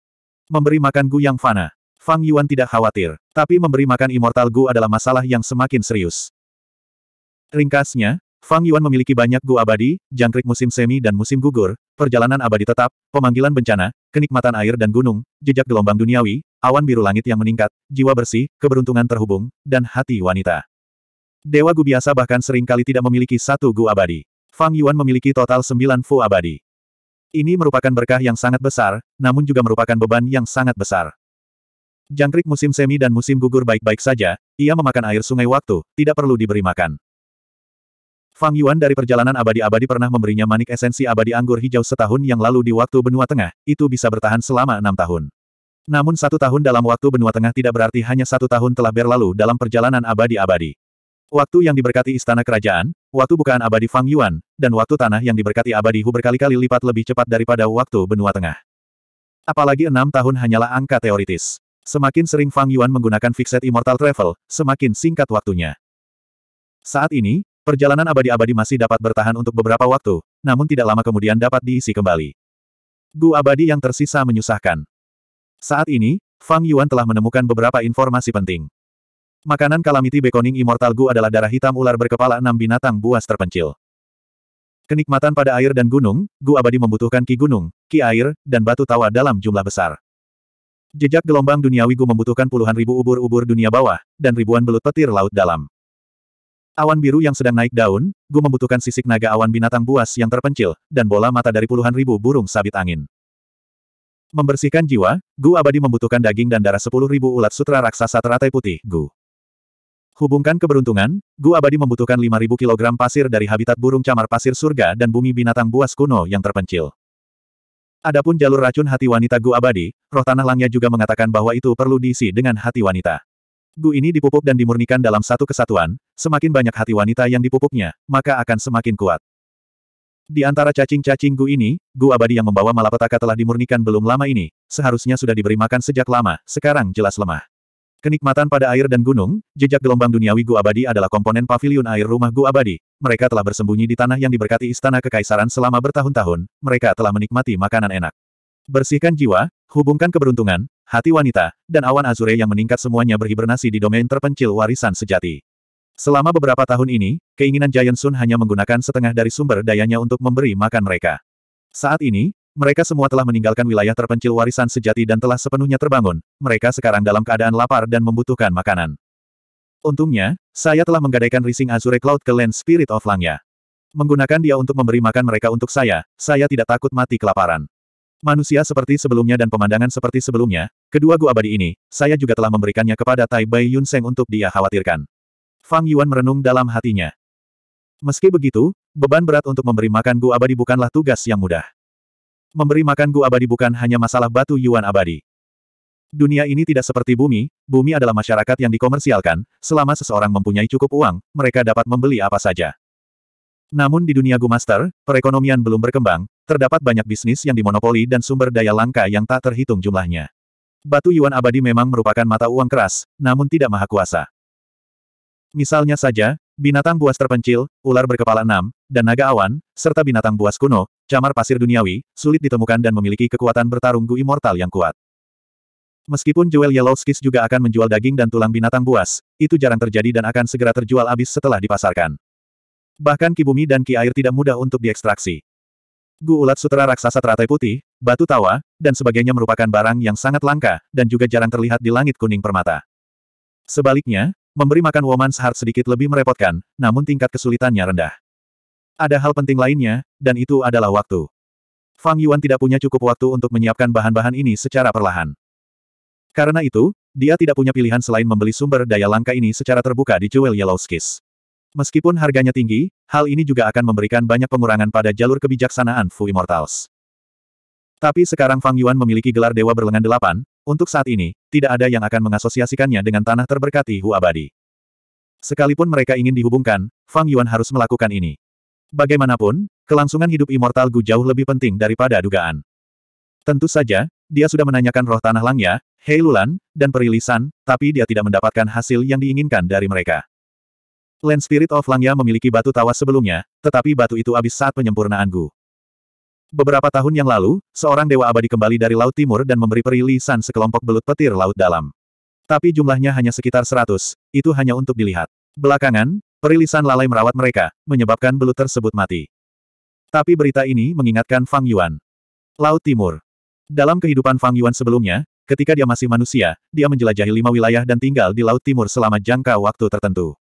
Memberi makan Gu yang fana. Fang Yuan tidak khawatir, tapi memberi makan Immortal Gu adalah masalah yang semakin serius. Ringkasnya, Fang Yuan memiliki banyak gu abadi, jangkrik musim semi dan musim gugur, perjalanan abadi tetap, pemanggilan bencana, kenikmatan air dan gunung, jejak gelombang duniawi, awan biru langit yang meningkat, jiwa bersih, keberuntungan terhubung, dan hati wanita. Dewa gu biasa bahkan seringkali tidak memiliki satu gu abadi. Fang Yuan memiliki total sembilan fu abadi. Ini merupakan berkah yang sangat besar, namun juga merupakan beban yang sangat besar. Jangkrik musim semi dan musim gugur baik-baik saja, ia memakan air sungai waktu, tidak perlu diberi makan. Fang Yuan dari perjalanan abadi-abadi pernah memberinya manik esensi abadi anggur hijau setahun yang lalu di waktu benua tengah, itu bisa bertahan selama enam tahun. Namun satu tahun dalam waktu benua tengah tidak berarti hanya satu tahun telah berlalu dalam perjalanan abadi-abadi. Waktu yang diberkati istana kerajaan, waktu bukaan abadi Fang Yuan, dan waktu tanah yang diberkati abadi Hu berkali-kali lipat lebih cepat daripada waktu benua tengah. Apalagi enam tahun hanyalah angka teoritis. Semakin sering Fang Yuan menggunakan Fixed Immortal Travel, semakin singkat waktunya. Saat ini, perjalanan abadi-abadi masih dapat bertahan untuk beberapa waktu, namun tidak lama kemudian dapat diisi kembali. Gu abadi yang tersisa menyusahkan. Saat ini, Fang Yuan telah menemukan beberapa informasi penting. Makanan kalamiti Bekoning Immortal Gu adalah darah hitam ular berkepala enam binatang buas terpencil. Kenikmatan pada air dan gunung, Gu abadi membutuhkan ki gunung, ki air, dan batu tawa dalam jumlah besar. Jejak gelombang duniawi Gu membutuhkan puluhan ribu ubur-ubur dunia bawah, dan ribuan belut petir laut dalam. Awan biru yang sedang naik daun, Gu membutuhkan sisik naga awan binatang buas yang terpencil, dan bola mata dari puluhan ribu burung sabit angin. Membersihkan jiwa, Gu abadi membutuhkan daging dan darah sepuluh ribu ulat sutra raksasa teratai putih, Gu. Hubungkan keberuntungan, Gu abadi membutuhkan lima ribu kilogram pasir dari habitat burung camar pasir surga dan bumi binatang buas kuno yang terpencil. Adapun jalur racun hati wanita Gu abadi, roh tanah langnya juga mengatakan bahwa itu perlu diisi dengan hati wanita. Gu ini dipupuk dan dimurnikan dalam satu kesatuan, semakin banyak hati wanita yang dipupuknya, maka akan semakin kuat. Di antara cacing-cacing Gu ini, Gu abadi yang membawa malapetaka telah dimurnikan belum lama ini, seharusnya sudah diberi makan sejak lama, sekarang jelas lemah. Kenikmatan pada air dan gunung, jejak gelombang duniawi Gua Abadi adalah komponen pavilion air rumah Gua Abadi. Mereka telah bersembunyi di tanah yang diberkati istana kekaisaran selama bertahun-tahun, mereka telah menikmati makanan enak. Bersihkan jiwa, hubungkan keberuntungan, hati wanita, dan awan azure yang meningkat semuanya berhibernasi di domain terpencil warisan sejati. Selama beberapa tahun ini, keinginan Giant Sun hanya menggunakan setengah dari sumber dayanya untuk memberi makan mereka. Saat ini, mereka semua telah meninggalkan wilayah terpencil warisan sejati dan telah sepenuhnya terbangun. Mereka sekarang dalam keadaan lapar dan membutuhkan makanan. Untungnya, saya telah menggadaikan Rising Azure Cloud ke Land Spirit of Langya. Menggunakan dia untuk memberi makan mereka untuk saya, saya tidak takut mati kelaparan. Manusia seperti sebelumnya dan pemandangan seperti sebelumnya, kedua gua abadi ini, saya juga telah memberikannya kepada Tai Bai Yun Seng untuk dia khawatirkan. Fang Yuan merenung dalam hatinya. Meski begitu, beban berat untuk memberi makan gua abadi bukanlah tugas yang mudah. Memberi makan Gu abadi bukan hanya masalah batu Yuan abadi. Dunia ini tidak seperti bumi, bumi adalah masyarakat yang dikomersialkan, selama seseorang mempunyai cukup uang, mereka dapat membeli apa saja. Namun di dunia Gu Master, perekonomian belum berkembang, terdapat banyak bisnis yang dimonopoli dan sumber daya langka yang tak terhitung jumlahnya. Batu Yuan abadi memang merupakan mata uang keras, namun tidak maha kuasa. Misalnya saja, binatang buas terpencil, ular berkepala enam, dan naga awan, serta binatang buas kuno, Camar pasir duniawi, sulit ditemukan dan memiliki kekuatan bertarung Gu Immortal yang kuat. Meskipun Jewel Yellow Skis juga akan menjual daging dan tulang binatang buas, itu jarang terjadi dan akan segera terjual habis setelah dipasarkan. Bahkan ki bumi dan ki air tidak mudah untuk diekstraksi. Gu ulat sutera raksasa teratai putih, batu tawa, dan sebagainya merupakan barang yang sangat langka, dan juga jarang terlihat di langit kuning permata. Sebaliknya, memberi makan Woman's Heart sedikit lebih merepotkan, namun tingkat kesulitannya rendah. Ada hal penting lainnya, dan itu adalah waktu. Fang Yuan tidak punya cukup waktu untuk menyiapkan bahan-bahan ini secara perlahan. Karena itu, dia tidak punya pilihan selain membeli sumber daya langka ini secara terbuka di Jewel Yellow Skis. Meskipun harganya tinggi, hal ini juga akan memberikan banyak pengurangan pada jalur kebijaksanaan Fu Immortals. Tapi sekarang Fang Yuan memiliki gelar Dewa Berlengan Delapan, untuk saat ini, tidak ada yang akan mengasosiasikannya dengan tanah terberkati Hu Abadi. Sekalipun mereka ingin dihubungkan, Fang Yuan harus melakukan ini. Bagaimanapun, kelangsungan hidup Immortal Gu jauh lebih penting daripada dugaan. Tentu saja, dia sudah menanyakan roh tanah langnya, Hei Lulan, dan perilisan, tapi dia tidak mendapatkan hasil yang diinginkan dari mereka. Land Spirit of Langya memiliki batu tawa sebelumnya, tetapi batu itu habis saat penyempurnaan Gu. Beberapa tahun yang lalu, seorang dewa abadi kembali dari Laut Timur dan memberi perilisan sekelompok belut petir Laut Dalam. Tapi jumlahnya hanya sekitar seratus. itu hanya untuk dilihat. Belakangan, Perilisan lalai merawat mereka, menyebabkan belut tersebut mati. Tapi berita ini mengingatkan Fang Yuan. Laut Timur. Dalam kehidupan Fang Yuan sebelumnya, ketika dia masih manusia, dia menjelajahi lima wilayah dan tinggal di Laut Timur selama jangka waktu tertentu.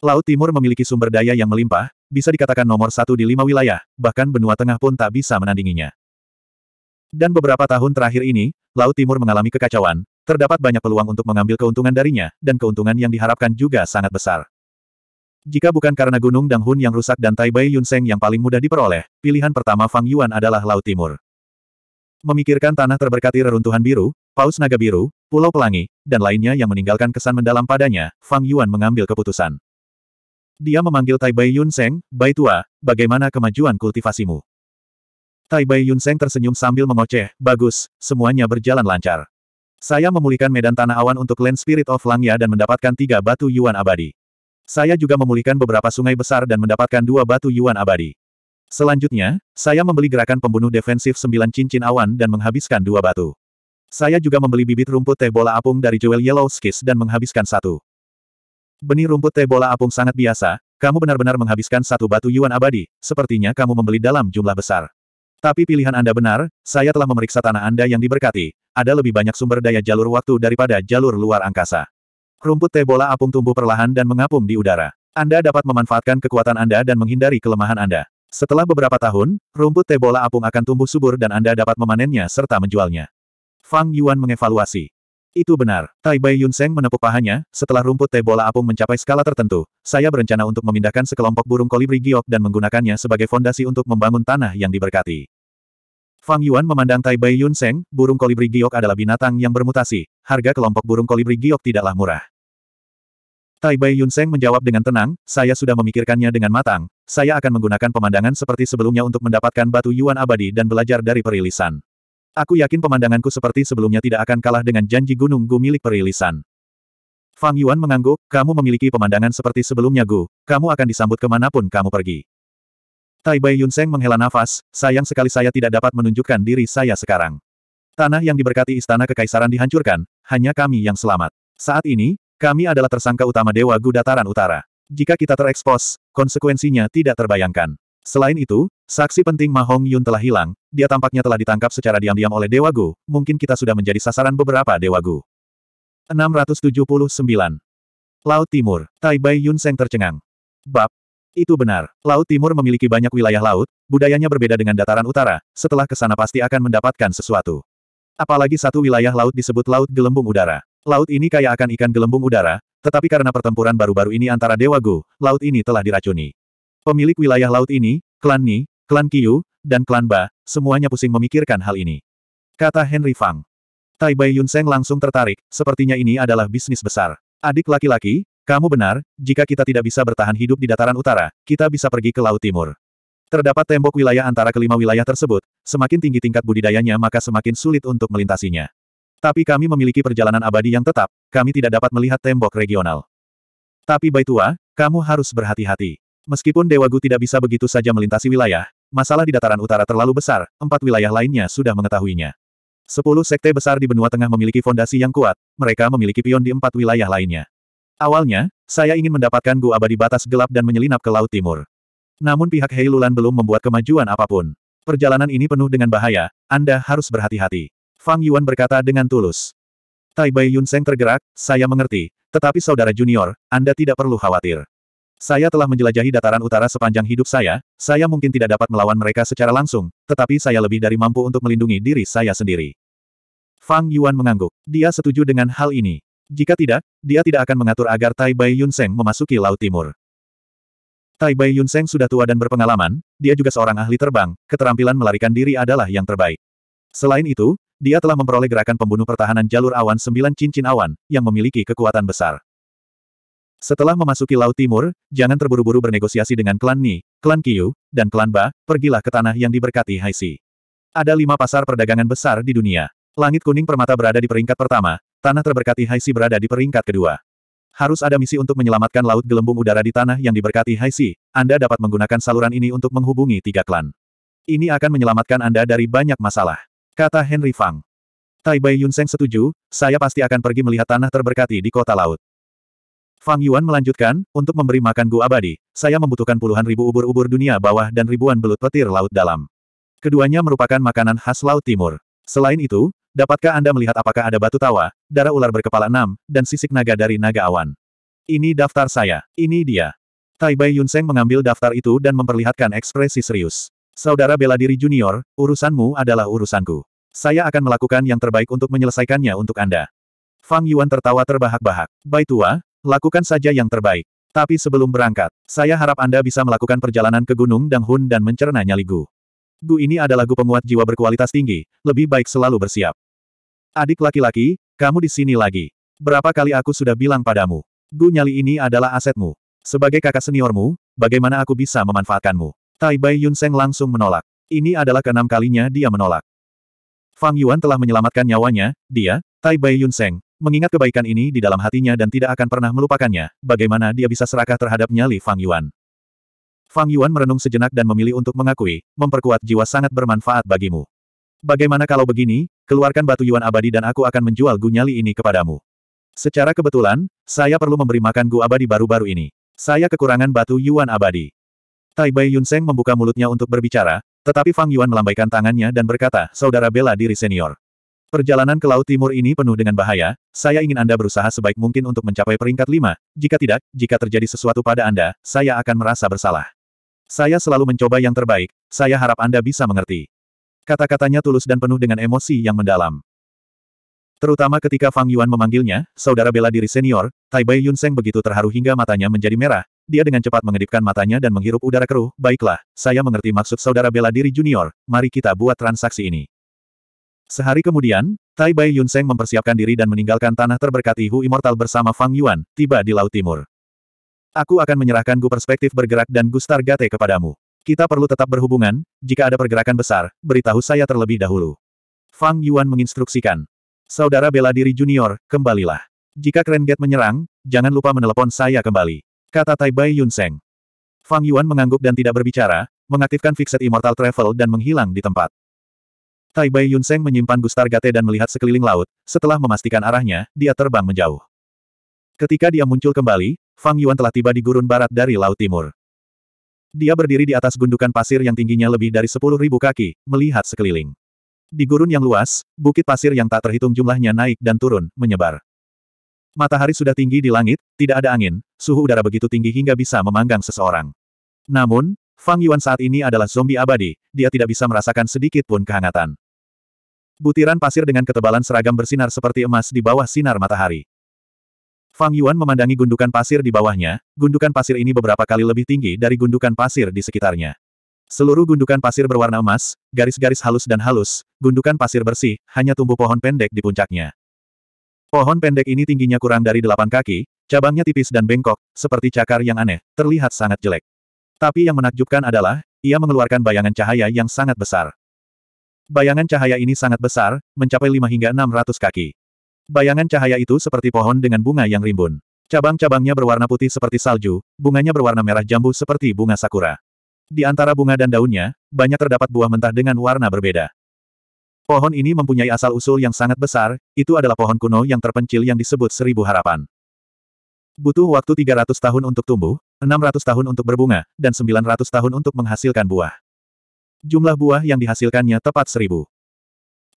Laut Timur memiliki sumber daya yang melimpah, bisa dikatakan nomor satu di lima wilayah, bahkan benua tengah pun tak bisa menandinginya. Dan beberapa tahun terakhir ini, Laut Timur mengalami kekacauan, terdapat banyak peluang untuk mengambil keuntungan darinya, dan keuntungan yang diharapkan juga sangat besar. Jika bukan karena Gunung dang hun yang rusak dan Tai Bai Yun Sheng yang paling mudah diperoleh, pilihan pertama Fang Yuan adalah Laut Timur. Memikirkan tanah terberkati reruntuhan biru, paus naga biru, pulau pelangi, dan lainnya yang meninggalkan kesan mendalam padanya, Fang Yuan mengambil keputusan. Dia memanggil Tai Bai Yun Sheng, Bai Tua, bagaimana kemajuan kultivasimu? Tai Bai Yun Sheng tersenyum sambil mengoceh, bagus, semuanya berjalan lancar. Saya memulihkan medan tanah awan untuk Land Spirit of Langya dan mendapatkan tiga batu Yuan abadi. Saya juga memulihkan beberapa sungai besar dan mendapatkan dua batu yuan abadi. Selanjutnya, saya membeli gerakan pembunuh defensif sembilan cincin awan dan menghabiskan dua batu. Saya juga membeli bibit rumput teh bola apung dari Jewel Yellow Skis dan menghabiskan satu. Benih rumput teh bola apung sangat biasa, kamu benar-benar menghabiskan satu batu yuan abadi, sepertinya kamu membeli dalam jumlah besar. Tapi pilihan Anda benar, saya telah memeriksa tanah Anda yang diberkati, ada lebih banyak sumber daya jalur waktu daripada jalur luar angkasa. Rumput teh bola apung tumbuh perlahan dan mengapung di udara. Anda dapat memanfaatkan kekuatan Anda dan menghindari kelemahan Anda. Setelah beberapa tahun, rumput teh bola apung akan tumbuh subur dan Anda dapat memanennya serta menjualnya. Fang Yuan mengevaluasi. Itu benar. Tai Bai Yun Seng menepuk pahanya, setelah rumput teh bola apung mencapai skala tertentu, saya berencana untuk memindahkan sekelompok burung kolibri giok dan menggunakannya sebagai fondasi untuk membangun tanah yang diberkati. Fang Yuan memandang Tai Bai Yun Seng, burung kolibri giok adalah binatang yang bermutasi, harga kelompok burung kolibri giok tidaklah murah. Tai Bai Yunseng menjawab dengan tenang, saya sudah memikirkannya dengan matang, saya akan menggunakan pemandangan seperti sebelumnya untuk mendapatkan batu Yuan abadi dan belajar dari perilisan. Aku yakin pemandanganku seperti sebelumnya tidak akan kalah dengan janji gunung Gu milik perilisan. Fang Yuan mengangguk, kamu memiliki pemandangan seperti sebelumnya Gu, kamu akan disambut kemanapun kamu pergi. Tai Bai Yunseng menghela nafas, sayang sekali saya tidak dapat menunjukkan diri saya sekarang. Tanah yang diberkati istana kekaisaran dihancurkan, hanya kami yang selamat. Saat ini, kami adalah tersangka utama Dewa Gu Dataran Utara. Jika kita terekspos, konsekuensinya tidak terbayangkan. Selain itu, saksi penting Mahong Yun telah hilang, dia tampaknya telah ditangkap secara diam-diam oleh Dewa Gu, mungkin kita sudah menjadi sasaran beberapa Dewa Gu. 679. Laut Timur, Tai Bai Yun Seng tercengang. Bab. Itu benar. Laut Timur memiliki banyak wilayah laut, budayanya berbeda dengan dataran utara, setelah kesana pasti akan mendapatkan sesuatu. Apalagi satu wilayah laut disebut Laut Gelembung Udara. Laut ini kaya akan ikan gelembung udara, tetapi karena pertempuran baru-baru ini antara Dewa Gu, laut ini telah diracuni. Pemilik wilayah laut ini, klan Ni, klan Qiu, dan klan Ba, semuanya pusing memikirkan hal ini. Kata Henry Fang. Tai Bai Yun Seng langsung tertarik, sepertinya ini adalah bisnis besar. Adik laki-laki, kamu benar, jika kita tidak bisa bertahan hidup di dataran utara, kita bisa pergi ke Laut Timur. Terdapat tembok wilayah antara kelima wilayah tersebut, semakin tinggi tingkat budidayanya maka semakin sulit untuk melintasinya. Tapi kami memiliki perjalanan abadi yang tetap, kami tidak dapat melihat tembok regional. Tapi Baitua, kamu harus berhati-hati. Meskipun Dewa Gu tidak bisa begitu saja melintasi wilayah, masalah di dataran utara terlalu besar, empat wilayah lainnya sudah mengetahuinya. Sepuluh sekte besar di benua tengah memiliki fondasi yang kuat, mereka memiliki pion di empat wilayah lainnya. Awalnya, saya ingin mendapatkan Gu Abadi Batas Gelap dan menyelinap ke Laut Timur. Namun pihak Heilulan belum membuat kemajuan apapun. Perjalanan ini penuh dengan bahaya, Anda harus berhati-hati. Fang Yuan berkata dengan tulus. Tai Bai Yun Seng tergerak, saya mengerti, tetapi saudara junior, Anda tidak perlu khawatir. Saya telah menjelajahi dataran utara sepanjang hidup saya, saya mungkin tidak dapat melawan mereka secara langsung, tetapi saya lebih dari mampu untuk melindungi diri saya sendiri. Fang Yuan mengangguk. Dia setuju dengan hal ini. Jika tidak, dia tidak akan mengatur agar Tai Bai Yun Seng memasuki Laut Timur. Tai Bai Yun Seng sudah tua dan berpengalaman, dia juga seorang ahli terbang, keterampilan melarikan diri adalah yang terbaik. Selain itu, dia telah memperoleh gerakan pembunuh pertahanan jalur awan sembilan cincin awan, yang memiliki kekuatan besar. Setelah memasuki Laut Timur, jangan terburu-buru bernegosiasi dengan klan Ni, klan Kiyu, dan klan Ba, pergilah ke tanah yang diberkati Haisi. Ada lima pasar perdagangan besar di dunia. Langit kuning permata berada di peringkat pertama, tanah terberkati Haisi berada di peringkat kedua. Harus ada misi untuk menyelamatkan Laut Gelembung Udara di tanah yang diberkati Haisi, Anda dapat menggunakan saluran ini untuk menghubungi tiga klan. Ini akan menyelamatkan Anda dari banyak masalah. Kata Henry Fang. Tai Bai Yunseng setuju, saya pasti akan pergi melihat tanah terberkati di kota laut. Fang Yuan melanjutkan, untuk memberi makan Gu Abadi, saya membutuhkan puluhan ribu ubur-ubur dunia bawah dan ribuan belut petir laut dalam. Keduanya merupakan makanan khas Laut Timur. Selain itu, dapatkah Anda melihat apakah ada batu tawa, darah ular berkepala enam, dan sisik naga dari naga awan? Ini daftar saya. Ini dia. Tai Bai Yunseng mengambil daftar itu dan memperlihatkan ekspresi serius. Saudara bela diri junior, urusanmu adalah urusanku. Saya akan melakukan yang terbaik untuk menyelesaikannya untuk Anda. Fang Yuan tertawa terbahak-bahak. Bai Tua, lakukan saja yang terbaik. Tapi sebelum berangkat, saya harap Anda bisa melakukan perjalanan ke Gunung Dang Hun dan mencernanya Gu. Gu ini adalah gu penguat jiwa berkualitas tinggi, lebih baik selalu bersiap. Adik laki-laki, kamu di sini lagi. Berapa kali aku sudah bilang padamu, gu nyali ini adalah asetmu. Sebagai kakak seniormu, bagaimana aku bisa memanfaatkanmu? Tai Bai Yun Seng langsung menolak. Ini adalah keenam kalinya dia menolak. Fang Yuan telah menyelamatkan nyawanya, dia, Tai Bai Yun Seng, mengingat kebaikan ini di dalam hatinya dan tidak akan pernah melupakannya, bagaimana dia bisa serakah terhadap nyali Fang Yuan. Fang Yuan merenung sejenak dan memilih untuk mengakui, memperkuat jiwa sangat bermanfaat bagimu. Bagaimana kalau begini, keluarkan batu Yuan abadi dan aku akan menjual gu nyali ini kepadamu. Secara kebetulan, saya perlu memberi makan gu abadi baru-baru ini. Saya kekurangan batu Yuan abadi. Tai Bai Yunseng membuka mulutnya untuk berbicara, tetapi Fang Yuan melambaikan tangannya dan berkata, Saudara bela diri senior. Perjalanan ke Laut Timur ini penuh dengan bahaya, saya ingin Anda berusaha sebaik mungkin untuk mencapai peringkat lima. jika tidak, jika terjadi sesuatu pada Anda, saya akan merasa bersalah. Saya selalu mencoba yang terbaik, saya harap Anda bisa mengerti. Kata-katanya tulus dan penuh dengan emosi yang mendalam. Terutama ketika Fang Yuan memanggilnya, saudara bela diri senior, Tai Bai Yunseng begitu terharu hingga matanya menjadi merah, dia dengan cepat mengedipkan matanya dan menghirup udara keruh, baiklah, saya mengerti maksud saudara bela diri junior, mari kita buat transaksi ini. Sehari kemudian, Tai Bai Yun Seng mempersiapkan diri dan meninggalkan tanah terberkati Hu Immortal bersama Fang Yuan, tiba di Laut Timur. Aku akan menyerahkan Gu Perspektif Bergerak dan Gu Stargate kepadamu. Kita perlu tetap berhubungan, jika ada pergerakan besar, beritahu saya terlebih dahulu. Fang Yuan menginstruksikan. Saudara bela diri junior, kembalilah. Jika Krengate menyerang, jangan lupa menelepon saya kembali. Kata Tai Bai Yun Seng. Fang Yuan mengangguk dan tidak berbicara, mengaktifkan Fixed Immortal Travel dan menghilang di tempat. Tai Bai Yun Seng menyimpan Gustar Gate dan melihat sekeliling laut, setelah memastikan arahnya, dia terbang menjauh. Ketika dia muncul kembali, Fang Yuan telah tiba di gurun barat dari Laut Timur. Dia berdiri di atas gundukan pasir yang tingginya lebih dari 10.000 kaki, melihat sekeliling. Di gurun yang luas, bukit pasir yang tak terhitung jumlahnya naik dan turun, menyebar. Matahari sudah tinggi di langit, tidak ada angin, suhu udara begitu tinggi hingga bisa memanggang seseorang. Namun, Fang Yuan saat ini adalah zombie abadi, dia tidak bisa merasakan sedikit pun kehangatan. Butiran pasir dengan ketebalan seragam bersinar seperti emas di bawah sinar matahari. Fang Yuan memandangi gundukan pasir di bawahnya, gundukan pasir ini beberapa kali lebih tinggi dari gundukan pasir di sekitarnya. Seluruh gundukan pasir berwarna emas, garis-garis halus dan halus, gundukan pasir bersih, hanya tumbuh pohon pendek di puncaknya. Pohon pendek ini tingginya kurang dari delapan kaki, cabangnya tipis dan bengkok, seperti cakar yang aneh, terlihat sangat jelek. Tapi yang menakjubkan adalah, ia mengeluarkan bayangan cahaya yang sangat besar. Bayangan cahaya ini sangat besar, mencapai 5 hingga ratus kaki. Bayangan cahaya itu seperti pohon dengan bunga yang rimbun. Cabang-cabangnya berwarna putih seperti salju, bunganya berwarna merah jambu seperti bunga sakura. Di antara bunga dan daunnya, banyak terdapat buah mentah dengan warna berbeda. Pohon ini mempunyai asal-usul yang sangat besar, itu adalah pohon kuno yang terpencil yang disebut seribu harapan. Butuh waktu 300 tahun untuk tumbuh, 600 tahun untuk berbunga, dan 900 tahun untuk menghasilkan buah. Jumlah buah yang dihasilkannya tepat seribu.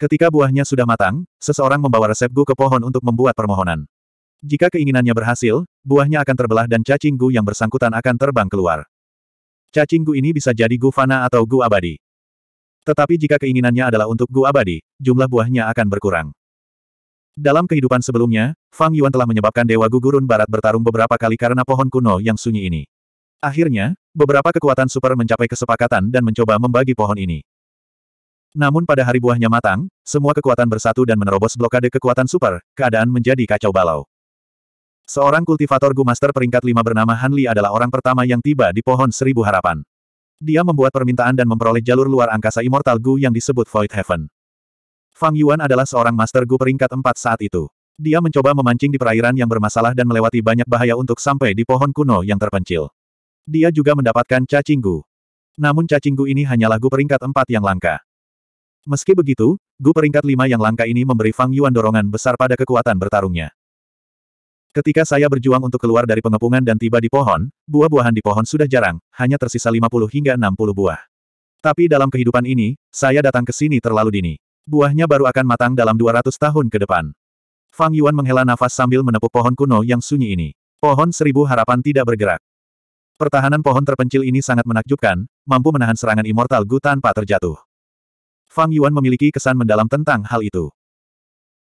Ketika buahnya sudah matang, seseorang membawa resep gu ke pohon untuk membuat permohonan. Jika keinginannya berhasil, buahnya akan terbelah dan cacing gu yang bersangkutan akan terbang keluar. Cacing gu ini bisa jadi gu fana atau gu abadi. Tetapi jika keinginannya adalah untuk gua Abadi, jumlah buahnya akan berkurang. Dalam kehidupan sebelumnya, Fang Yuan telah menyebabkan Dewa Gugurun Barat bertarung beberapa kali karena pohon kuno yang sunyi ini. Akhirnya, beberapa kekuatan super mencapai kesepakatan dan mencoba membagi pohon ini. Namun pada hari buahnya matang, semua kekuatan bersatu dan menerobos blokade kekuatan super, keadaan menjadi kacau balau. Seorang kultivator Gu Master peringkat lima bernama Han Li adalah orang pertama yang tiba di pohon seribu harapan. Dia membuat permintaan dan memperoleh jalur luar angkasa Immortal Gu yang disebut Void Heaven. Fang Yuan adalah seorang Master Gu peringkat empat saat itu. Dia mencoba memancing di perairan yang bermasalah dan melewati banyak bahaya untuk sampai di pohon kuno yang terpencil. Dia juga mendapatkan cacing Gu. Namun cacing Gu ini hanyalah Gu peringkat empat yang langka. Meski begitu, Gu peringkat lima yang langka ini memberi Fang Yuan dorongan besar pada kekuatan bertarungnya. Ketika saya berjuang untuk keluar dari pengepungan dan tiba di pohon, buah-buahan di pohon sudah jarang, hanya tersisa 50 hingga 60 buah. Tapi dalam kehidupan ini, saya datang ke sini terlalu dini. Buahnya baru akan matang dalam 200 tahun ke depan. Fang Yuan menghela nafas sambil menepuk pohon kuno yang sunyi ini. Pohon seribu harapan tidak bergerak. Pertahanan pohon terpencil ini sangat menakjubkan, mampu menahan serangan Immortal Gu tanpa terjatuh. Fang Yuan memiliki kesan mendalam tentang hal itu.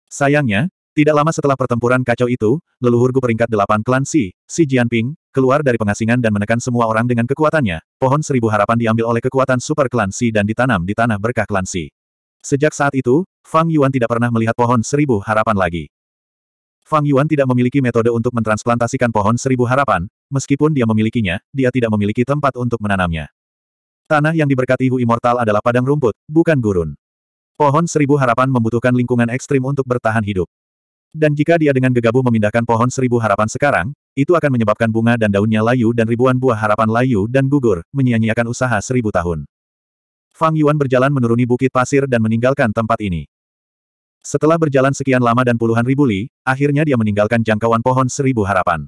Sayangnya, tidak lama setelah pertempuran kacau itu, leluhur leluhurku peringkat delapan klan Si, Si Jianping, keluar dari pengasingan dan menekan semua orang dengan kekuatannya, pohon seribu harapan diambil oleh kekuatan super klan Si dan ditanam di tanah berkah klan Si. Sejak saat itu, Fang Yuan tidak pernah melihat pohon seribu harapan lagi. Fang Yuan tidak memiliki metode untuk mentransplantasikan pohon seribu harapan, meskipun dia memilikinya, dia tidak memiliki tempat untuk menanamnya. Tanah yang diberkati Hu Immortal adalah padang rumput, bukan gurun. Pohon seribu harapan membutuhkan lingkungan ekstrim untuk bertahan hidup. Dan jika dia dengan gegabah memindahkan pohon seribu harapan sekarang, itu akan menyebabkan bunga dan daunnya layu dan ribuan buah harapan layu dan gugur, menyia-nyiakan usaha seribu tahun. Fang Yuan berjalan menuruni bukit pasir dan meninggalkan tempat ini. Setelah berjalan sekian lama dan puluhan ribu li, akhirnya dia meninggalkan jangkauan pohon seribu harapan.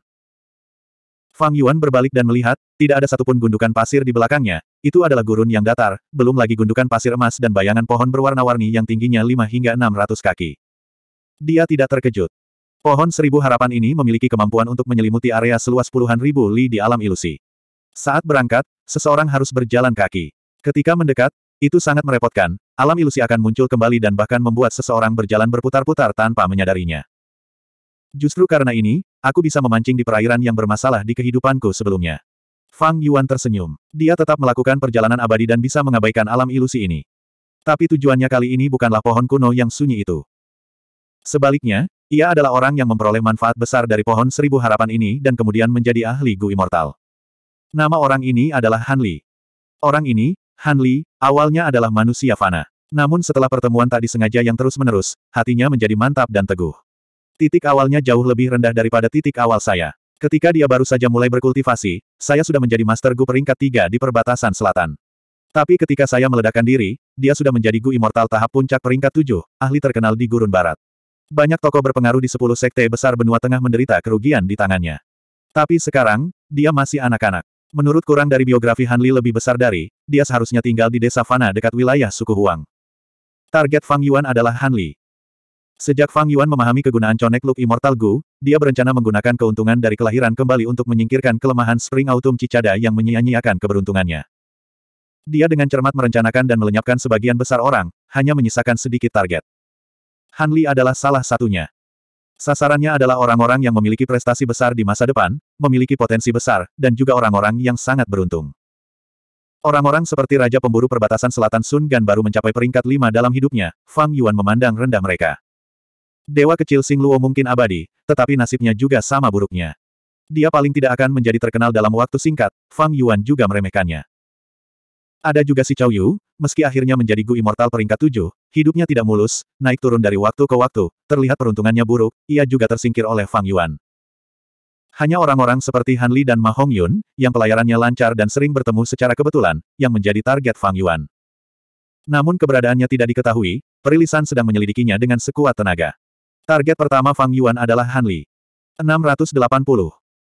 Fang Yuan berbalik dan melihat, tidak ada satupun gundukan pasir di belakangnya, itu adalah gurun yang datar, belum lagi gundukan pasir emas dan bayangan pohon berwarna-warni yang tingginya 5 hingga ratus kaki. Dia tidak terkejut. Pohon seribu harapan ini memiliki kemampuan untuk menyelimuti area seluas puluhan ribu li di alam ilusi. Saat berangkat, seseorang harus berjalan kaki. Ketika mendekat, itu sangat merepotkan, alam ilusi akan muncul kembali dan bahkan membuat seseorang berjalan berputar-putar tanpa menyadarinya. Justru karena ini, aku bisa memancing di perairan yang bermasalah di kehidupanku sebelumnya. Fang Yuan tersenyum. Dia tetap melakukan perjalanan abadi dan bisa mengabaikan alam ilusi ini. Tapi tujuannya kali ini bukanlah pohon kuno yang sunyi itu. Sebaliknya, ia adalah orang yang memperoleh manfaat besar dari pohon seribu harapan ini dan kemudian menjadi ahli Gu Immortal. Nama orang ini adalah Han Li. Orang ini, Han Li, awalnya adalah manusia fana. Namun setelah pertemuan tak disengaja yang terus-menerus, hatinya menjadi mantap dan teguh. Titik awalnya jauh lebih rendah daripada titik awal saya. Ketika dia baru saja mulai berkultivasi, saya sudah menjadi master Gu peringkat tiga di perbatasan selatan. Tapi ketika saya meledakkan diri, dia sudah menjadi Gu Immortal tahap puncak peringkat tujuh, ahli terkenal di Gurun Barat. Banyak tokoh berpengaruh di sepuluh sekte besar benua tengah menderita kerugian di tangannya. Tapi sekarang, dia masih anak-anak. Menurut kurang dari biografi Hanli lebih besar dari, dia seharusnya tinggal di desa Fana dekat wilayah suku Huang. Target Fang Yuan adalah Hanli. Sejak Fang Yuan memahami kegunaan Connect Look Immortal Gu, dia berencana menggunakan keuntungan dari kelahiran kembali untuk menyingkirkan kelemahan Spring Autumn Cicada yang menyia-nyiakan keberuntungannya. Dia dengan cermat merencanakan dan melenyapkan sebagian besar orang, hanya menyisakan sedikit target. Han Li adalah salah satunya. Sasarannya adalah orang-orang yang memiliki prestasi besar di masa depan, memiliki potensi besar, dan juga orang-orang yang sangat beruntung. Orang-orang seperti Raja Pemburu Perbatasan Selatan Sun Gan baru mencapai peringkat lima dalam hidupnya, Fang Yuan memandang rendah mereka. Dewa kecil Sing Luo mungkin abadi, tetapi nasibnya juga sama buruknya. Dia paling tidak akan menjadi terkenal dalam waktu singkat, Fang Yuan juga meremehkannya. Ada juga si Chow Yu, meski akhirnya menjadi Gu Immortal peringkat tujuh, hidupnya tidak mulus, naik turun dari waktu ke waktu, terlihat peruntungannya buruk, ia juga tersingkir oleh Fang Yuan. Hanya orang-orang seperti Han Li dan Ma Hong Yun, yang pelayarannya lancar dan sering bertemu secara kebetulan, yang menjadi target Fang Yuan. Namun keberadaannya tidak diketahui, perilisan sedang menyelidikinya dengan sekuat tenaga. Target pertama Fang Yuan adalah Han Li. 680.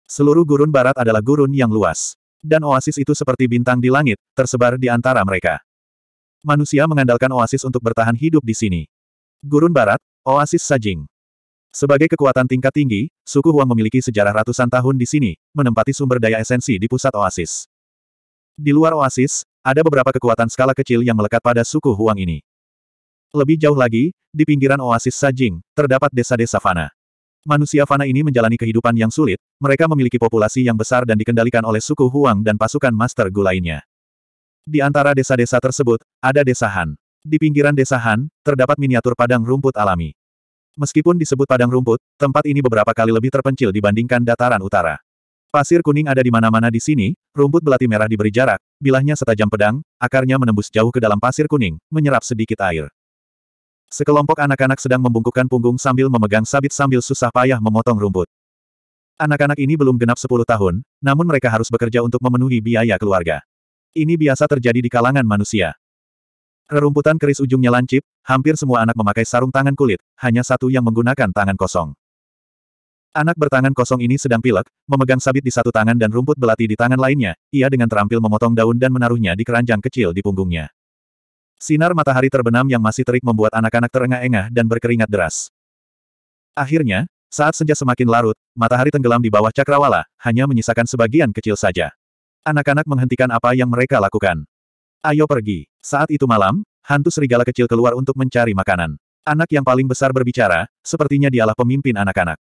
Seluruh gurun barat adalah gurun yang luas. Dan oasis itu seperti bintang di langit, tersebar di antara mereka. Manusia mengandalkan oasis untuk bertahan hidup di sini. Gurun Barat, Oasis Sajing. Sebagai kekuatan tingkat tinggi, suku Huang memiliki sejarah ratusan tahun di sini, menempati sumber daya esensi di pusat oasis. Di luar oasis, ada beberapa kekuatan skala kecil yang melekat pada suku Huang ini. Lebih jauh lagi, di pinggiran oasis Sajing, terdapat desa-desa fana. Manusia fana ini menjalani kehidupan yang sulit, mereka memiliki populasi yang besar dan dikendalikan oleh suku Huang dan pasukan Master Gu lainnya. Di antara desa-desa tersebut, ada desa Han. Di pinggiran desa Han, terdapat miniatur padang rumput alami. Meskipun disebut padang rumput, tempat ini beberapa kali lebih terpencil dibandingkan dataran utara. Pasir kuning ada di mana-mana di sini, rumput belati merah diberi jarak, bilahnya setajam pedang, akarnya menembus jauh ke dalam pasir kuning, menyerap sedikit air. Sekelompok anak-anak sedang membungkukkan punggung sambil memegang sabit sambil susah payah memotong rumput. Anak-anak ini belum genap 10 tahun, namun mereka harus bekerja untuk memenuhi biaya keluarga. Ini biasa terjadi di kalangan manusia. Rerumputan keris ujungnya lancip, hampir semua anak memakai sarung tangan kulit, hanya satu yang menggunakan tangan kosong. Anak bertangan kosong ini sedang pilek, memegang sabit di satu tangan dan rumput belati di tangan lainnya, ia dengan terampil memotong daun dan menaruhnya di keranjang kecil di punggungnya. Sinar matahari terbenam yang masih terik membuat anak-anak terengah-engah dan berkeringat deras. Akhirnya, saat senja semakin larut, matahari tenggelam di bawah cakrawala, hanya menyisakan sebagian kecil saja. Anak-anak menghentikan apa yang mereka lakukan. Ayo pergi. Saat itu malam, hantu serigala kecil keluar untuk mencari makanan. Anak yang paling besar berbicara, sepertinya dialah pemimpin anak-anak.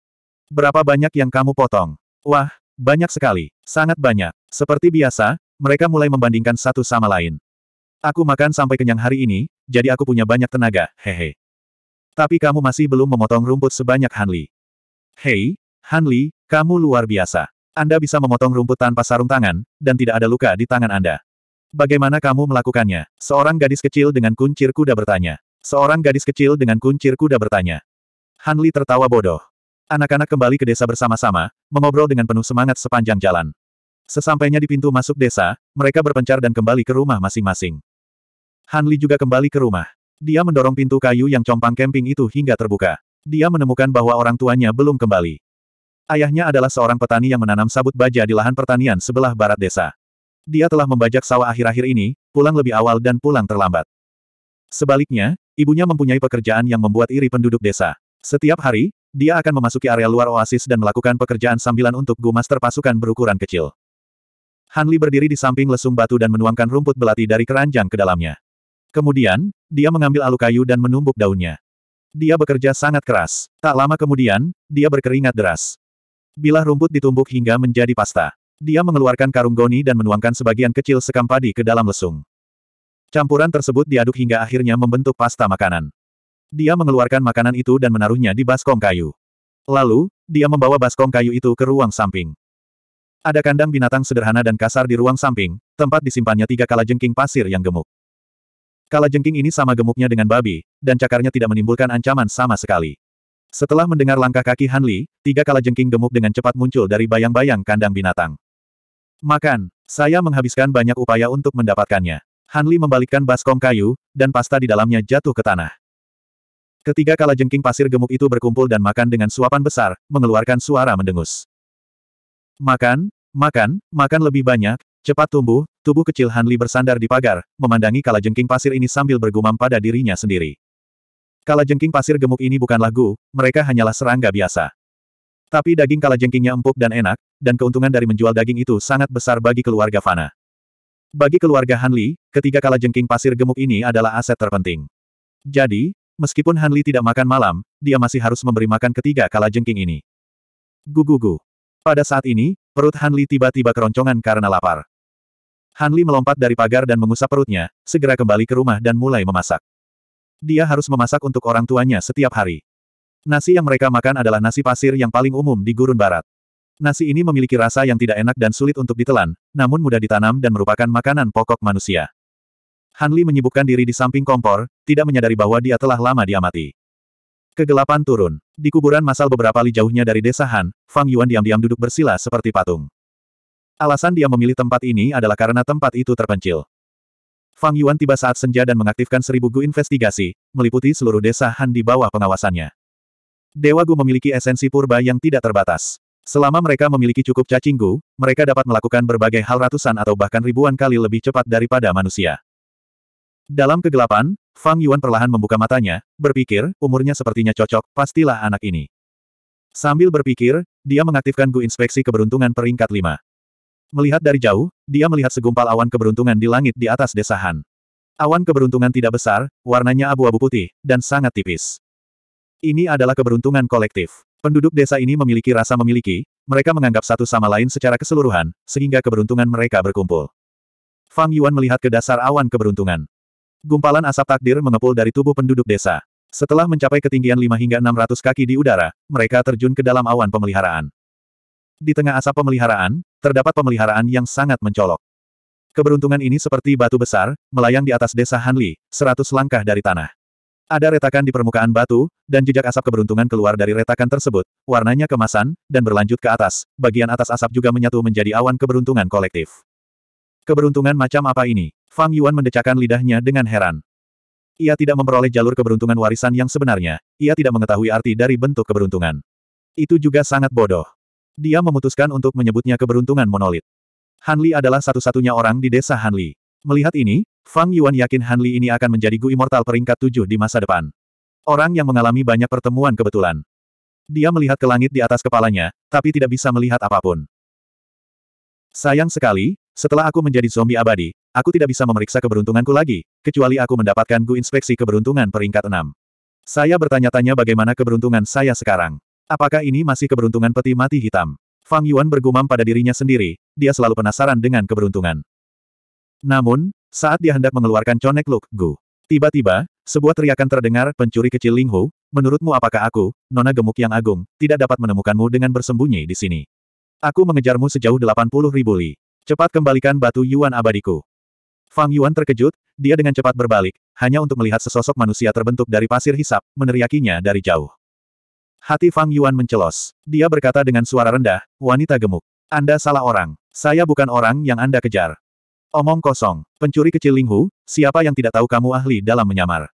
Berapa banyak yang kamu potong? Wah, banyak sekali, sangat banyak. Seperti biasa, mereka mulai membandingkan satu sama lain. Aku makan sampai kenyang hari ini, jadi aku punya banyak tenaga, hehe. Tapi kamu masih belum memotong rumput sebanyak Hanli. Hei, Hanli, kamu luar biasa. Anda bisa memotong rumput tanpa sarung tangan, dan tidak ada luka di tangan Anda. Bagaimana kamu melakukannya? Seorang gadis kecil dengan kuncir kuda bertanya. Seorang gadis kecil dengan kuncir kuda bertanya. Hanli tertawa bodoh. Anak-anak kembali ke desa bersama-sama, mengobrol dengan penuh semangat sepanjang jalan. Sesampainya di pintu masuk desa, mereka berpencar dan kembali ke rumah masing-masing. Hanli juga kembali ke rumah. Dia mendorong pintu kayu yang compang camping itu hingga terbuka. Dia menemukan bahwa orang tuanya belum kembali. Ayahnya adalah seorang petani yang menanam sabut baja di lahan pertanian sebelah barat desa. Dia telah membajak sawah akhir-akhir ini, pulang lebih awal dan pulang terlambat. Sebaliknya, ibunya mempunyai pekerjaan yang membuat iri penduduk desa. Setiap hari, dia akan memasuki area luar oasis dan melakukan pekerjaan sambilan untuk gumaster pasukan berukuran kecil. Hanli berdiri di samping lesung batu dan menuangkan rumput belati dari keranjang ke dalamnya. Kemudian, dia mengambil alu kayu dan menumbuk daunnya. Dia bekerja sangat keras. Tak lama kemudian, dia berkeringat deras. Bilah rumput ditumbuk hingga menjadi pasta. Dia mengeluarkan karung goni dan menuangkan sebagian kecil sekam padi ke dalam lesung. Campuran tersebut diaduk hingga akhirnya membentuk pasta makanan. Dia mengeluarkan makanan itu dan menaruhnya di baskom kayu. Lalu, dia membawa baskom kayu itu ke ruang samping. Ada kandang binatang sederhana dan kasar di ruang samping, tempat disimpannya tiga kala jengking pasir yang gemuk. Kala jengking ini sama gemuknya dengan babi, dan cakarnya tidak menimbulkan ancaman sama sekali. Setelah mendengar langkah kaki Han Li, tiga jengking gemuk dengan cepat muncul dari bayang-bayang kandang binatang. Makan, saya menghabiskan banyak upaya untuk mendapatkannya. Han Li membalikkan baskom kayu, dan pasta di dalamnya jatuh ke tanah. Ketiga kala jengking pasir gemuk itu berkumpul dan makan dengan suapan besar, mengeluarkan suara mendengus. Makan, makan, makan lebih banyak, Cepat tumbuh, tubuh kecil Hanli bersandar di pagar, memandangi jengking pasir ini sambil bergumam pada dirinya sendiri. jengking pasir gemuk ini bukanlah gu, mereka hanyalah serangga biasa. Tapi daging jengkingnya empuk dan enak, dan keuntungan dari menjual daging itu sangat besar bagi keluarga Fana. Bagi keluarga Hanli, ketiga jengking pasir gemuk ini adalah aset terpenting. Jadi, meskipun Hanli tidak makan malam, dia masih harus memberi makan ketiga jengking ini. Gu gu gu. Pada saat ini, perut Hanli tiba-tiba keroncongan karena lapar. Hanli melompat dari pagar dan mengusap perutnya, segera kembali ke rumah dan mulai memasak. Dia harus memasak untuk orang tuanya setiap hari. Nasi yang mereka makan adalah nasi pasir yang paling umum di gurun barat. Nasi ini memiliki rasa yang tidak enak dan sulit untuk ditelan, namun mudah ditanam dan merupakan makanan pokok manusia. Hanli menyibukkan diri di samping kompor, tidak menyadari bahwa dia telah lama diamati. Kegelapan turun. Di kuburan masal beberapa li jauhnya dari desa Han, Fang Yuan diam-diam duduk bersila seperti patung. Alasan dia memilih tempat ini adalah karena tempat itu terpencil. Fang Yuan tiba saat senja dan mengaktifkan seribu gu investigasi, meliputi seluruh desa Han di bawah pengawasannya. Dewa Gu memiliki esensi purba yang tidak terbatas. Selama mereka memiliki cukup cacing Gu, mereka dapat melakukan berbagai hal ratusan atau bahkan ribuan kali lebih cepat daripada manusia. Dalam kegelapan, Fang Yuan perlahan membuka matanya, berpikir, umurnya sepertinya cocok, pastilah anak ini. Sambil berpikir, dia mengaktifkan Gu Inspeksi Keberuntungan peringkat 5. Melihat dari jauh, dia melihat segumpal awan keberuntungan di langit di atas desa Han. Awan keberuntungan tidak besar, warnanya abu-abu putih, dan sangat tipis. Ini adalah keberuntungan kolektif. Penduduk desa ini memiliki rasa memiliki, mereka menganggap satu sama lain secara keseluruhan, sehingga keberuntungan mereka berkumpul. Fang Yuan melihat ke dasar awan keberuntungan. Gumpalan asap takdir mengepul dari tubuh penduduk desa. Setelah mencapai ketinggian 5 hingga 600 kaki di udara, mereka terjun ke dalam awan pemeliharaan. Di tengah asap pemeliharaan, terdapat pemeliharaan yang sangat mencolok. Keberuntungan ini seperti batu besar, melayang di atas desa Hanli, seratus langkah dari tanah. Ada retakan di permukaan batu, dan jejak asap keberuntungan keluar dari retakan tersebut, warnanya kemasan, dan berlanjut ke atas, bagian atas asap juga menyatu menjadi awan keberuntungan kolektif. Keberuntungan macam apa ini? Fang Yuan mendecakkan lidahnya dengan heran. Ia tidak memperoleh jalur keberuntungan warisan yang sebenarnya, ia tidak mengetahui arti dari bentuk keberuntungan. Itu juga sangat bodoh. Dia memutuskan untuk menyebutnya keberuntungan monolit. Hanli adalah satu-satunya orang di desa Hanli. Melihat ini, Fang Yuan yakin Hanli ini akan menjadi Gu Immortal peringkat tujuh di masa depan. Orang yang mengalami banyak pertemuan kebetulan. Dia melihat ke langit di atas kepalanya, tapi tidak bisa melihat apapun. Sayang sekali, setelah aku menjadi zombie abadi, aku tidak bisa memeriksa keberuntunganku lagi, kecuali aku mendapatkan Gu Inspeksi Keberuntungan peringkat enam. Saya bertanya-tanya bagaimana keberuntungan saya sekarang. Apakah ini masih keberuntungan peti mati hitam? Fang Yuan bergumam pada dirinya sendiri, dia selalu penasaran dengan keberuntungan. Namun, saat dia hendak mengeluarkan conek look, Gu, tiba-tiba, sebuah teriakan terdengar, pencuri kecil Ling Hu, menurutmu apakah aku, nona gemuk yang agung, tidak dapat menemukanmu dengan bersembunyi di sini? Aku mengejarmu sejauh 80 ribu li. Cepat kembalikan batu Yuan abadiku. Fang Yuan terkejut, dia dengan cepat berbalik, hanya untuk melihat sesosok manusia terbentuk dari pasir hisap, meneriakinya dari jauh. Hati Fang Yuan mencelos. Dia berkata dengan suara rendah, wanita gemuk. Anda salah orang. Saya bukan orang yang Anda kejar. Omong kosong. Pencuri kecil Linghu, siapa yang tidak tahu kamu ahli dalam menyamar?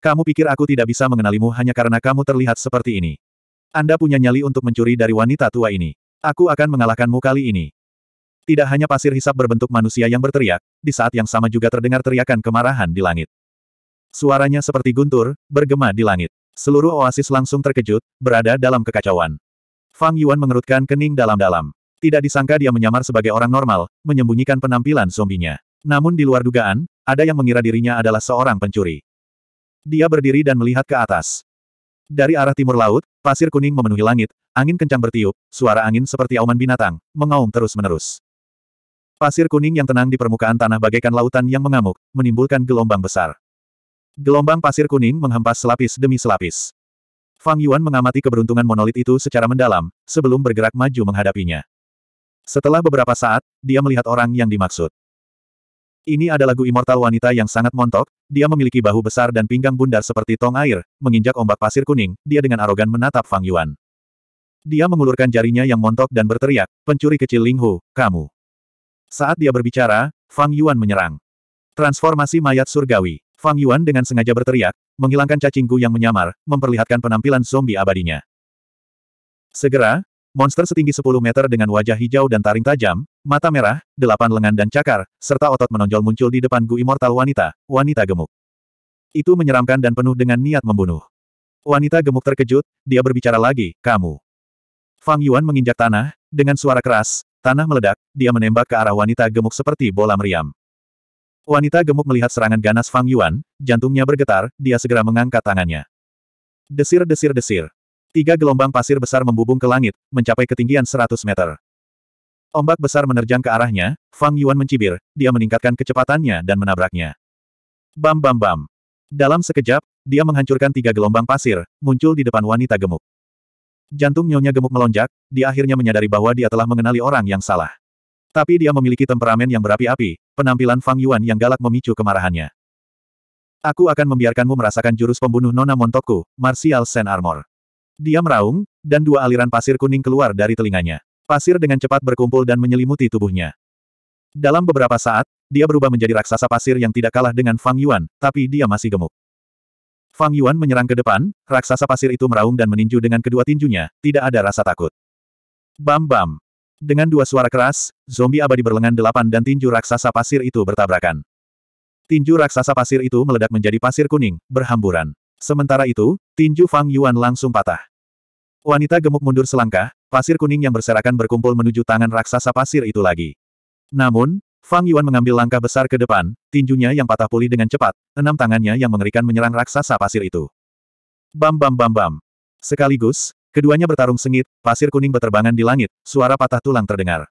Kamu pikir aku tidak bisa mengenalimu hanya karena kamu terlihat seperti ini? Anda punya nyali untuk mencuri dari wanita tua ini. Aku akan mengalahkanmu kali ini. Tidak hanya pasir hisap berbentuk manusia yang berteriak, di saat yang sama juga terdengar teriakan kemarahan di langit. Suaranya seperti guntur, bergema di langit. Seluruh oasis langsung terkejut, berada dalam kekacauan. Fang Yuan mengerutkan kening dalam-dalam. Tidak disangka dia menyamar sebagai orang normal, menyembunyikan penampilan zombinya. Namun di luar dugaan, ada yang mengira dirinya adalah seorang pencuri. Dia berdiri dan melihat ke atas. Dari arah timur laut, pasir kuning memenuhi langit, angin kencang bertiup, suara angin seperti auman binatang, mengaum terus-menerus. Pasir kuning yang tenang di permukaan tanah bagaikan lautan yang mengamuk, menimbulkan gelombang besar. Gelombang pasir kuning menghempas selapis demi selapis. Fang Yuan mengamati keberuntungan monolit itu secara mendalam, sebelum bergerak maju menghadapinya. Setelah beberapa saat, dia melihat orang yang dimaksud. Ini adalah lagu Immortal wanita yang sangat montok, dia memiliki bahu besar dan pinggang bundar seperti tong air, menginjak ombak pasir kuning, dia dengan arogan menatap Fang Yuan. Dia mengulurkan jarinya yang montok dan berteriak, pencuri kecil Ling Hu, kamu. Saat dia berbicara, Fang Yuan menyerang. Transformasi mayat surgawi. Fang Yuan dengan sengaja berteriak, menghilangkan cacing Gu yang menyamar, memperlihatkan penampilan zombie abadinya. Segera, monster setinggi 10 meter dengan wajah hijau dan taring tajam, mata merah, delapan lengan dan cakar, serta otot menonjol muncul di depan Gu Immortal wanita, wanita gemuk. Itu menyeramkan dan penuh dengan niat membunuh. Wanita gemuk terkejut, dia berbicara lagi, kamu. Fang Yuan menginjak tanah, dengan suara keras, tanah meledak, dia menembak ke arah wanita gemuk seperti bola meriam. Wanita gemuk melihat serangan ganas Fang Yuan, jantungnya bergetar, dia segera mengangkat tangannya. Desir-desir-desir. Tiga gelombang pasir besar membubung ke langit, mencapai ketinggian 100 meter. Ombak besar menerjang ke arahnya, Fang Yuan mencibir, dia meningkatkan kecepatannya dan menabraknya. Bam bam bam. Dalam sekejap, dia menghancurkan tiga gelombang pasir, muncul di depan wanita gemuk. Jantung nyonya gemuk melonjak, dia akhirnya menyadari bahwa dia telah mengenali orang yang salah. Tapi dia memiliki temperamen yang berapi-api, penampilan Fang Yuan yang galak memicu kemarahannya. Aku akan membiarkanmu merasakan jurus pembunuh Nona Montokku, Martial Sen Armor. Dia meraung, dan dua aliran pasir kuning keluar dari telinganya. Pasir dengan cepat berkumpul dan menyelimuti tubuhnya. Dalam beberapa saat, dia berubah menjadi raksasa pasir yang tidak kalah dengan Fang Yuan, tapi dia masih gemuk. Fang Yuan menyerang ke depan, raksasa pasir itu meraung dan meninju dengan kedua tinjunya, tidak ada rasa takut. Bam-bam. Dengan dua suara keras, zombie abadi berlengan delapan dan tinju raksasa pasir itu bertabrakan. Tinju raksasa pasir itu meledak menjadi pasir kuning, berhamburan. Sementara itu, tinju Fang Yuan langsung patah. Wanita gemuk mundur selangkah, pasir kuning yang berserakan berkumpul menuju tangan raksasa pasir itu lagi. Namun, Fang Yuan mengambil langkah besar ke depan, tinjunya yang patah pulih dengan cepat, enam tangannya yang mengerikan menyerang raksasa pasir itu. Bam bam bam bam. Sekaligus, Keduanya bertarung sengit, pasir kuning berterbangan di langit, suara patah tulang terdengar.